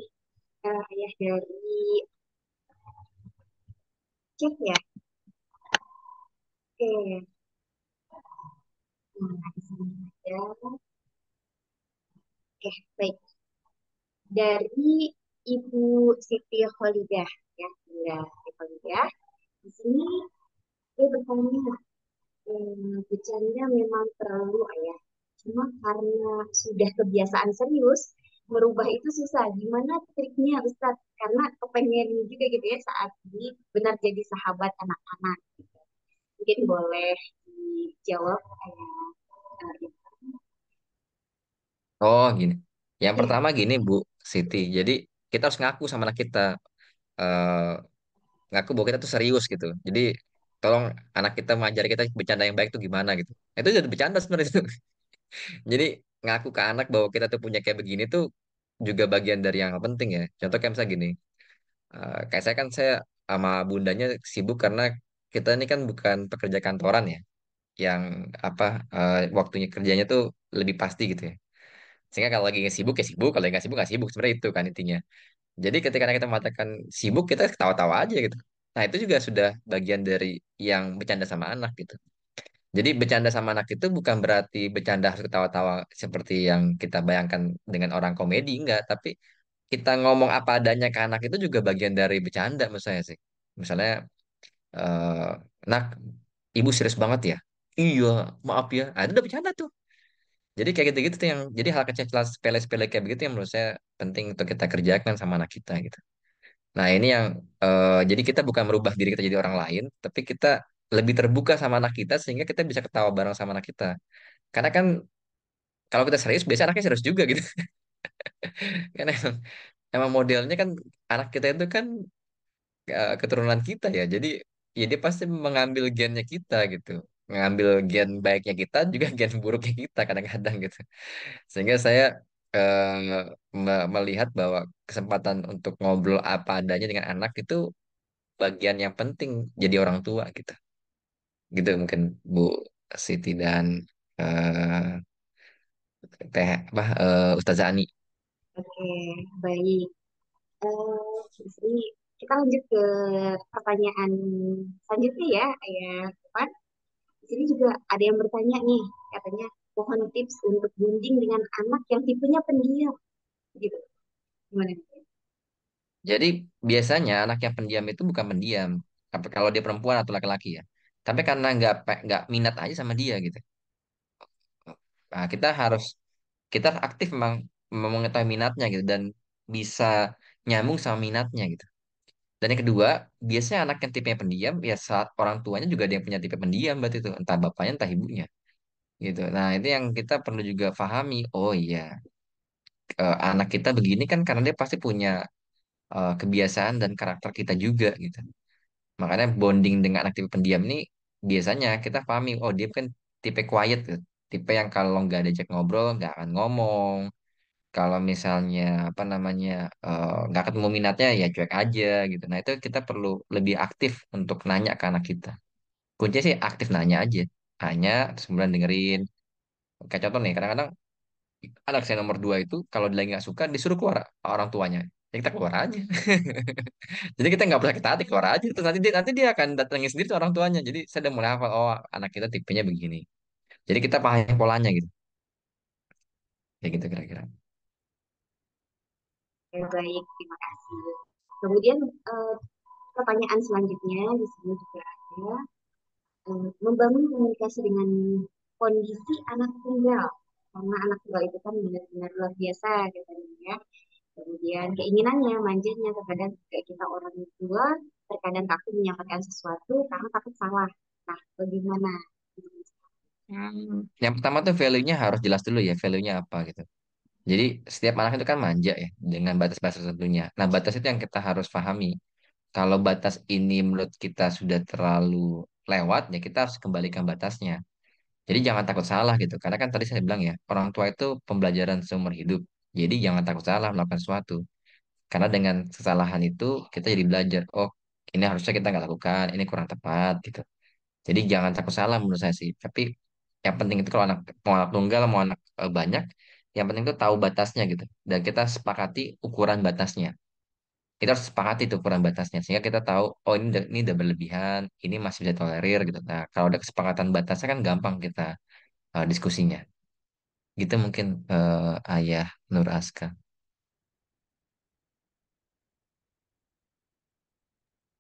uh, ya dari cek ya oke okay. nah di sini ada oke okay, baik dari Ibu Siti Holidah ya, Bunda Siti Holidah Di sini dia bertanya, ehm, bercanda memang perlu ya, cuma karena sudah kebiasaan serius, merubah itu susah. Gimana triknya Ustaz? Karena kepengen juga gitu ya saat ini benar jadi sahabat anak-anak. Gitu. Mungkin boleh dijawab ayah. Eh, oh gini. Yang pertama gini Bu Siti. Jadi kita harus ngaku sama anak kita uh, ngaku bahwa kita tuh serius gitu jadi tolong anak kita mengajari kita bercanda yang baik tuh gimana gitu nah, itu jadi bercanda sebenarnya itu [LAUGHS] jadi ngaku ke anak bahwa kita tuh punya kayak begini tuh juga bagian dari yang penting ya contoh kayak misalnya gini uh, kayak saya kan saya sama bundanya sibuk karena kita ini kan bukan pekerja kantoran ya yang apa uh, waktunya kerjanya tuh lebih pasti gitu ya sehingga kalau lagi sibuk ya sibuk kalau nggak sibuk nggak sibuk sebenarnya itu kan intinya jadi ketika kita mengatakan sibuk kita ketawa-tawa aja gitu nah itu juga sudah bagian dari yang bercanda sama anak gitu jadi bercanda sama anak itu bukan berarti bercanda harus ketawa-tawa seperti yang kita bayangkan dengan orang komedi enggak tapi kita ngomong apa adanya ke anak itu juga bagian dari bercanda misalnya sih misalnya eh, nak ibu serius banget ya iya maaf ya ada nah, bercanda tuh jadi kayak gitu-gitu tuh yang jadi hal kecil kelas sepele-sepele kayak begitu yang menurut saya penting untuk kita kerjakan sama anak kita gitu. Nah, ini yang uh, jadi kita bukan merubah diri kita jadi orang lain, tapi kita lebih terbuka sama anak kita sehingga kita bisa ketawa bareng sama anak kita. Karena kan kalau kita serius biasanya anaknya serius juga gitu. [LAUGHS] Karena emang, emang modelnya kan anak kita itu kan uh, keturunan kita ya. Jadi ya dia pasti mengambil gennya kita gitu ngambil gen baiknya kita juga [LAUGHS] gen buruknya kita kadang-kadang gitu sehingga saya eh, melihat bahwa kesempatan untuk ngobrol apa adanya dengan anak itu bagian yang penting jadi orang tua kita gitu. gitu mungkin Bu Siti dan eh, teh apa eh, Ustazah Ani Oke, baik. Eh, kita lanjut ke pertanyaan selanjutnya ya, ayah Pak sini juga ada yang bertanya nih, katanya mohon tips untuk bonding dengan anak yang tipenya pendiam. Gitu. Gimana? Jadi biasanya anak yang pendiam itu bukan pendiam, kalau dia perempuan atau laki-laki ya. Tapi karena nggak nggak minat aja sama dia gitu. Nah, kita harus kita aktif memang mengetahui minatnya gitu dan bisa nyambung sama minatnya gitu. Dan yang kedua, biasanya anak yang tipenya pendiam, ya saat orang tuanya juga ada yang punya tipe pendiam berarti itu, entah bapaknya entah ibunya. Gitu. Nah, itu yang kita perlu juga pahami. Oh iya, eh, anak kita begini kan karena dia pasti punya uh, kebiasaan dan karakter kita juga gitu. Makanya bonding dengan anak tipe pendiam ini biasanya kita pahami, oh dia kan tipe quiet gitu. Tipe yang kalau nggak jack ngobrol nggak akan ngomong, kalau misalnya apa namanya eh, nggak ketemu minatnya ya cuek aja gitu. Nah itu kita perlu lebih aktif untuk nanya ke anak kita. Kuncinya sih aktif nanya aja, nanya sembilan dengerin. Kayak contoh nih, kadang-kadang anak saya nomor dua itu kalau dia nggak suka disuruh keluar orang tuanya. Ya kita keluar aja. [LAUGHS] Jadi kita nggak perlu kita hati keluar aja. Terus nanti dia, nanti dia akan datangi sendiri tuh orang tuanya. Jadi saya udah mulai hafal oh anak kita tipenya begini. Jadi kita pahami polanya gitu. Ya gitu kira-kira. Oke, baik. Terima kasih. Kemudian uh, pertanyaan selanjutnya di sini juga ada uh, membangun komunikasi dengan kondisi anak tunggal karena anak tunggal itu kan benar-benar luar biasa katanya ya. Kemudian keinginannya, manjanya, terkadang juga kita orang tua, terkadang takut menyampaikan sesuatu karena takut salah. Nah, bagaimana? Hmm. Yang pertama tuh value-nya harus jelas dulu ya, value-nya apa gitu. Jadi setiap anak itu kan manja ya dengan batas-batas tentunya. Nah batas itu yang kita harus pahami. Kalau batas ini menurut kita sudah terlalu lewat ya kita harus kembalikan batasnya. Jadi jangan takut salah gitu. Karena kan tadi saya bilang ya orang tua itu pembelajaran seumur hidup. Jadi jangan takut salah melakukan sesuatu. Karena dengan kesalahan itu kita jadi belajar. Oh ini harusnya kita nggak lakukan. Ini kurang tepat gitu. Jadi jangan takut salah menurut saya sih. Tapi yang penting itu kalau anak mau anak tunggal mau anak e, banyak yang penting itu tahu batasnya gitu dan kita sepakati ukuran batasnya kita harus sepakati itu ukuran batasnya sehingga kita tahu oh ini udah, ini udah berlebihan ini masih bisa tolerir gitu nah kalau ada kesepakatan batasnya kan gampang kita uh, diskusinya gitu mungkin uh, ayah Nur Aska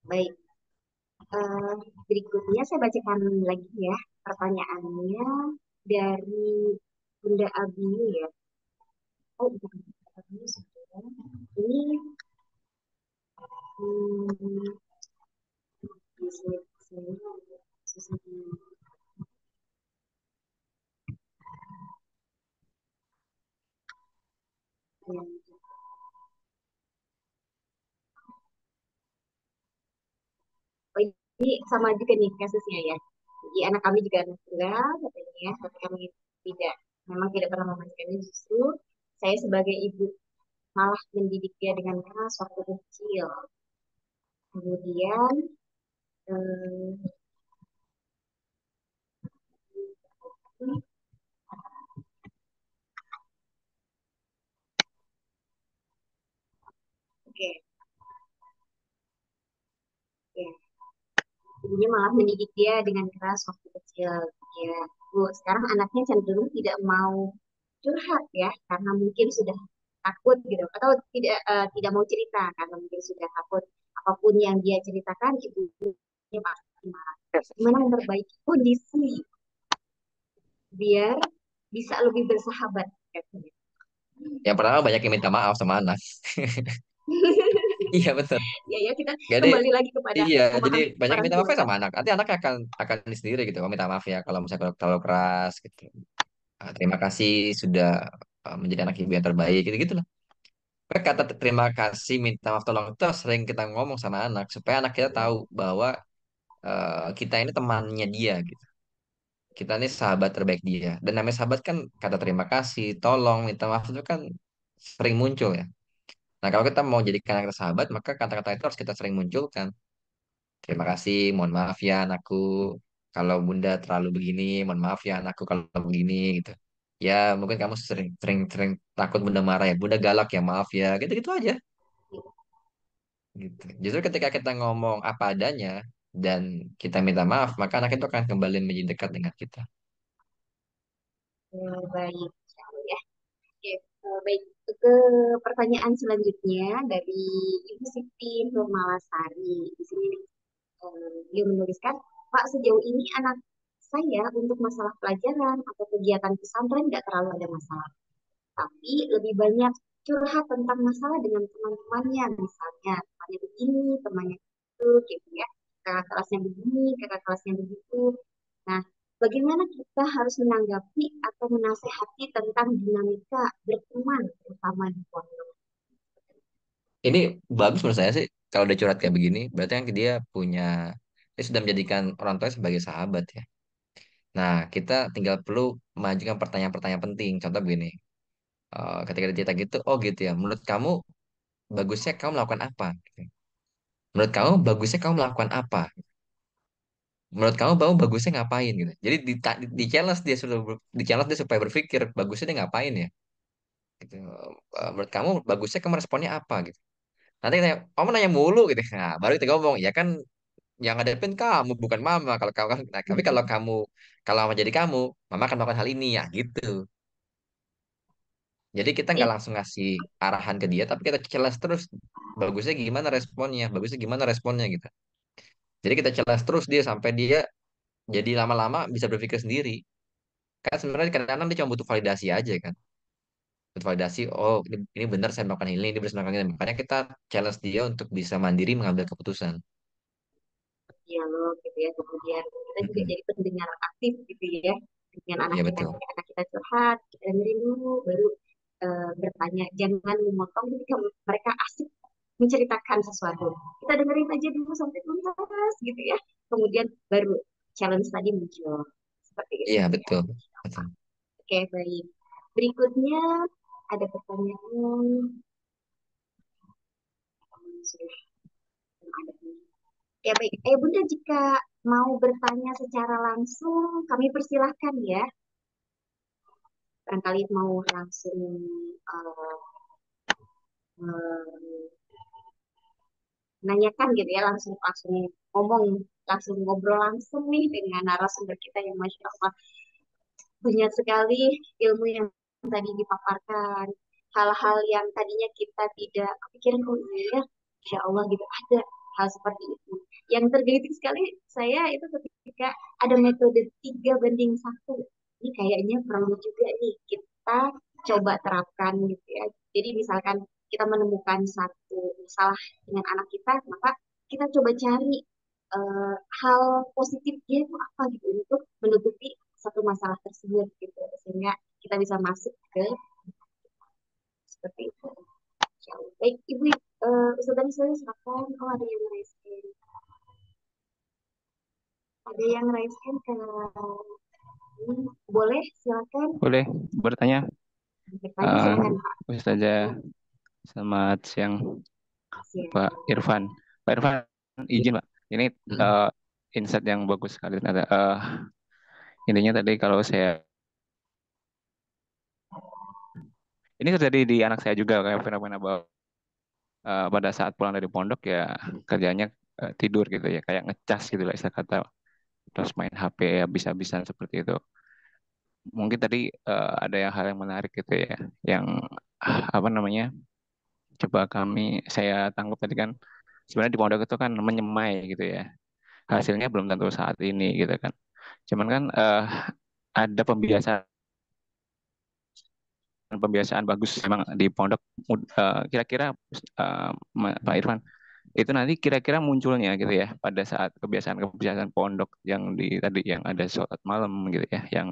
baik uh, berikutnya saya bacakan lagi ya pertanyaannya dari Bunda Abi ya oh ini sama juga nih kasusnya ya. Jadi anak kami juga anak tunggal katanya, tapi kami tidak memang tidak pernah memastikannya justru saya sebagai ibu malah mendidik dia dengan keras waktu kecil. Kemudian Hmm. Oke. Okay. Yeah. Ibunya malah mendidik dia dengan keras waktu kecil. Ya, Bu, sekarang anaknya cenderung tidak mau curhat ya karena mungkin sudah takut gitu atau tidak uh, tidak mau cerita karena mungkin sudah takut apapun yang dia ceritakan ibunya pasti marah. Gimana memperbaiki kondisi biar bisa lebih bersahabat katanya. Yang pertama banyak yang minta maaf sama anak. [LAUGHS] iya betul. Iya ya kita jadi, kembali lagi kepada Iya, jadi banyak minta maaf sama anak. Nanti anak akan akan sendiri gitu. Minta maaf ya kalau misalnya terlalu keras gitu. Ah, terima kasih sudah ah, menjadi anak ibu yang terbaik gitu gitulah kata terima kasih minta maaf tolong itu sering kita ngomong sama anak supaya anak kita tahu bahwa uh, kita ini temannya dia gitu kita ini sahabat terbaik dia dan namanya sahabat kan kata terima kasih tolong minta maaf itu kan sering muncul ya nah kalau kita mau jadikan anak sahabat maka kata-kata itu harus kita sering munculkan terima kasih mohon maaf ya anakku kalau bunda terlalu begini mohon maaf ya anakku kalau begini gitu ya mungkin kamu sering sering sering takut bunda marah ya bunda galak ya maaf ya gitu gitu aja gitu justru ketika kita ngomong apa adanya dan kita minta maaf maka anak itu akan kembali menjadi dekat dengan kita baik ya Oke, baik ke pertanyaan selanjutnya dari Ibu Siti Nurmalasari di sini eh, dia menuliskan Pak, sejauh ini anak saya untuk masalah pelajaran atau kegiatan pesantren nggak terlalu ada masalah. Tapi lebih banyak curhat tentang masalah dengan teman-temannya, misalnya temannya begini, temannya itu, gitu ya. Kakak kelasnya begini, kakak kelasnya begitu. Nah, bagaimana kita harus menanggapi atau menasehati tentang dinamika berteman, terutama di pondok? Ini bagus menurut saya sih, kalau udah curhat kayak begini, berarti kan dia punya dia sudah menjadikan orang tua sebagai sahabat ya. Nah, kita tinggal perlu mengajukan pertanyaan-pertanyaan penting. Contoh begini, eh, ketika dia cerita gitu, oh gitu ya, menurut kamu bagusnya kamu melakukan apa? Menurut kamu bagusnya kamu melakukan apa? Menurut kamu kamu bagusnya ngapain gitu. Jadi di, di, di challenge dia sudah di challenge dia supaya berpikir bagusnya dia ngapain ya. Gitu. Eh, menurut kamu bagusnya kamu responnya apa gitu. Nanti kita, kamu nanya mulu gitu. Nah, baru kita ngomong, ya kan yang ngadepin kamu bukan mama kalau kamu kan, nah, tapi kalau kamu kalau mama jadi kamu mama akan melakukan hal ini ya gitu jadi kita nggak iya. langsung ngasih arahan ke dia tapi kita jelas terus bagusnya gimana responnya bagusnya gimana responnya gitu jadi kita jelas terus dia sampai dia jadi lama-lama bisa berpikir sendiri kan sebenarnya kadang-kadang dia cuma butuh validasi aja kan butuh validasi oh ini, ini benar saya melakukan ini ini benar saya melakukan ini makanya kita challenge dia untuk bisa mandiri mengambil keputusan dialog gitu ya kemudian kita juga jadi pendengar aktif gitu ya dengan iya, anak kita anak kita curhat kita dulu baru uh, bertanya jangan memotong ketika mereka asik menceritakan sesuatu kita dengerin aja dulu sampai tuntas gitu ya kemudian baru challenge tadi muncul seperti itu iya betul, ya. betul. oke okay, baik berikutnya ada pertanyaan Ya baik, eh Bunda jika mau bertanya secara langsung, kami persilahkan ya. Barangkali mau langsung uh, eh, uh, eh, nanyakan gitu ya, langsung langsung ngomong, langsung ngobrol langsung nih dengan narasumber kita yang masya Allah banyak sekali ilmu yang tadi dipaparkan, hal-hal yang tadinya kita tidak kepikiran oh iya ya insya Allah gitu ada hal seperti itu. Yang tergelitik sekali saya itu ketika ada metode tiga banding satu. Ini kayaknya perlu juga nih kita coba terapkan gitu ya. Jadi misalkan kita menemukan satu masalah dengan anak kita, maka kita coba cari uh, hal positifnya itu apa gitu untuk menutupi satu masalah tersebut gitu ya. sehingga kita bisa masuk ke seperti itu. Baik, Ibu Uh, eh, Ustaz tadi saya silakan. Oh ada yang raise hand. Ada yang raise hand ke boleh silakan. Boleh bertanya. bertanya uh, Ustazah, selamat siang. Siap. Pak Irfan. Pak Irfan, izin Pak. Ini uh, insight yang bagus sekali. Ada uh, intinya tadi kalau saya ini terjadi di anak saya juga kayak fenomena bahwa uh, pada saat pulang dari pondok ya hmm. kerjanya uh, tidur gitu ya kayak ngecas gitu lah istilah kata terus main HP ya habis-habisan seperti itu mungkin tadi uh, ada yang hal yang menarik gitu ya yang ah, apa namanya coba kami saya tangkap tadi kan sebenarnya di pondok itu kan menyemai gitu ya hasilnya belum tentu saat ini gitu kan cuman kan uh, ada pembiasaan pembiasaan bagus memang di pondok eh, kira-kira uh, Pak Irfan itu nanti kira-kira munculnya gitu ya pada saat kebiasaan-kebiasaan pondok yang di tadi yang ada sholat malam gitu ya yang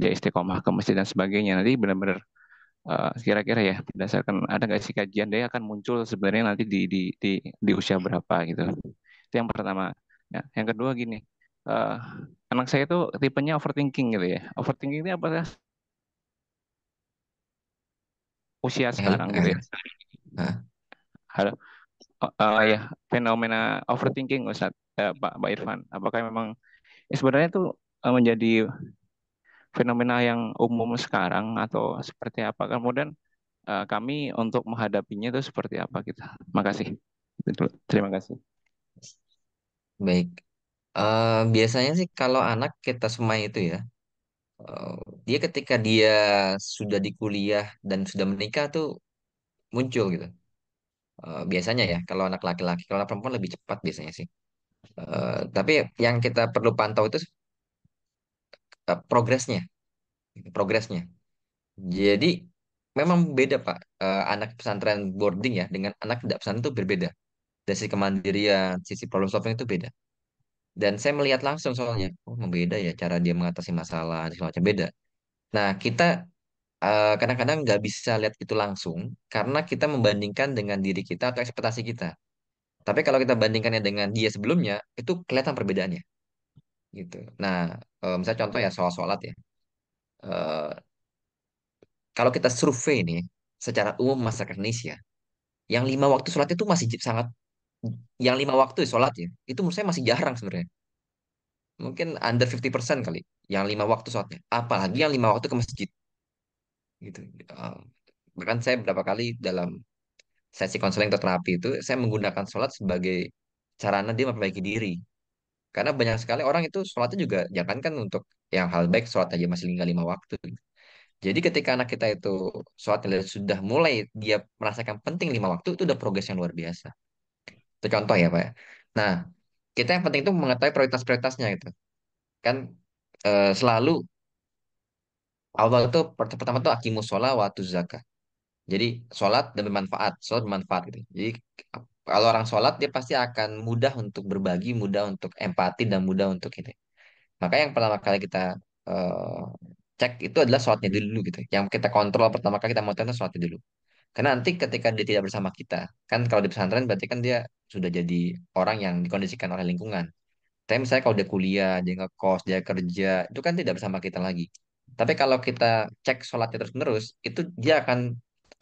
dia istiqomah ke masjid dan sebagainya nanti benar-benar uh, kira-kira ya berdasarkan ada nggak sih kajian dia akan muncul sebenarnya nanti di di di, di usia berapa gitu itu yang pertama ya, yang kedua gini uh, anak saya itu tipenya overthinking gitu ya overthinking ini apa usia hmm, sekarang gitu iya. ya. Halo. Oh, uh, ya fenomena overthinking Ustaz, eh, ya, Pak Pak Irfan. Apakah memang ya sebenarnya itu eh, menjadi fenomena yang umum sekarang atau seperti apa? Kemudian eh, kami untuk menghadapinya itu seperti apa kita? Gitu? Makasih. Terima kasih. Baik. Uh, biasanya sih kalau anak kita semai itu ya, dia ketika dia sudah di kuliah dan sudah menikah tuh muncul gitu. biasanya ya kalau anak laki-laki, kalau anak perempuan lebih cepat biasanya sih. tapi yang kita perlu pantau itu progresnya, gitu, progresnya. Jadi memang beda Pak, anak pesantren boarding ya dengan anak tidak pesantren itu berbeda. Dari sisi kemandirian, sisi problem solving itu beda. Dan saya melihat langsung soalnya, oh membeda ya cara dia mengatasi masalah dan semacam beda. Nah kita kadang eh, kadang-kadang nggak bisa lihat itu langsung karena kita membandingkan dengan diri kita atau ekspektasi kita. Tapi kalau kita bandingkannya dengan dia sebelumnya, itu kelihatan perbedaannya. Gitu. Nah, uh, misalnya contoh ya soal sholat ya. uh, kalau kita survei nih secara umum masyarakat Indonesia, yang lima waktu sholat itu masih sangat yang lima waktu sholat ya, itu menurut saya masih jarang sebenarnya. Mungkin under 50% kali yang lima waktu sholatnya. Apalagi yang lima waktu ke masjid. Gitu. Bahkan saya beberapa kali dalam sesi konseling atau terapi itu, saya menggunakan sholat sebagai sarana dia memperbaiki diri. Karena banyak sekali orang itu sholatnya juga, jangan kan untuk yang hal baik, sholat aja masih tinggal lima waktu. Jadi ketika anak kita itu sholatnya sudah mulai, dia merasakan penting lima waktu, itu udah progres yang luar biasa. Itu contoh ya Pak. Ya. Nah, kita yang penting itu mengetahui prioritas-prioritasnya gitu. Kan e, selalu Allah itu pertama itu akimus sholat waktu zakat. Jadi sholat dan bermanfaat, sholat bermanfaat gitu. Jadi kalau orang sholat dia pasti akan mudah untuk berbagi, mudah untuk empati dan mudah untuk ini. Maka yang pertama kali kita e, cek itu adalah sholatnya dulu gitu. Yang kita kontrol pertama kali kita mau tanya sholatnya dulu. Karena nanti ketika dia tidak bersama kita, kan kalau di pesantren berarti kan dia sudah jadi orang yang dikondisikan oleh lingkungan. Tapi misalnya kalau dia kuliah, dia ngekos, dia kerja, itu kan tidak bersama kita lagi. Tapi kalau kita cek sholatnya terus-menerus, itu dia akan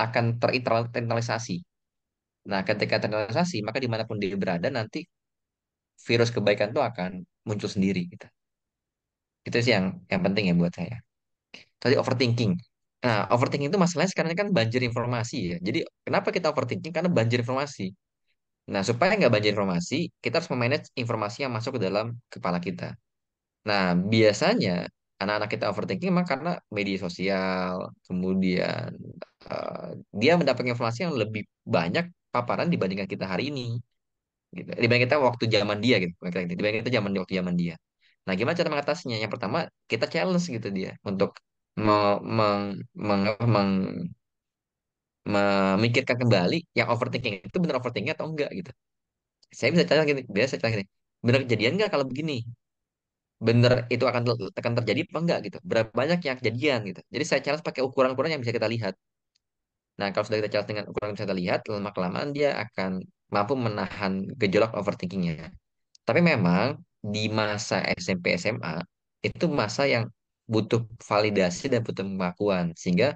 akan terinternalisasi. Nah, ketika terinternalisasi, maka dimanapun dia berada, nanti virus kebaikan itu akan muncul sendiri. Gitu. Itu sih yang yang penting ya buat saya. Tadi overthinking. Nah, overthinking itu masalahnya sekarang kan banjir informasi ya. Jadi kenapa kita overthinking? Karena banjir informasi. Nah, supaya nggak banjir informasi, kita harus memanage informasi yang masuk ke dalam kepala kita. Nah, biasanya anak-anak kita overthinking memang karena media sosial, kemudian uh, dia mendapatkan informasi yang lebih banyak paparan dibandingkan kita hari ini. Gitu. Dibanding kita waktu zaman dia gitu. Dibanding kita zaman waktu zaman dia. Nah, gimana cara mengatasinya? Yang pertama, kita challenge gitu dia untuk me- meng, meng, meng, memikirkan kembali yang overthinking itu benar overthinking atau enggak gitu. Saya bisa cerita gini, biasa cerita gini, benar kejadian enggak kalau begini? Bener itu akan, akan terjadi apa enggak gitu. Berapa banyak yang kejadian gitu. Jadi saya challenge pakai ukuran-ukuran yang bisa kita lihat. Nah, kalau sudah kita challenge dengan ukuran yang bisa kita lihat, lama-kelamaan dia akan mampu menahan gejolak overthinkingnya. Tapi memang di masa SMP SMA itu masa yang butuh validasi dan butuh pengakuan sehingga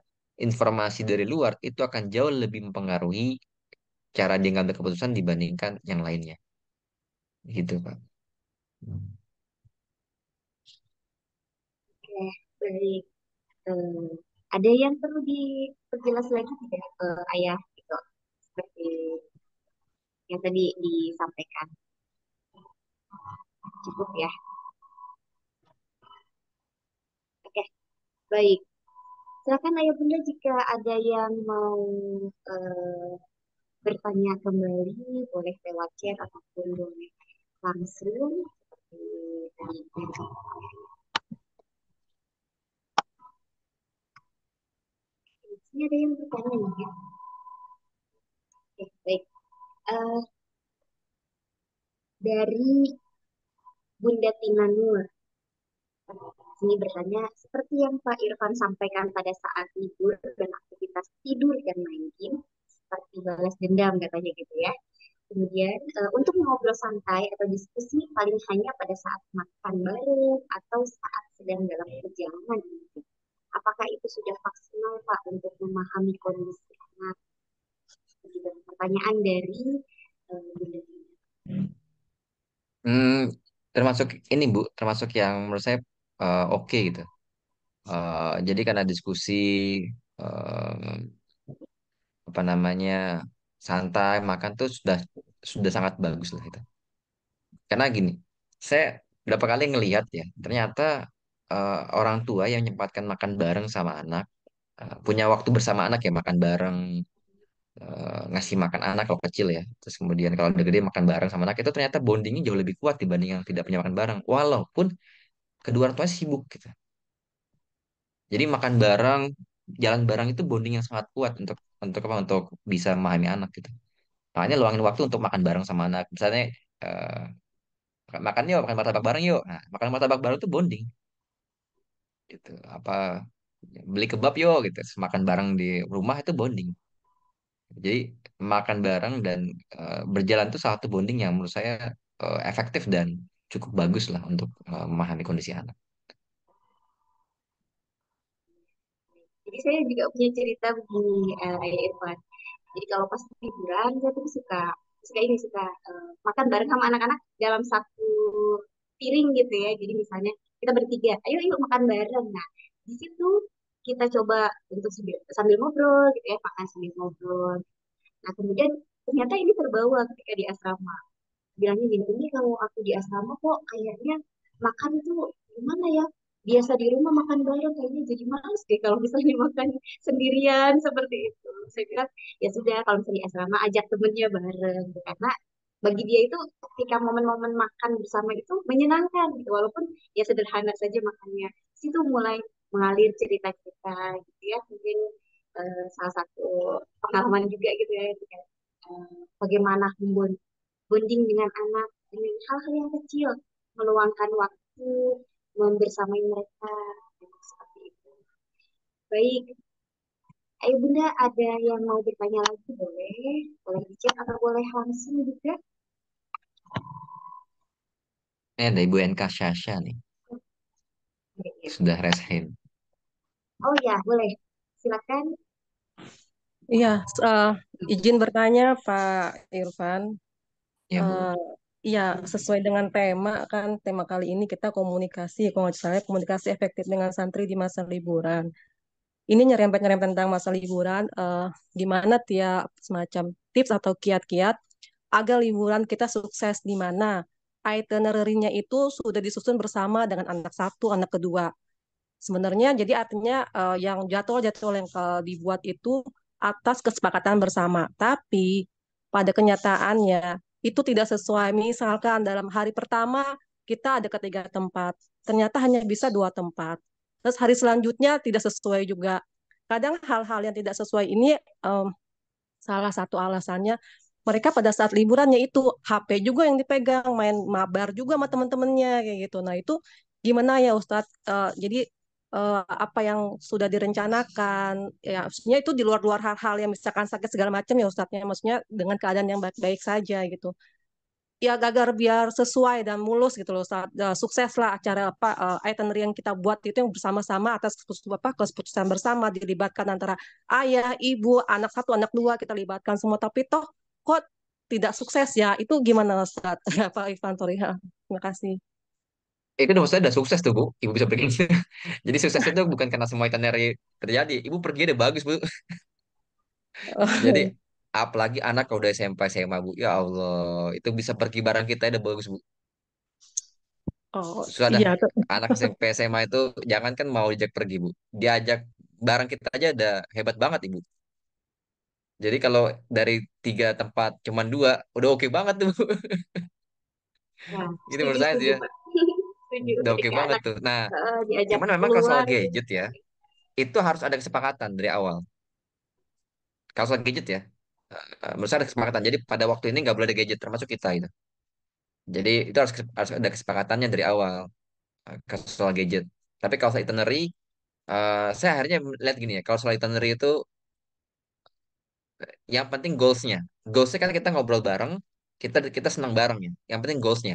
informasi dari luar itu akan jauh lebih mempengaruhi cara dia ngambil keputusan dibandingkan yang lainnya gitu pak oke baik eh, ada yang perlu diperjelas lagi tidak eh, ayah gitu seperti yang tadi disampaikan cukup ya Baik. Silakan ayah bunda jika ada yang mau eh, bertanya kembali, boleh lewat chat ataupun boleh langsung. Ini ada yang bertanya nih ya. Oke, baik. Uh, dari Bunda tina nur ini bertanya seperti yang Pak Irfan sampaikan pada saat libur dan aktivitas tidur dan main game, seperti balas dendam katanya gitu ya. Kemudian e, untuk ngobrol santai atau diskusi paling hanya pada saat makan bareng atau saat sedang dalam perjalanan. Gitu. Apakah itu sudah maksimal Pak untuk memahami kondisi anak? juga pertanyaan dari e, eh, Bunda. Hmm, termasuk ini Bu, termasuk yang menurut saya Eh, oke gitu. Uh, jadi karena diskusi uh, apa namanya santai makan tuh sudah sudah sangat bagus lah itu. Karena gini, saya berapa kali ngelihat ya ternyata uh, orang tua yang menyempatkan makan bareng sama anak uh, punya waktu bersama anak ya makan bareng ngasih makan anak kalau kecil ya terus kemudian kalau udah gede makan bareng sama anak itu ternyata bondingnya jauh lebih kuat dibanding yang tidak punya makan bareng walaupun kedua orang tuanya sibuk gitu. Jadi makan bareng, jalan bareng itu bonding yang sangat kuat untuk untuk apa? Untuk bisa memahami anak gitu. Makanya luangin waktu untuk makan bareng sama anak. Misalnya uh, makan, yuk, makan martabak bareng yuk. Nah, makan martabak bareng itu bonding. Gitu. Apa beli kebab yuk gitu, makan bareng di rumah itu bonding. Jadi makan bareng dan uh, berjalan itu salah satu bonding yang menurut saya uh, efektif dan cukup bagus lah untuk uh, memahami kondisi anak. Jadi saya juga punya cerita begini, uh, Irfan. Jadi kalau pas liburan saya tuh suka suka ini suka uh, makan bareng sama anak-anak dalam satu piring gitu ya. Jadi misalnya kita bertiga, ayo yuk makan bareng. Nah di situ kita coba untuk sambil, sambil ngobrol gitu ya, makan sambil ngobrol. Nah kemudian ternyata ini terbawa ketika di asrama bilangnya gini ini kalau aku di asrama kok kayaknya makan itu gimana ya biasa di rumah makan bareng kayaknya jadi males deh kalau misalnya [LAUGHS] makan sendirian seperti itu saya bilang ya sudah kalau misalnya di asrama ajak temennya bareng gitu. karena bagi dia itu ketika momen-momen makan bersama itu menyenangkan gitu walaupun ya sederhana saja makannya situ mulai mengalir cerita kita gitu ya mungkin uh, salah satu pengalaman juga gitu ya gitu. uh, bagaimana membuat bonding dengan anak dengan hal-hal yang kecil meluangkan waktu membersamai mereka seperti itu baik Ayo Bunda ada yang mau bertanya lagi boleh boleh dicek atau boleh langsung juga ini ada Ibu NK Syasha nih sudah raise oh ya boleh silakan Iya, uh, izin bertanya Pak Irfan. Ya, Bu. Eh, iya, sesuai dengan tema kan tema kali ini kita komunikasi, kalau nggak salah ya, komunikasi efektif dengan santri di masa liburan. Ini nyerempet-nyerempet tentang masa liburan, eh, gimana tiap semacam tips atau kiat-kiat agar liburan kita sukses di mana itinerary-nya itu sudah disusun bersama dengan anak satu, anak kedua. Sebenarnya jadi artinya eh, yang jadwal-jadwal yang uh, dibuat itu atas kesepakatan bersama. Tapi pada kenyataannya itu tidak sesuai. Misalkan dalam hari pertama kita ada ketiga tempat, ternyata hanya bisa dua tempat. Terus hari selanjutnya tidak sesuai juga. Kadang hal-hal yang tidak sesuai ini um, salah satu alasannya mereka pada saat liburannya itu HP juga yang dipegang, main mabar juga sama teman-temannya kayak gitu. Nah itu gimana ya Ustadz? Uh, jadi uh, apa yang sudah direncanakan ya maksudnya itu di luar-luar hal-hal yang misalkan sakit segala macam ya Ustadznya maksudnya dengan keadaan yang baik-baik saja gitu ya agar biar sesuai dan mulus gitu loh saat uh, eh, sukseslah acara apa uh, itinerary yang kita buat itu yang bersama-sama atas keputusan apa keputusan bersama dilibatkan antara ayah ibu anak satu anak dua kita libatkan semua tapi toh kok tidak sukses ya itu gimana saat [LAUGHS] Pak Ivan Tori terima kasih Eh, itu maksudnya udah sukses tuh bu ibu bisa pergi [LAUGHS] jadi sukses itu bukan karena semua itinerary terjadi ibu pergi udah bagus bu [LAUGHS] jadi apalagi anak kalau udah SMP SMA bu ya Allah itu bisa pergi bareng kita udah bagus bu oh sudah iya. anak SMP [LAUGHS] SMA itu jangan kan mau diajak pergi bu diajak bareng kita aja udah hebat banget ibu jadi kalau dari tiga tempat cuman dua udah oke okay banget tuh Nah, itu menurut saya sih ya. Udah oke okay banget tuh. Nah, uh, cuman memang kalau soal gadget ya, itu harus ada kesepakatan dari awal. Kalau soal gadget ya, uh, menurut saya ada kesepakatan. Jadi pada waktu ini nggak boleh ada gadget, termasuk kita itu. Jadi itu harus, harus ada kesepakatannya dari awal uh, soal gadget. Tapi kalau soal itinerary, uh, saya akhirnya lihat gini ya. Kalau soal itinerary itu yang penting goalsnya. Goalsnya kan kita ngobrol bareng, kita kita senang bareng ya. Yang penting goalsnya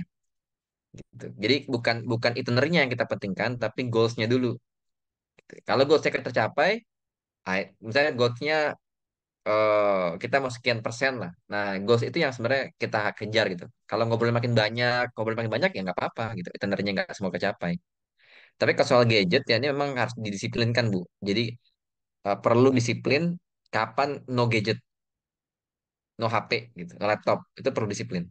gitu. Jadi bukan bukan itinernya yang kita pentingkan, tapi goalsnya dulu. Gitu. Kalau goalsnya tercapai, misalnya goalsnya uh, kita mau sekian persen lah. Nah, goals itu yang sebenarnya kita kejar gitu. Kalau ngobrol makin banyak, ngobrol makin banyak ya nggak apa-apa gitu. Itinernya nggak semua tercapai. Tapi kalau soal gadget ya ini memang harus didisiplinkan bu. Jadi uh, perlu disiplin kapan no gadget, no HP gitu, no laptop itu perlu disiplin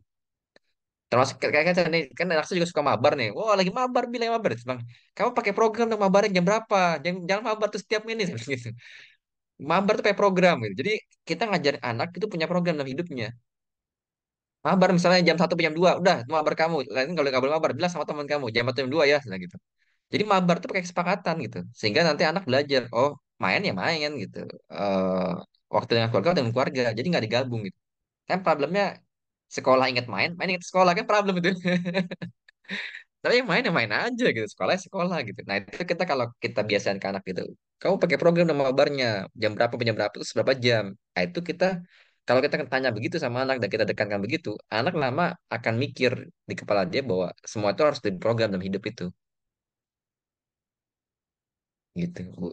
termasuk kayak kan nih kan anak saya juga suka mabar nih wah wow, lagi mabar bilang mabar bang kamu pakai program untuk mabarnya jam berapa jangan, jangan mabar tuh setiap menit [LAUGHS] gitu mabar tuh pakai program gitu jadi kita ngajarin anak itu punya program dalam hidupnya mabar misalnya jam satu jam dua udah mabar kamu lain kan kalau nggak boleh mabar bilang sama teman kamu jam satu jam dua ya nah, gitu jadi mabar tuh pakai kesepakatan gitu sehingga nanti anak belajar oh main ya main gitu uh, waktu dengan keluarga dengan keluarga jadi nggak digabung gitu kan problemnya sekolah inget main main inget sekolah kan problem itu [LAUGHS] tapi yang main yang main aja gitu sekolah sekolah gitu nah itu kita kalau kita biasakan ke anak gitu kamu pakai program nama kabarnya jam berapa jam berapa terus berapa jam nah, itu kita kalau kita tanya begitu sama anak dan kita dekankan begitu anak lama akan mikir di kepala dia bahwa semua itu harus diprogram dalam hidup itu gitu bu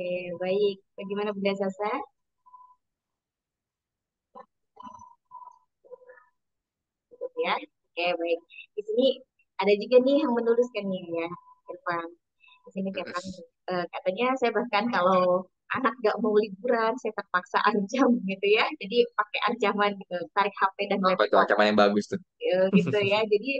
Oke, baik. Bagaimana Bunda Sasa? Cukup ya. Oke, baik. Di sini ada juga nih yang menuliskan nih ya, Irfan. Di sini Irfan uh, katanya saya bahkan kalau anak gak mau liburan, saya terpaksa ancam gitu ya. Jadi pakai ancaman gitu, tarik HP dan laptop. Itu ancaman yang bagus tuh. Iya, gitu ya. Jadi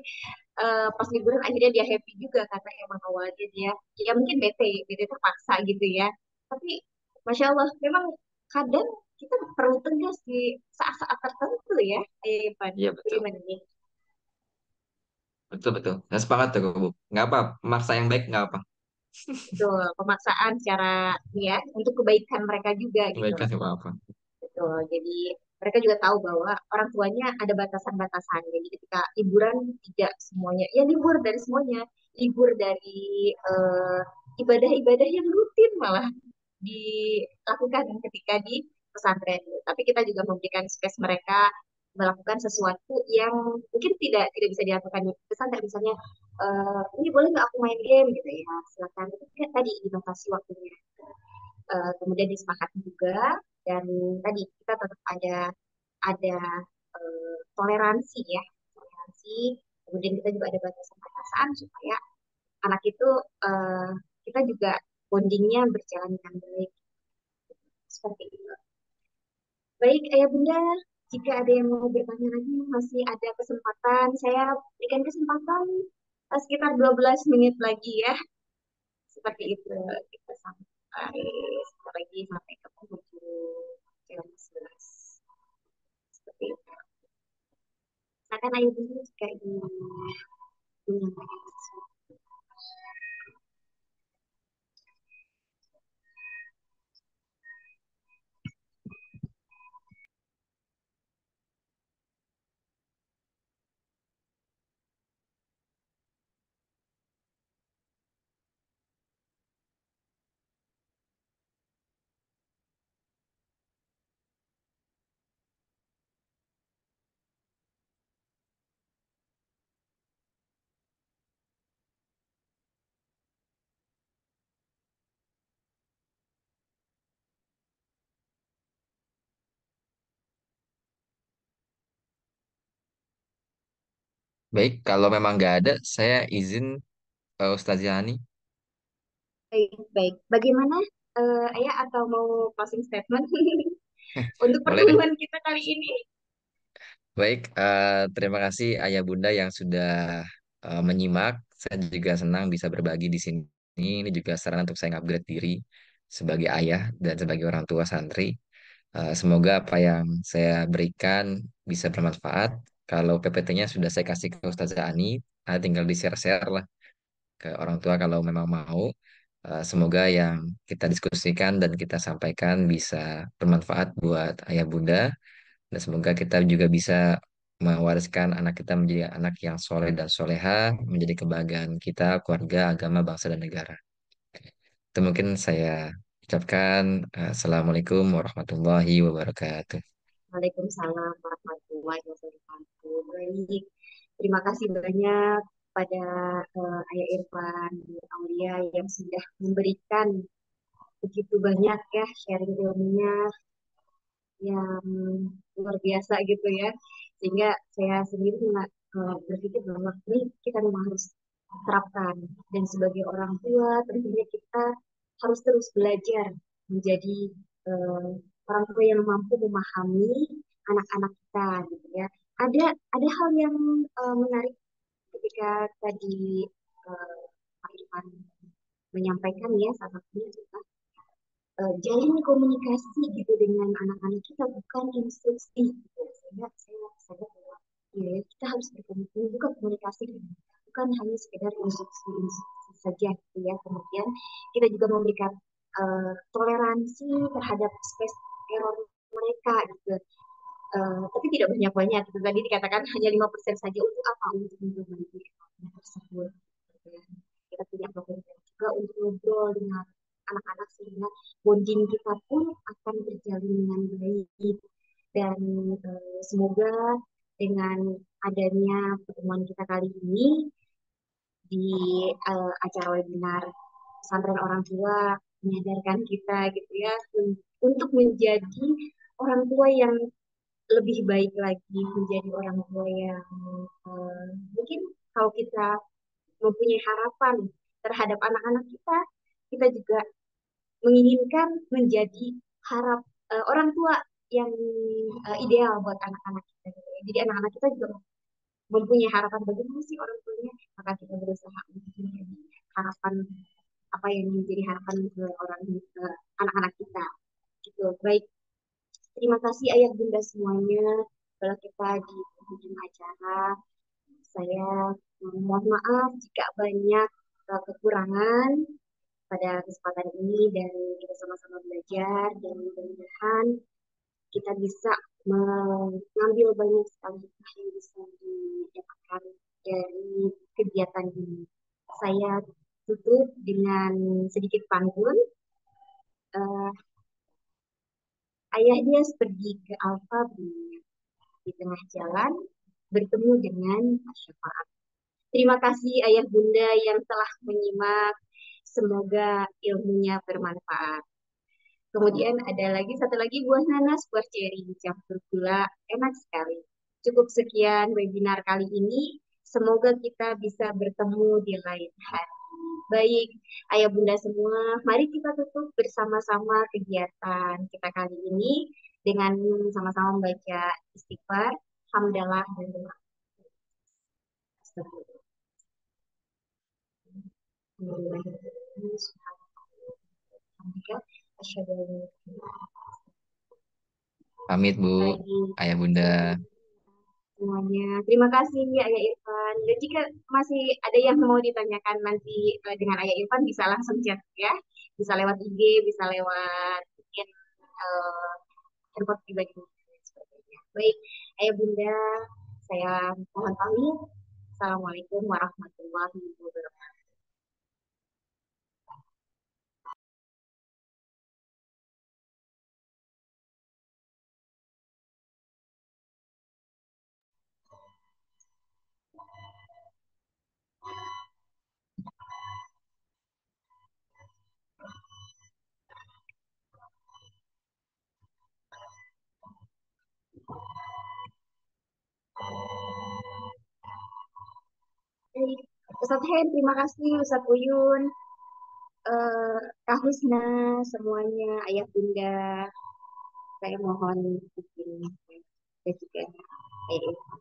uh, pas liburan akhirnya dia happy juga karena emang awalnya dia ya mungkin bete, bete terpaksa gitu ya tapi masya Allah memang kadang kita perlu tegas di saat-saat tertentu ya Evan iya betul betul betul nggak sepakat tuh bu nggak apa maksa yang baik nggak apa betul pemaksaan secara ya untuk kebaikan mereka juga gitu. kebaikan gitu. apa apa betul jadi mereka juga tahu bahwa orang tuanya ada batasan-batasan. Jadi ketika liburan tidak semuanya, ya libur dari semuanya, libur dari uh, eh, ibadah -ibadah yang rutin malah dilakukan ketika di pesantren. Tapi kita juga memberikan space mereka melakukan sesuatu yang mungkin tidak tidak bisa dilakukan di pesantren misalnya e, ini boleh nggak aku main game gitu ya silakan Ya, tadi dibatasi waktunya e, kemudian disepakati juga dan tadi kita tetap ada ada e, toleransi ya toleransi kemudian kita juga ada batasan-batasan supaya anak itu e, kita juga bondingnya berjalan dengan baik. Seperti itu. Baik, Ayah Bunda, jika ada yang mau bertanya lagi, masih ada kesempatan. Saya berikan kesempatan eh, sekitar 12 menit lagi ya. Seperti itu, kita sampai sekali lagi sampai ke penghujung jam 11. Seperti itu. Silakan Ayah Bunda jika ingin menyampaikan Baik, kalau memang nggak ada, saya izin uh, eh, Ustaz Yani. Baik, baik. Bagaimana uh, Ayah atau mau closing statement [LAUGHS] untuk pertemuan kita kali ini? Baik, uh, terima kasih Ayah Bunda yang sudah uh, menyimak. Saya juga senang bisa berbagi di sini. Ini juga saran untuk saya upgrade diri sebagai ayah dan sebagai orang tua santri. Uh, semoga apa yang saya berikan bisa bermanfaat kalau PPT-nya sudah saya kasih ke Ustazah Ani, ah, tinggal di-share-share lah ke orang tua kalau memang mau. Eh, semoga yang kita diskusikan dan kita sampaikan bisa bermanfaat buat ayah bunda. Dan semoga kita juga bisa mewariskan anak kita menjadi anak yang soleh dan soleha, menjadi kebanggaan kita, keluarga, agama, bangsa, dan negara. Itu mungkin saya ucapkan. Eh, assalamualaikum warahmatullahi wabarakatuh. Waalaikumsalam warahmatullahi wabarakatuh baik. Terima kasih banyak pada uh, Ayah Irfan Aulia yang sudah memberikan begitu banyak ya sharing ilmunya yang luar biasa gitu ya sehingga saya sendiri uh, berpikir bahwa ini kita memang harus terapkan dan sebagai orang tua tentunya kita harus terus belajar menjadi uh, orang tua yang mampu memahami anak-anak kita gitu ya ada ada hal yang uh, menarik ketika tadi uh, Pak Irfan menyampaikan ya salah satunya adalah uh, jalin komunikasi gitu dengan anak-anak kita bukan instruksi gitu. sehingga saya sadar bahwa iya ya kita harus berkomunikasi bukan komunikasi gitu. bukan hanya sekedar instruksi-instruksi saja gitu ya kemudian kita juga memberikan uh, toleransi terhadap space error mereka gitu uh, tapi tidak banyak-banyak itu tadi dikatakan hanya lima persen saja untuk apa untuk memperbaiki ekonomi tersebut kita punya program juga untuk ngobrol dengan anak-anak sehingga bonding kita pun akan terjalin dengan baik dan uh, semoga dengan adanya pertemuan kita kali ini di uh, acara webinar pesantren orang tua menyadarkan kita gitu ya untuk menjadi orang tua yang lebih baik lagi menjadi orang tua yang uh, mungkin kalau kita mempunyai harapan terhadap anak-anak kita, kita juga menginginkan menjadi harap uh, orang tua yang uh, ideal buat anak-anak kita. Gitu ya. Jadi anak-anak kita juga mempunyai harapan bagaimana sih orang tuanya, maka kita berusaha untuk menjadi harapan apa yang menjadi harapan orang anak-anak kita. Gitu. Baik Terima kasih ayah bunda semuanya. Kalau kita di penghujung acara, saya mohon maaf jika banyak uh, kekurangan pada kesempatan ini dan kita sama-sama belajar dan mudah-mudahan kita bisa mengambil banyak sekali yang bisa didapatkan dari kegiatan ini. Saya tutup dengan sedikit pantun. Uh, ayah dia pergi ke Alfa Di tengah jalan, bertemu dengan syafaat. Terima kasih ayah bunda yang telah menyimak. Semoga ilmunya bermanfaat. Kemudian ada lagi satu lagi buah nanas, buah ceri dicampur gula, enak sekali. Cukup sekian webinar kali ini. Semoga kita bisa bertemu di lain hari. Baik, ayah bunda semua, mari kita tutup bersama-sama kegiatan kita kali ini dengan sama-sama membaca istighfar, hamdalah, dan doa. Pamit Bu, ayah bunda semuanya. Terima kasih Ayah Irfan. Dan jika masih ada yang mau ditanyakan nanti eh, dengan Ayah Irfan bisa langsung chat ya. Bisa lewat IG, bisa lewat mungkin uh, eh, report pribadi dan sebagainya. Baik, Ayah Bunda, saya mohon pamit. Assalamualaikum warahmatullahi wabarakatuh. Baik. Ustadz Hen, terima kasih Ustadz Uyun, uh, Kak Husna, semuanya, Ayah Bunda. Saya mohon izin dan juga Ayah